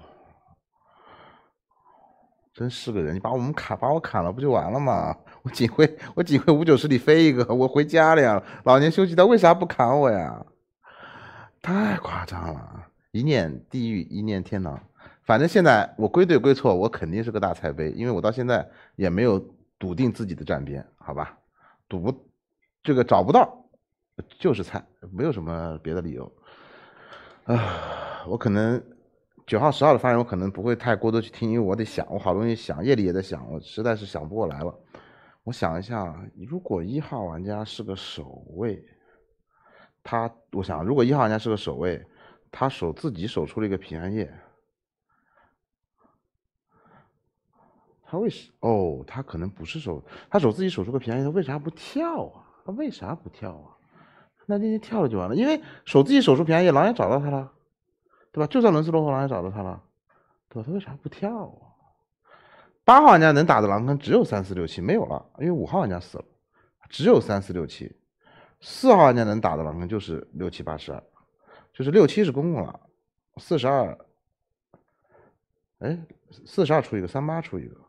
真是个人，你把我们砍，把我砍了不就完了吗？我仅会，我仅会五九十里飞一个，我回家了呀！老年修息，他为啥不砍我呀？太夸张了！一念地狱，一念天堂。反正现在我归对归错，我肯定是个大菜杯，因为我到现在也没有笃定自己的站边，好吧？赌不。这个找不到，就是菜，没有什么别的理由。啊，我可能九号、十号的发言我可能不会太过多去听，因为我得想，我好容易想，夜里也在想，我实在是想不过来了。我想一下，如果一号玩家是个守卫，他，我想，如果一号玩家是个守卫，他守自己守出了一个平安夜，他为什哦，他可能不是守，他守自己守出个平安夜，他为啥不跳啊？他为啥不跳啊？那今天跳了就完了，因为守自己手术便宜，狼也找到他了，对吧？就算伦斯洛后，狼也找到他了，对吧？他为啥不跳啊？八号玩家能打的狼坑只有三四六七，没有了，因为五号玩家死了，只有三四六七。四号玩家能打的狼坑就是六七八十二，就是六七是公共了，四十二，哎，四十二出一个，三八出一个。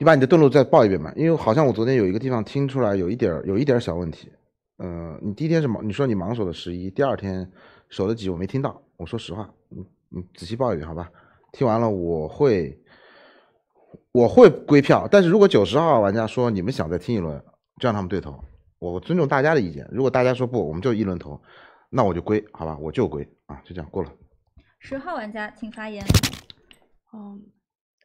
你把你的段路再报一遍吧，因为好像我昨天有一个地方听出来有一点有一点小问题。呃，你第一天是忙，你说你忙守的十一，第二天守的几我没听到。我说实话，你你仔细报一遍好吧？听完了我会我会归票，但是如果九十号玩家说你们想再听一轮，就让他们对头，我尊重大家的意见。如果大家说不，我们就一轮投，那我就归好吧，我就归啊，就这样过了。十号玩家请发言。嗯，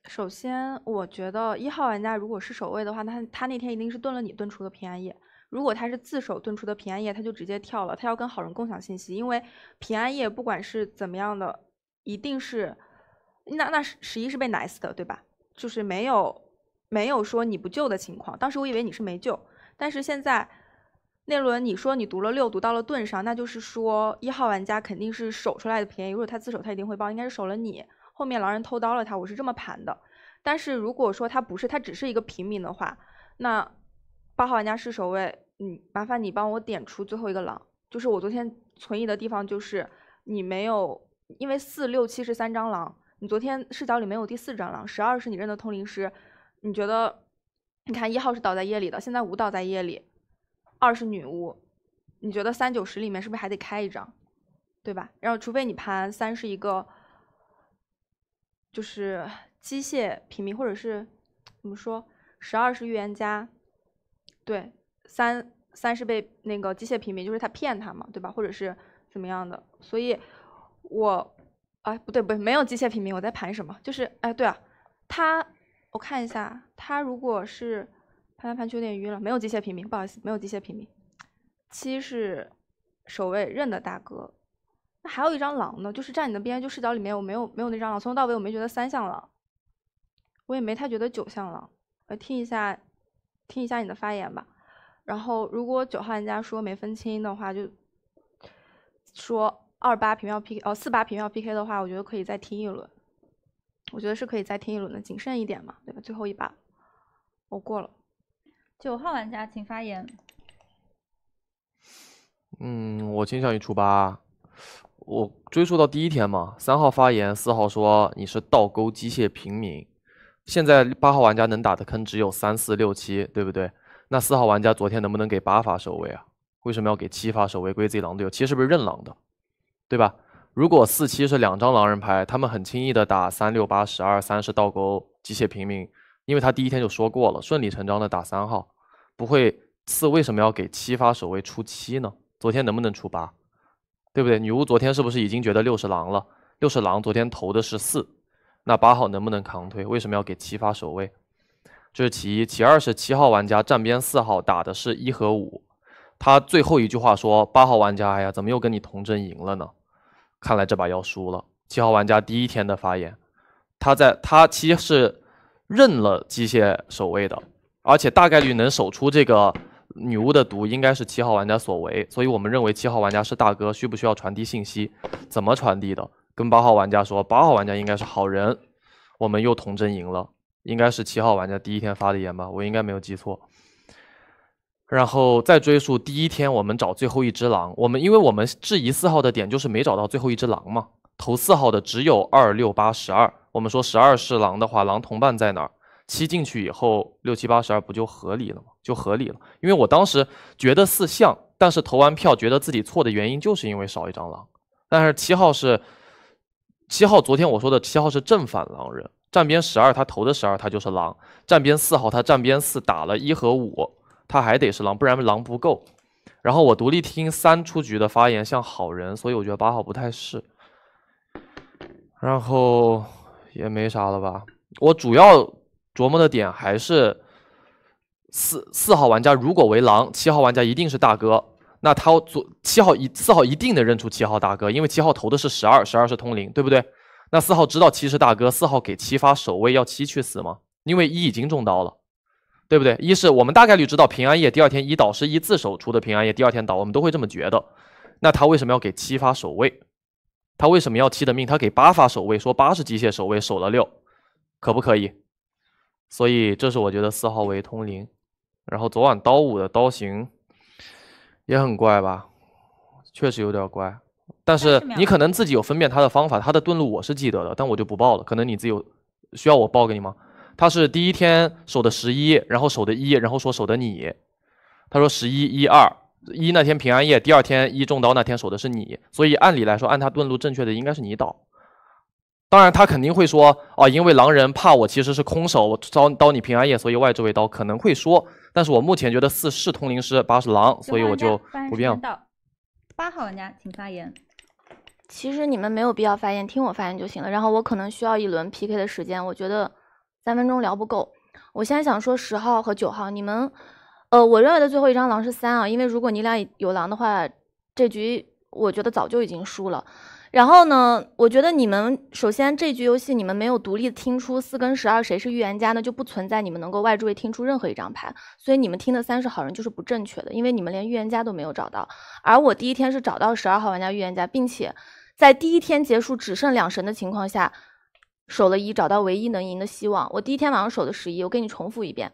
首先，我觉得一号玩家如果是守卫的话，他他那天一定是盾了你盾出的平安夜。如果他是自守盾出的平安夜，他就直接跳了，他要跟好人共享信息，因为平安夜不管是怎么样的，一定是那那十一是被奶死的，对吧？就是没有没有说你不救的情况。当时我以为你是没救，但是现在那轮你说你读了六，读到了盾上，那就是说一号玩家肯定是守出来的平安夜。如果他自首，他一定会报，应该是守了你。后面狼人偷刀了他，我是这么盘的。但是如果说他不是，他只是一个平民的话，那八号玩家是守卫。嗯，麻烦你帮我点出最后一个狼。就是我昨天存疑的地方，就是你没有，因为四六七是三张狼，你昨天视角里没有第四张狼。十二是你认的通灵师，你觉得？你看一号是倒在夜里的，现在五倒在夜里，二是女巫，你觉得三九十里面是不是还得开一张？对吧？然后除非你盘三是一个。就是机械平民，或者是怎么说？十二是预言家，对，三三是被那个机械平民，就是他骗他嘛，对吧？或者是怎么样的？所以，我啊，不对，不对，没有机械平民，我在盘什么？就是哎，对啊，他，我看一下，他如果是盘来盘去有点晕了，没有机械平民，不好意思，没有机械平民。七是守卫任的大哥。那还有一张狼呢，就是站你的边就视角里面我没有没有那张狼，从头到尾我没觉得三像狼，我也没太觉得九像狼。来听一下，听一下你的发言吧。然后如果九号玩家说没分清的话，就说二八平票 PK 哦四八平票 PK 的话，我觉得可以再听一轮，我觉得是可以再听一轮的，谨慎一点嘛，对吧？最后一把，我过了。九号玩家请发言。嗯，我倾向于出八。我追溯到第一天嘛，三号发言，四号说你是倒钩机械平民，现在八号玩家能打的坑只有三四六七，对不对？那四号玩家昨天能不能给八发守卫啊？为什么要给七发守卫归自己狼队友？七是不是认狼的，对吧？如果四七是两张狼人牌，他们很轻易的打三六八十二三是倒钩机械平民，因为他第一天就说过了，顺理成章的打三号，不会四为什么要给七发守卫出七呢？昨天能不能出八？对不对？女巫昨天是不是已经觉得六是狼了？六是狼昨天投的是四，那八号能不能扛推？为什么要给七发守卫？这是其一，其二是七号玩家站边四号打的是一和五，他最后一句话说：“八号玩家，哎呀，怎么又跟你同阵营了呢？”看来这把要输了。七号玩家第一天的发言，他在他实是认了机械守卫的，而且大概率能守出这个。女巫的毒应该是七号玩家所为，所以我们认为七号玩家是大哥。需不需要传递信息？怎么传递的？跟八号玩家说，八号玩家应该是好人。我们又同阵营了，应该是七号玩家第一天发的言吧，我应该没有记错。然后再追溯第一天，我们找最后一只狼。我们因为我们质疑四号的点就是没找到最后一只狼嘛。投四号的只有二六八十二。我们说十二是狼的话，狼同伴在哪儿？七进去以后，六七八十二不就合理了吗？就合理了，因为我当时觉得四像，但是投完票觉得自己错的原因就是因为少一张狼。但是七号是七号，昨天我说的七号是正反狼人，站边十二，他投的十二，他就是狼；站边四号，他站边四打了一和五，他还得是狼，不然狼不够。然后我独立听三出局的发言像好人，所以我觉得八号不太是。然后也没啥了吧，我主要琢磨的点还是。四四号玩家如果为狼，七号玩家一定是大哥，那他做七号一四号一定能认出七号大哥，因为七号投的是十二，十二是通灵，对不对？那四号知道七是大哥，四号给七发守卫要七去死吗？因为一已经中刀了，对不对？一是我们大概率知道平安夜第二天一倒是一自首出的平安夜第二天倒，我们都会这么觉得。那他为什么要给七发守卫？他为什么要七的命？他给八发守卫说八是机械守卫守了六，可不可以？所以这是我觉得四号为通灵。然后昨晚刀五的刀行也很怪吧，确实有点怪。但是你可能自己有分辨他的方法，他的遁路我是记得的，但我就不报了。可能你自己有需要我报给你吗？他是第一天守的十一，然后守的一，然后说守的你。他说十一一二一那天平安夜，第二天一中刀那天守的是你，所以按理来说，按他遁路正确的应该是你倒。当然，他肯定会说啊，因为狼人怕我其实是空手，我刀刀你平安夜，所以外置位刀可能会说。但是我目前觉得四是通灵师，八是狼，所以我就不变了。八号玩家请发言。其实你们没有必要发言，听我发言就行了。然后我可能需要一轮 PK 的时间，我觉得三分钟聊不够。我现在想说十号和九号，你们呃，我认为的最后一张狼是三啊，因为如果你俩有狼的话，这局我觉得早就已经输了。然后呢？我觉得你们首先这局游戏你们没有独立听出四跟十二谁是预言家呢，就不存在你们能够外注意听出任何一张牌。所以你们听的三是好人就是不正确的，因为你们连预言家都没有找到。而我第一天是找到十二号玩家预言家，并且在第一天结束只剩两神的情况下守了一，找到唯一能赢的希望。我第一天晚上守的十一，我给你重复一遍。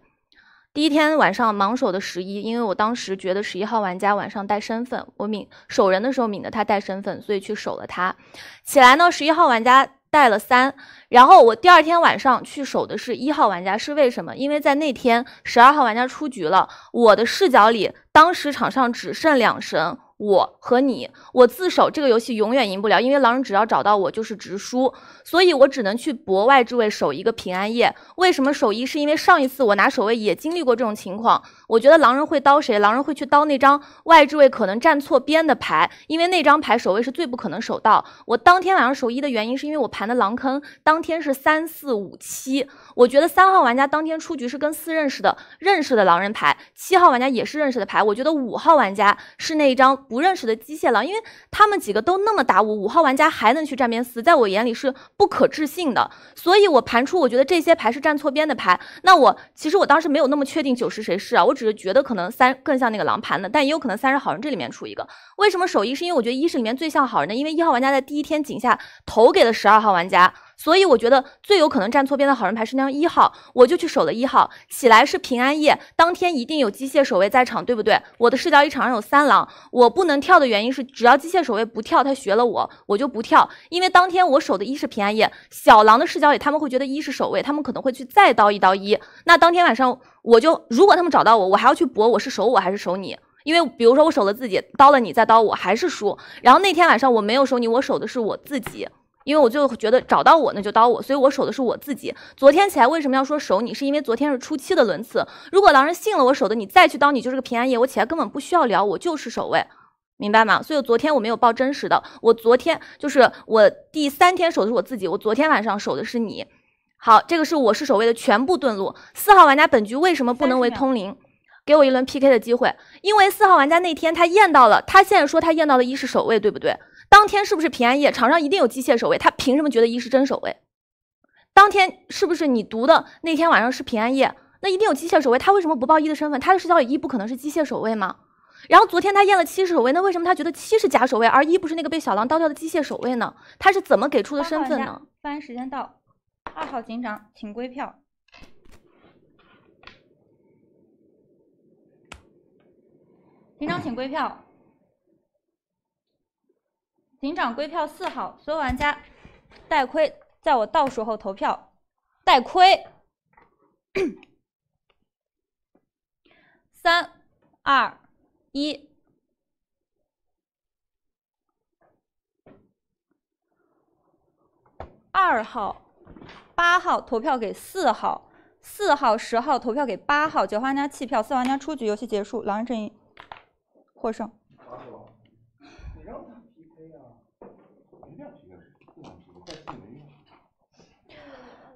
第一天晚上盲守的十一，因为我当时觉得十一号玩家晚上带身份，我抿守人的时候抿的他带身份，所以去守了他。起来呢，十一号玩家带了三，然后我第二天晚上去守的是一号玩家，是为什么？因为在那天十二号玩家出局了，我的视角里当时场上只剩两神。我和你，我自首这个游戏永远赢不了，因为狼人只要找到我就是直输，所以我只能去博外置位守一个平安夜。为什么守一？是因为上一次我拿守卫也经历过这种情况。我觉得狼人会刀谁？狼人会去刀那张外置位可能站错边的牌，因为那张牌守卫是最不可能守到。我当天晚上守一的原因，是因为我盘的狼坑当天是三四五七。我觉得三号玩家当天出局是跟四认识的，认识的狼人牌；七号玩家也是认识的牌。我觉得五号玩家是那一张。不认识的机械狼，因为他们几个都那么打我，五号玩家还能去站边四，在我眼里是不可置信的。所以我盘出，我觉得这些牌是站错边的牌。那我其实我当时没有那么确定九十谁是啊，我只是觉得可能三更像那个狼盘的，但也有可能三是好人这里面出一个。为什么守一？是因为我觉得一是里面最像好人的，因为一号玩家在第一天井下投给了十二号玩家。所以我觉得最有可能站错边的好人牌是那张一号，我就去守了一号。起来是平安夜，当天一定有机械守卫在场，对不对？我的视角一场上有三狼，我不能跳的原因是，只要机械守卫不跳，他学了我，我就不跳。因为当天我守的一是平安夜，小狼的视角里他们会觉得一是守卫，他们可能会去再刀一刀一。那当天晚上我就，如果他们找到我，我还要去搏我是守我还是守你？因为比如说我守了自己，刀了你再刀我还是输。然后那天晚上我没有守你，我守的是我自己。因为我就觉得找到我那就刀我，所以我守的是我自己。昨天起来为什么要说守你？是因为昨天是初期的轮次。如果狼人信了我守的你再去刀你就是个平安夜。我起来根本不需要聊，我就是守卫，明白吗？所以昨天我没有报真实的。我昨天就是我第三天守的是我自己。我昨天晚上守的是你。好，这个是我是守卫的全部遁路。四号玩家本局为什么不能为通灵？给我一轮 PK 的机会，因为四号玩家那天他验到了，他现在说他验到的一是守卫，对不对？当天是不是平安夜？场上一定有机械守卫，他凭什么觉得一是真守卫？当天是不是你读的那天晚上是平安夜？那一定有机械守卫，他为什么不报一的身份？他的视角里一不可能是机械守卫吗？然后昨天他验了七是守卫，那为什么他觉得七是假守卫，而一不是那个被小狼刀掉的机械守卫呢？他是怎么给出的身份呢？发言时间到，二号警长，请归票。警长，请归票。警长归票四号，所有玩家带盔，在我倒数后投票带盔。三二一，二号八号投票给四号，四号十号投票给八号，九号玩家弃票，四玩家出局，游戏结束，狼人阵营获胜。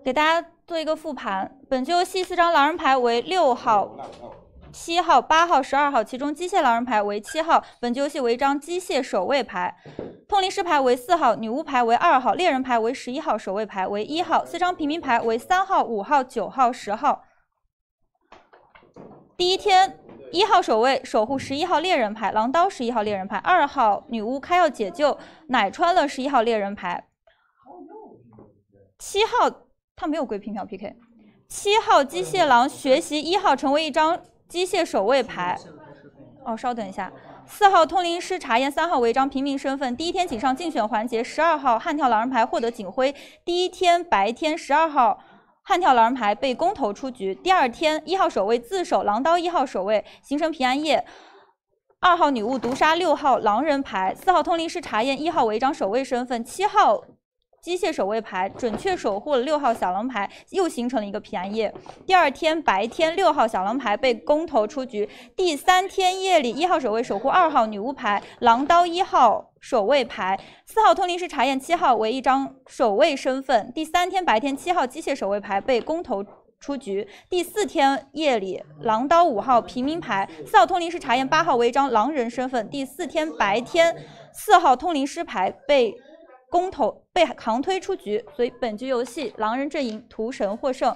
给大家做一个复盘。本局游戏四张狼人牌为六号、七号、八号、十二号，其中机械狼人牌为七号。本局游戏为一张机械守卫牌，通灵师牌为四号，女巫牌为二号，猎人牌为十一号，守卫牌为一号，四张平民牌为三号、五号、九号、十号。第一天，一号守卫守护十一号猎人牌，狼刀十一号猎人牌。二号女巫开药解救，奶穿了十一号猎人牌。七号。他没有归平票 PK。七号机械狼学习一号成为一张机械守卫牌。哦，稍等一下。四号通灵师查验三号为一张平民身份。第一天警上竞选环节，十二号悍跳狼人牌获得警徽。第一天白天，十二号悍跳狼人牌被公投出局。第二天，一号守卫自首，狼刀一号守卫形成平安夜。二号女巫毒杀六号狼人牌。四号通灵师查验一号为一张守卫身份。七号。机械守卫牌准确守护了六号小狼牌，又形成了一个平安夜。第二天白天，六号小狼牌被公投出局。第三天夜里，一号守卫守护二号女巫牌，狼刀一号守卫牌，四号通灵师查验七号为一张守卫身份。第三天白天，七号机械守卫牌被公投出局。第四天夜里，狼刀五号平民牌，四号通灵师查验八号为一张狼人身份。第四天白天，四号通灵师牌被。公投被扛推出局，所以本局游戏狼人阵营屠神获胜。